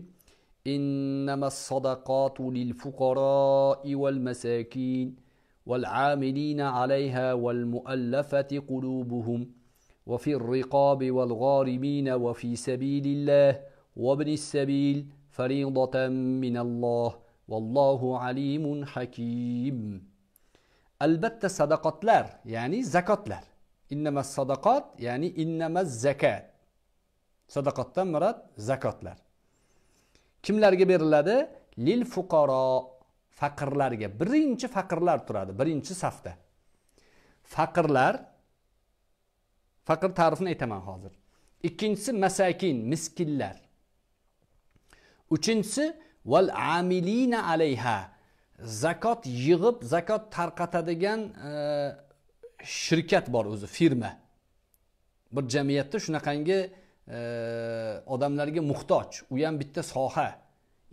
إنما الصدقات للفقراء والمساكين والعاملين عليها والمؤلفة قلوبهم وفي الرقاب والغارمين وفي سبيل الله وابن السبيل فريضة من الله والله عليم حكيم البت صدقت لار يعني زكت لار إنما الصدقات يعني إنما الزكاة صدقت تمرت زكت لار كم لار للفقراء faqirlarga birinchi faqirlar turadi birinchi safda faqirlar faqir ta'rifini aytaman hozir ikkinchisi masakin miskinlar uchinchisi val amilina alayha zakot yig'ib zakot tarqatadigan e, shirkat bor o'zi firma bir jamiyatda shunaqangi e, odamlarga muhtoj u ham bitta soha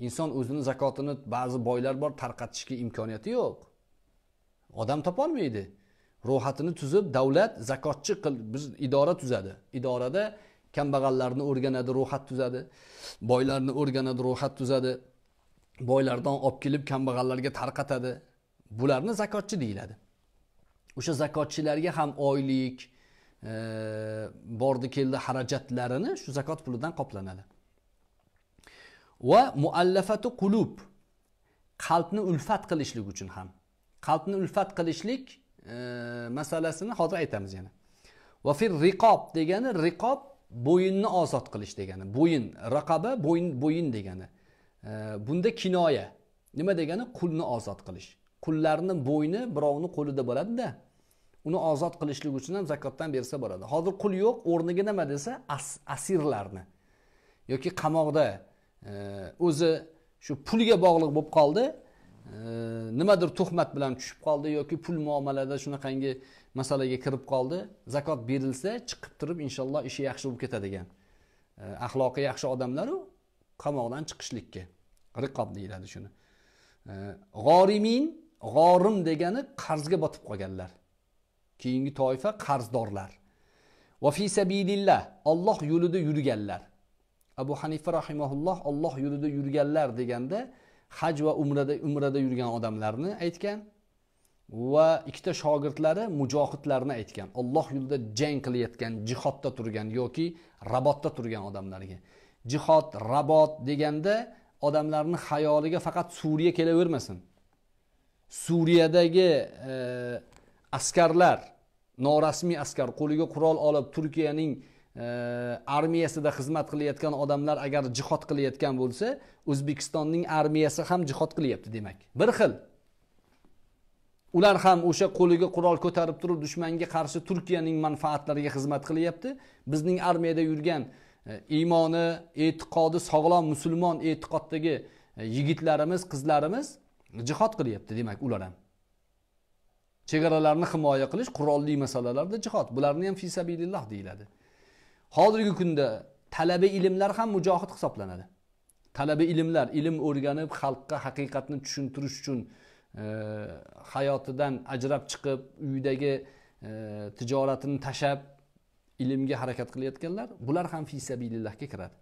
inson o'zini zakotini ba'zi boylar bor tarqatishga imkoniyati yo'q odam topolmaydi ro'yxatini tuzib davlat zakotchi qil biz idora tuzadi idorada kambag'allarni o'rganadi ro'yxat tuzadi boylarni o'rganadi ro'yxat tuzadi boylardan olib kelib kambag'allarga tarqatadi bularni zakotchi deyiladi o'sha zakotchilarga ham oylik e, bordi keldi xarajatlarini shu zakot pulidan qoplanadi va muallafatu qulub qalbni ulfat qilishlik uchun ham qalbni ulfat qilishlik e, masalasini hozir aytamiz yana va fir riqob degani riqob bo'yinni ozod qilish degani bo'yin raqaba bo'yin bo'yin degani e, bunda kinoya nima degani qulni ozod qilish qullarni bo'yni birovni qo'lida bo'ladida uni ozod qilishlik uchun ham zakotdan bersa bo'ladi hozir qul yo'q o'rniga nima desa as asirlarni yoki qamoqda o'zi shu pulga bog'liq bo'lib qoldi nimadir tuhmat bilan tushib qoldi yoki pul muomalada shunaqangi masalaga kirib qoldi zakot berilsa chiqib turib inshaalloh ishi yaxshi bo'lib ketadigan axloqi yaxshi odamlaru qamoqdan chiqishlikka riqob deyiladi shuni g'orimin g'orim degani qarzga botib qolganlar keyingi toifa qarzdorlar va fi sabilillah olloh yo'lida yurganlar abu hanifa rahimaulloh olloh yo'lida yurganlar deganda haj va umrada umrada yurgan odamlarni aytgan va ikkita shogirdlari mujohidlarni aytgan olloh yo'lida jang qilayotgan jihodda turgan yoki rabotda turgan odamlarga jihod rabot deganda odamlarni xayoliga faqat suriya kelavermasin suriyadagi e, askarlar norasmiy askar qo'liga qurol olib turkiyaning armiyasida xizmat qilayotgan odamlar agar jihod qilayotgan bo'lsa o'zbekistonning armiyasi ham jihod qilyapti demak bir xil ular ham o'sha qo'liga qurol ko'tarib turib dushmanga qarshi turkiyaning manfaatlariga xizmat qilyapti bizning armiyada yurgan e, iymoni e'tiqodi sog'lom musulmon e'tiqoddagi e, yigitlarimiz qizlarimiz jihod qilyapti demak ular ham chegaralarni himoya qilish qurolli masalalarda jihod bularni ham fisabililloh deyiladi hozirgi kunda talaba ilmlar ham mujohid hisoblanadi talaba ilmlar ilm o'rganib xalqqa haqiqatni tushuntirish uchun e, hayotidan ajrab chiqib uydagi e, tijoratini tashlab ilmga harakat qilayotganlar bular ham fi sabilillahga kiradi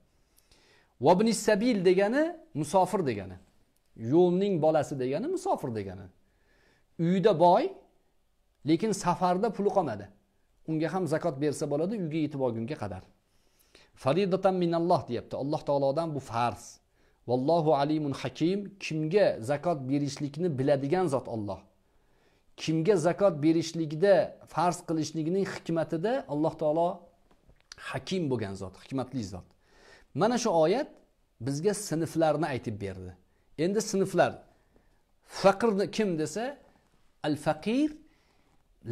vobni sabil degani musofir degani yo'lning bolasi degani musofir degani uyda boy lekin safarda puli qolmadi unga ham zakot bersa bo'ladi uyga yetib olgunga qadar faridatan minalloh deyapti alloh taolodan bu farz vallohu alimun hakim kimga zakot berishlikni biladigan zot olloh kimga zakot berishlikda farz qilishlikning hikmatida alloh taolo hakim bo'lgan zot hikmatli zot mana shu oyat bizga sinflarni aytib berdi endi sinflar faqirni kim desa al faqir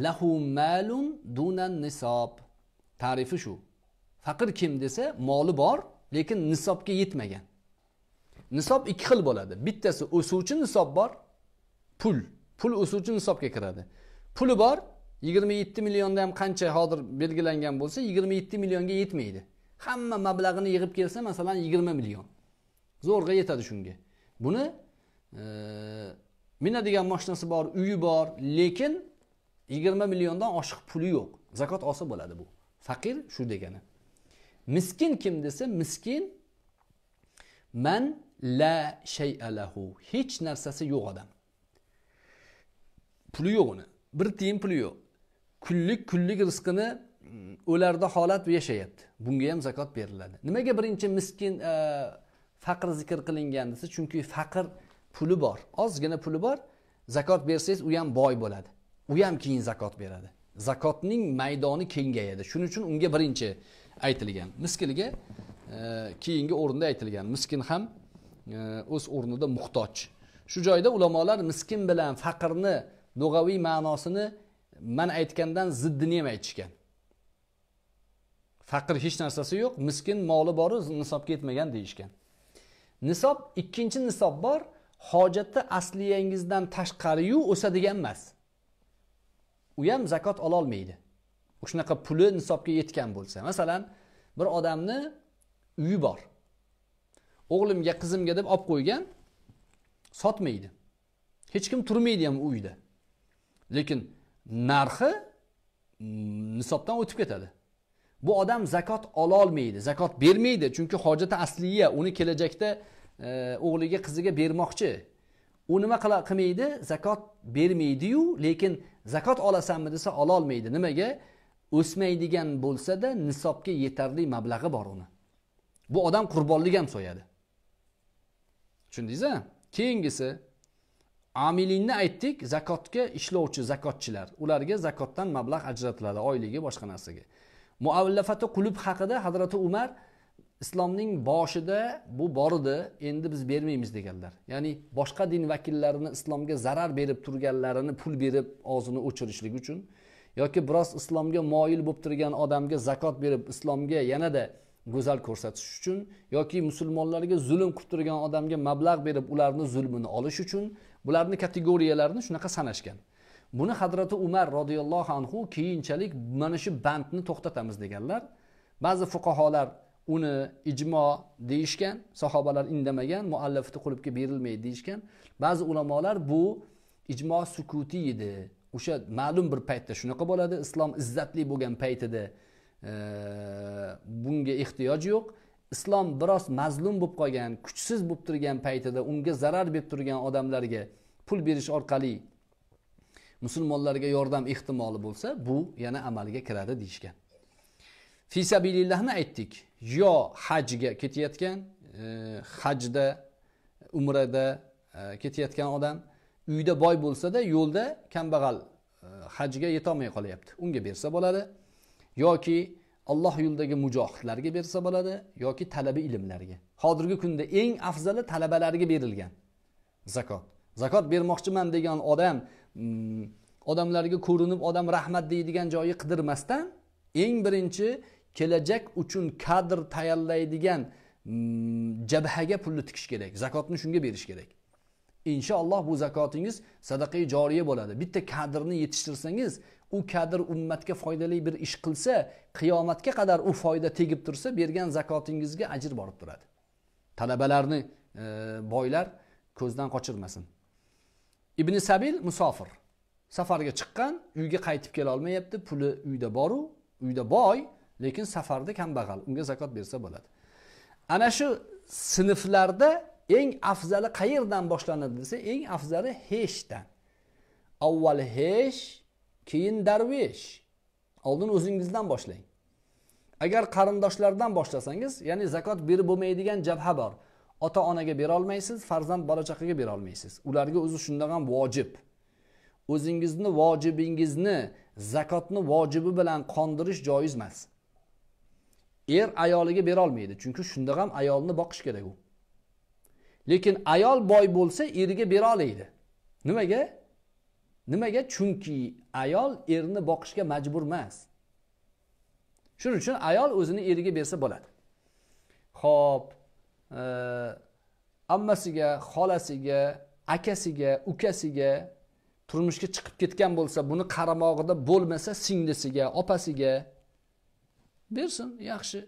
lahu malun dunan nisob ta'rifi shu faqir kim desa moli bor lekin nisobga yetmagan nisob ikki xil bo'ladi bittasi o'suvchi nisob bor pul pul o'suvchi nisobga kiradi puli bor yigirma yetti millionda ham qancha hozir belgilangan bo'lsa yigirma yetti millionga yetmaydi hamma mablag'ini yig'ib kelsa masalan yigirma million zo'rg'a yetadi shunga buni e, minadigan moshinasi bor uyi bor lekin yigirma milliondan oshiq puli yo'q zakot olsa bo'ladi bu faqir shu degani miskin kim desa miskin man la shay alahu hech narsasi yo'q odam puli yo'q uni bir tiyin puli yo'q kunlik kunlik rizqini o'larda mm, holat yashayapti bunga ham zakot beriladi nimaga birinchi miskin e, faqr zikr qilingan desa chunki faqir puli bor ozgina puli bor zakot bersangiz u ham boy bo'ladi u ham keyin zakot beradi zakotning maydoni kengayadi shuning uchun unga birinchi aytilgan miskilga e, keyingi o'rinda aytilgan miskin ham e, o'z o'rnida muhtoj shu joyda ulamolar miskin bilan faqirni lug'aviy ma'nosini man aytgandan ziddini ham aytishgan faqir hech narsasi yo'q miskin moli boru nisobga yetmagan deyishgan nisob ikkinchi nisob bor hojati asliyangizdan tashqariyu o'sadigan emas u ham zakot ololmaydi shunaqa puli nisobga yetgan bo'lsa masalan bir odamni uyi bor o'g'limga qizimga deb olib qo'ygan sotmaydi hech kim turmaydi ham u uyda lekin narxi mm, nisobdan o'tib ketadi bu odam zakot ololmaydi zakot bermaydi chunki hojati asliya uni kelajakda e, o'g'liga qiziga bermoqchi u nima qilmaydi zakot bermaydiyu lekin zakot olasanmi desa ololmaydi nimaga o'smaydigan bo'lsada nisobga yetarli mablag'i bor uni bu odam qurbonlik ham so'yadi tushundingizmi keyingisi amilinni aytdik zakotga ishlovchi zakotchilar ularga zakotdan mablag' ajratiladi oyligi boshqa narsaga muallafati qulub haqida hazrati umar islomning boshida bu bor edi endi biz bermaymiz deganlar ya'ni boshqa din vakillarini islomga zarar berib turganlarini pul berib og'zini o'chirishlik uchun yoki biroz islomga moyil bo'lib turgan odamga zakot berib islomga yanada go'zal ko'rsatish uchun yoki musulmonlarga zulm qilib turgan odamga mablag' berib ularni zulmini olish uchun bularni kategoriyalarini shunaqa sanashgan buni hadrati umar roziyallohu anhu keyinchalik mana shu bandni to'xtatamiz deganlar ba'zi fuqarolar uni ijmo deyishgan sahobalar indamagan muallifni qulubga berilmaydi deyishgan ba'zi ulamolar bu ijmo sukuti edi o'sha ma'lum bir paytda shunaqa bo'ladi islom izzatli bo'lgan paytida e, bunga ehtiyoj yo'q islom biroz mazlum bo'lib qolgan kuchsiz bo'lib turgan paytida unga zarar berib turgan odamlarga pul berish orqali musulmonlarga yordam ehtimoli bo'lsa bu yana amalga kiradi deyishgan fisabilillahni aytdik yo hajga ketayotgan e, hajda umrada e, ketayotgan odam uyda boy bo'lsada yo'lda kambag'al e, hajga yetolmay qolyapti unga bersa bo'ladi yoki alloh yo'lidagi mujohidlarga bersa bo'ladi yoki talaba ilmlarga hozirgi kunda eng afzali talabalarga berilgan zakot zakot bermoqchiman degan odam mm, odamlarga ko'rinib odam rahmat deydigan joyi qidirmasdan eng birinchi kelajak uchun kadr tayyorlaydigan mm, jabhaga pulni tikish kerak zakotni shunga berish kerak inshaalloh bu zakotingiz sadaqa joriya bo'ladi bitta kadrni yetishtirsangiz u kadr ummatga foydali bir ish qilsa qiyomatga qadar u foyda tegib tursa bergan zakotingizga ajr borib turadi talabalarni e, boylar ko'zdan qochirmasin ibn sabil musofir safarga chiqqan uyga qaytib kelolmayapti puli uyda boru uyda boy lekin safarda kambag'al unga zakot bersa bo'ladi ana shu sinflarda eng afzali qayerdan boshlanadi desa eng afzali heshdan avval hesh keyin darvesh oldin o'zingizdan boshlang agar qarindoshlardan boshlasangiz ya'ni zakot berib bo'lmaydigan jabha bor ota onaga berolmaysiz farzand bola chaqaga berolmaysiz ularga o'zi shundoq ham vojib o'zingizni vojibingizni zakotni vojibi bilan qondirish joiz emas er ayoliga berolmaydi chunki shunda ham ayolni boqish kerak u lekin ayol boy bo'lsa eriga bera oladi nimaga nimaga chunki ayol erni boqishga majbur emas shuning uchun ayol o'zini eriga bersa bo'ladi ho'p e, ammasiga xolasiga akasiga ukasiga turmushga chiqib ketgan bo'lsa buni qaramog'ida bo'lmasa singlisiga opasiga bersin yaxshi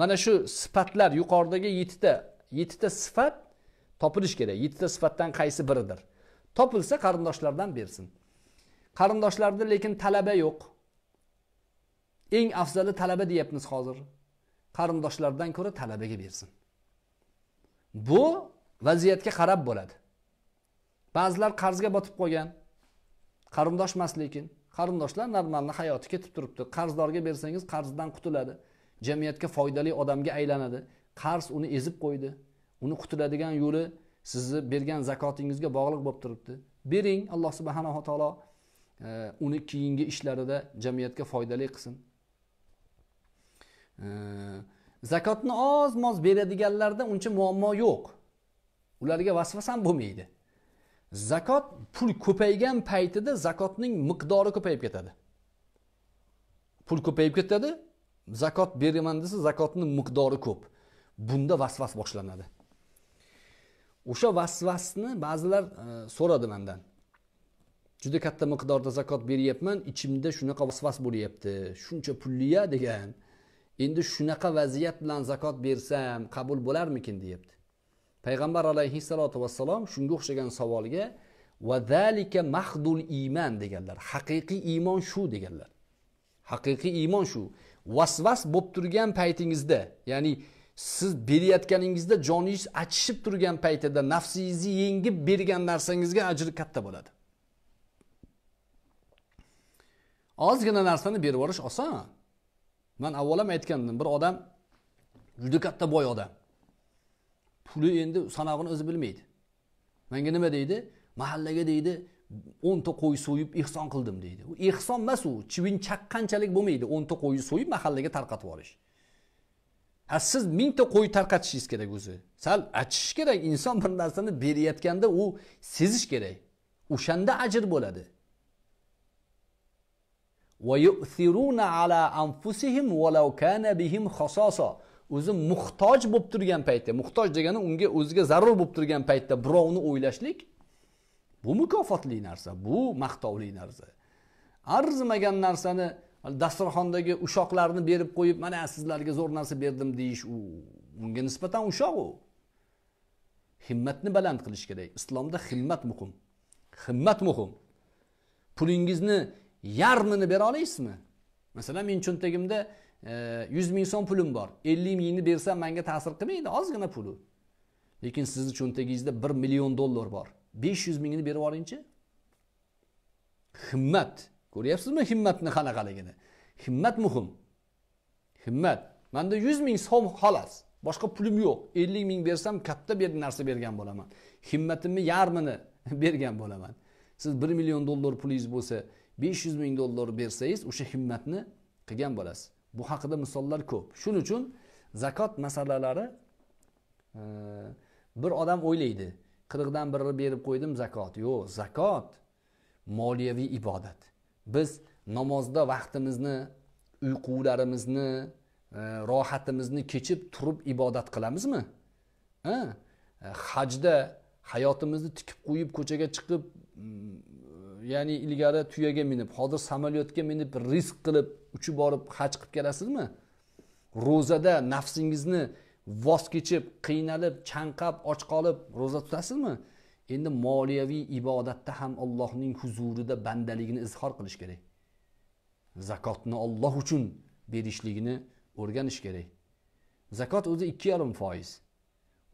mana shu sifatlar yuqoridagi yettita yettita sifat topilishi kerak yettita sifatdan qaysi biridir topilsa qarindoshlardan bersin qarindoshlarda lekin talaba yo'q eng afzali talaba deyapmiz hozir qarindoshlardan ko'ra talabaga bersin bu vaziyatga qarab bo'ladi ba'zilar qarzga botib qolgan qarindoshemas lekin qarindoshlar normalni hayoti ketib turibdi qarzdorga bersangiz qarzdan qutuladi jamiyatga foydali odamga aylanadi qarz uni ezib qo'ydi uni qutuladigan yo'li sizni bergan zakotingizga bog'liq bo'lib turibdi bering alloh subhanava taolo e, uni keyingi ishlarida jamiyatga foydali qilsin e, zakotni oz moz beradiganlarda uncha muammo yo'q ularga vasvasam ham bo'lmaydi zakot pul ko'paygan paytida zakotning miqdori ko'payib ketadi pul ko'payib ketadi zakot beraman desa zakotni miqdori ko'p bunda vasvas boshlanadi o'sha vasvasni ba'zilar e, so'radi mandan juda katta miqdorda zakot beryapman ichimda shunaqa vasvas bo'lyapti shuncha pulliya degan endi shunaqa vaziyat bilan zakot bersam qabul bo'larmikin deyapti payg'ambar alayhissalotu vassalom shunga o'xshagan savolga va zalika mahdul iymon deganlar haqiqiy iymon shu deganlar haqiqiy iymon shu vasvas bo'lib turgan paytingizda ya'ni siz berayotganingizda joningiz achishib turgan paytida nafsingizni yengib bergan narsangizga ajr katta bo'ladi ozgina narsani berib yuborish oson man avval ham aytgandim bir odam juda katta boy odam puli endi sanog'ini o'zi bilmaydi manga nima deydi mahallaga deydi o'nta qo'y so'yib ehson qildim deydi u ehson emas u chivin qanchalik bo'lmaydi o'nta qo'yni so'yib mahallaga tarqatib yuborish a siz mingta qo'y tarqatishingiz kerak o'zi sal achishish kerak inson bir narsani berayotganda u sezish kerak o'shanda ajr bo'ladi ويؤثرون ala anfusihim ولو كان o'zi muhtoj bo'lib turgan paytda muhtoj degani unga o'ziga zarur bo'lib turgan paytda birovni o'ylashlik bu mukofotli narsa bu maqtovli narsa arzimagan narsani dasturxondagi ushoqlarni berib qo'yib mana sizlarga zo'r narsa berdim deyish u unga nisbatan ushoq u himmatni baland qilish kerak islomda himmat muhim himmat muhim pulingizni yarmini bera olasizmi masalan men cho'ntagimda yuz ming so'm pulim bor ellik mingni bersam manga ta'sir qilmaydi ozgina puli lekin sizni cho'ntagingizda bir million dollar bor besh yuz mingni berib yuboringchi himmat ko'ryapsizmi himmatni qanaqaligini himmat muhim himmat manda yuz ming so'm xolos boshqa pulim yo'q ellik ming bersam katta bir narsa bergan bo'laman himmatimni yarmini (laughs) bergan bo'laman siz bir million dollar pulingiz bo'lsa besh yuz ming dollar bersangiz o'sha himmatni qilgan bo'lasiz bu haqida misollar ko'p shuning uchun zakot masalalari e, bir odam o'ylaydi qirqdan birini berib qo'ydim zakot yo'q zakot moliyaviy ibodat biz namozda vaqtimizni uyqularimizni e, rohatimizni kechib turib ibodat qilamizmi e, hajda hayotimizni tikib qo'yib ko'chaga chiqib ya'ni ilgari tuyaga minib hozir samolyotga minib risk qilib uchib borib haj qilib kelasizmi ro'zada nafsingizni voz kechib qiynalib chanqab och qolib ro'za tutasizmi endi moliyaviy ibodatda ham allohning huzurida bandaligini izhor qilish kerak zakotni olloh uchun berishligini o'rganish kerak zakot o'zi ikki yarim foiz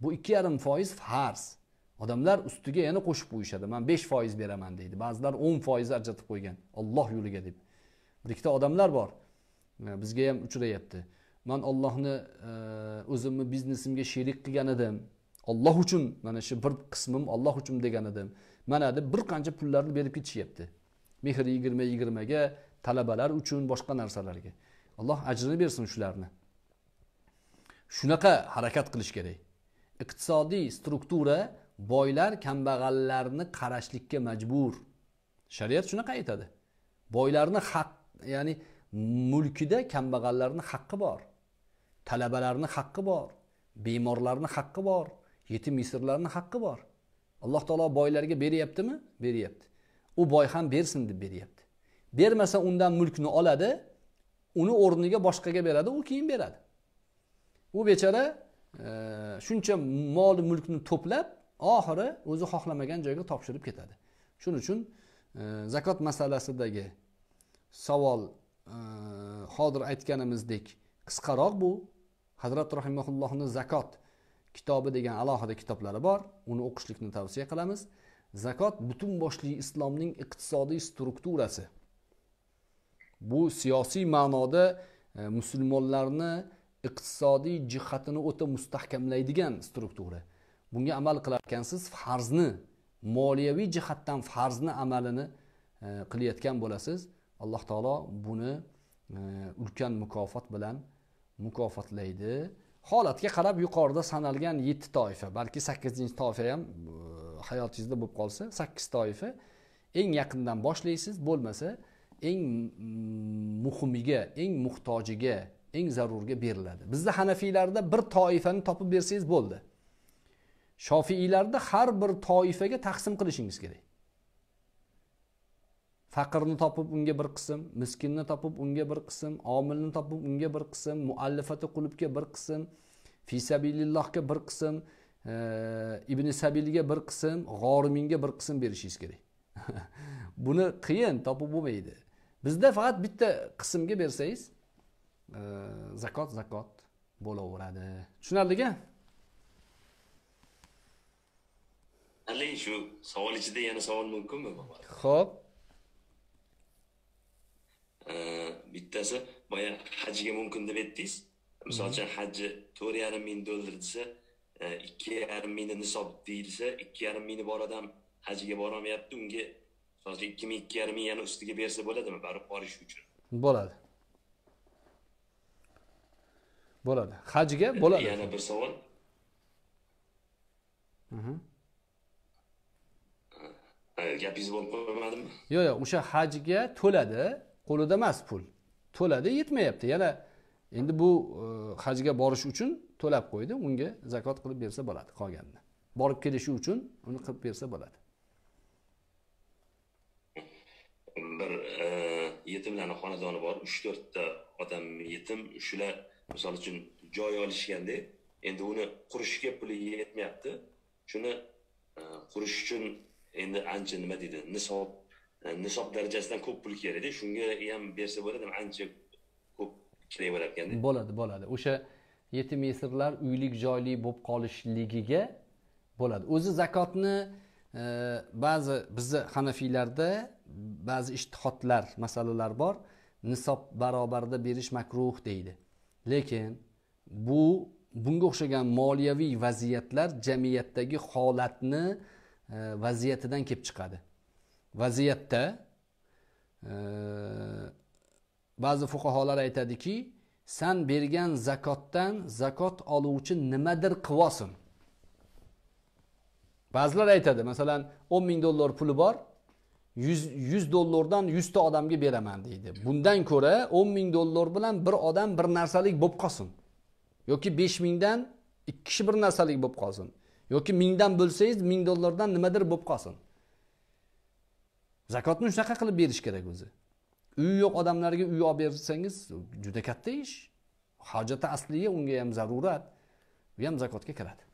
bu ikki yarim foiz farz odamlar ustiga yana qo'shib qo'yishadi man besh foiz beraman deydi ba'zilar o'n foiz ajratib qo'ygan olloh yo'liga deb bir ikkita odamlar bor e, bizga ham uchrayapti man ollohni e, o'zimni biznesimga sherik qilgan edim olloh uchun mana shu bir qismim olloh uchun degan edim mana deb bir qancha pullarni berib ketishyapti mehr yigirma yigirmaga talabalar uchun boshqa narsalarga alloh ajrini bersin shularni shunaqa harakat qilish kerak iqtisodiy struktura boylar kambag'allarni qarashlikka majbur shariat shunaqa aytadi boylarni haq ya'ni mulkida kambag'allarni haqqi bor talabalarni haqqi bor bemorlarni haqqi bor yetim misrlarni haqqi bor alloh taolo boylarga beryaptimi beryapti u boy ham bersin deb beryapti bermasa undan mulkni oladi uni o'rniga boshqaga beradi u keyin beradi u bechara e, shuncha mol mulkni to'plab oxiri o'zi xohlamagan joyga topshirib ketadi shuning uchun e, zakot masalasidagi savol e, hozir aytganimizdek qisqaroq bu hazrat rahimaullohni zakot kitobi degan alohida kitoblari bor uni o'qishlikni tavsiya qilamiz zakot butun boshli islomning iqtisodiy strukturasi bu siyosiy ma'noda e, musulmonlarni iqtisodiy jihatini o'ta mustahkamlaydigan struktura bunga amal qilar ekansiz farzni moliyaviy jihatdan farzni amalini e, qilayotgan bo'lasiz alloh taolo buni e, ulkan mukofot bilan mukofotlaydi holatga qarab yuqorida sanalgan yetti toifa balki sakkizinchi toifa ham e, hayotingizda bo'lib qolsa sakkiz toifa eng yaqindan boshlaysiz bo'lmasa eng mm, muhimiga eng muhtojiga eng zarurga beriladi bizda hanafiylarda bir toifani topib bersangiz bo'ldi shofiiylarni har bir toifaga taqsim qilishingiz kerak faqirni topib unga bir qism miskinni topib unga bir qism omilni topib unga bir qism muallifati qulubga bir qism fi sabilillohga bir qism e, ibn sabilga bir qism g'oriminga bir qism berishingiz kerak (laughs) buni qiyin topib bo'lmaydi bizda faqat bitta qismga bersangiz e, zakot zakot bo'laveradi tushunarlika Aling shu savol ichida yana savol mumkinmi bova? Xo'p. bittasi boya hajga mumkin deb aytdingiz. Misol uchun hajji 4,5 ming dollar desa, 2,5 e, mingni nisob deyilsa, 2,5 mingni bor odam hajga borolmayapti, unga misol uchun 2 ming, 2,5 ming yana ustiga bersa bo'ladimi borib borish uchun? Bo'ladi. Bo'ladi. Hajga bo'ladi. Yana bir savol. Mhm. gapingizni bo'lib qo'ymadimi yo'q yo'q o'sha hajga to'ladi qo'lida emas pul to'ladi yetmayapti yana endi bu e, hajga borish uchun to'lab qo'ydi unga zakot qilib bersa bo'ladi qolganini borib kelishi uchun uni qilib bersa bo'ladi bir e, yetimlarni xonadoni bor uch to'rtta odam yetim shular misol uchun joy olishganda endi uni qurishga puli yetmayapti shuni e, qurish uchun endi ancha nima deydi nisob e, nisob darajasidan ko'p pul kerakda shunga ham bersa bo'ladimi ancha ko'p kiraverarkanda bo'ladi bo'ladi o'sha yetim yesirlar uylik joyli bo'lib qolishligiga bo'ladi o'zi zakotni e, ba'zi bizni hanafiylarda ba'zi ishtihotlar masalalar bor nisob barobarida berish makruh deydi lekin bu bunga o'xshagan moliyaviy vaziyatlar jamiyatdagi holatni vaziyatidan kelib chiqadi vaziyatda ba'zi fuqarolar aytadiki san bergan zakotdan zakot oluvchi nimadir olsin ba'zilar aytadi masalan o'n ming dollar puli bor yuz yuz dollardan yuzta odamga beraman deydi bundan ko'ra o'n ming dollar bilan bir odam bir narsalik bo'lib qolsin yoki besh mingdan ikki kishi bir narsalik bo'lib qolsin yoki mingdan bo'lsangiz ming dollardan nimadir bo'lib qolsin zakotni shunaqa qilib berish kerak o'zi uyi yo'q odamlarga uy olib bersangiz juda katta ish hojati asliya unga ham zarurat bu ham zakotga kiradi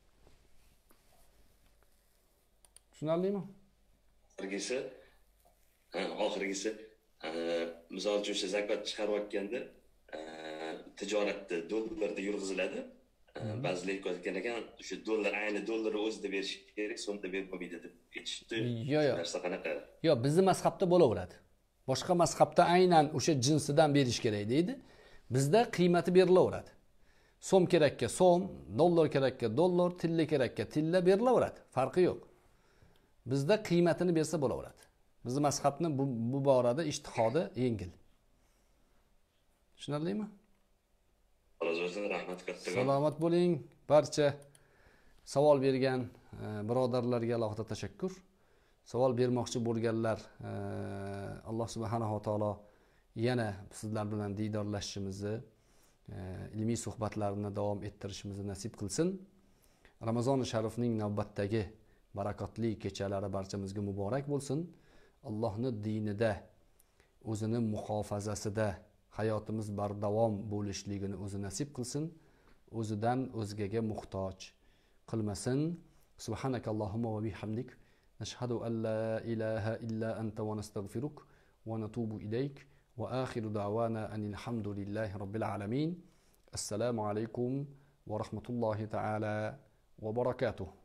tushunarlimi oxirgisi oxirgisi misol uchun o'sha zakot chiqarayotganda tijoratda dollarda yurg'iziladi ba'zilar aytgan ekan o'sha dollar ayni dollarni o'zida berish kerak so'mda berib bo'lmaydi deb aytishdi yo'q yo'q narsa qanaqa yo'q bizni mazhabda bo'laveradi boshqa mazhabda aynan o'sha jinsidan berish kerak deydi bizda qiymati berilaveradi so'm kerakka so'm dollar kerakka dollar tilla kerakka tilla berilaveradi farqi yo'q bizda qiymatini bersa bo'laveradi bizni mazhabni bu, bu borada ishtihodi yengil tushunarlimi alloh rahmat kattakon salomat bo'ling barcha savol bergan e, birodarlarga alohida tashakkur savol bermoqchi bo'lganlar e, alloh subhanava taolo yana sizlar bilan diydorlashishimizni e, ilmiy suhbatlarni davom ettirishimizni nasib qilsin ramazoni sharifning navbatdagi barakotli kechalari barchamizga muborak bo'lsin allohni dinida o'zini muhofazasida hayotimiz bardavom bo'lishligini o'zi nasib qilsin o'zidan o'zgaga muhtoj qilmasin سبحانك اللهم وبحمدك نشهد أن لا إله إلا أنت ونستغفرك ونتوب إليك وآخر دعوانا أن الحمد لله رب العالمين السلام عليكم ورحمة الله تعالى وبركاته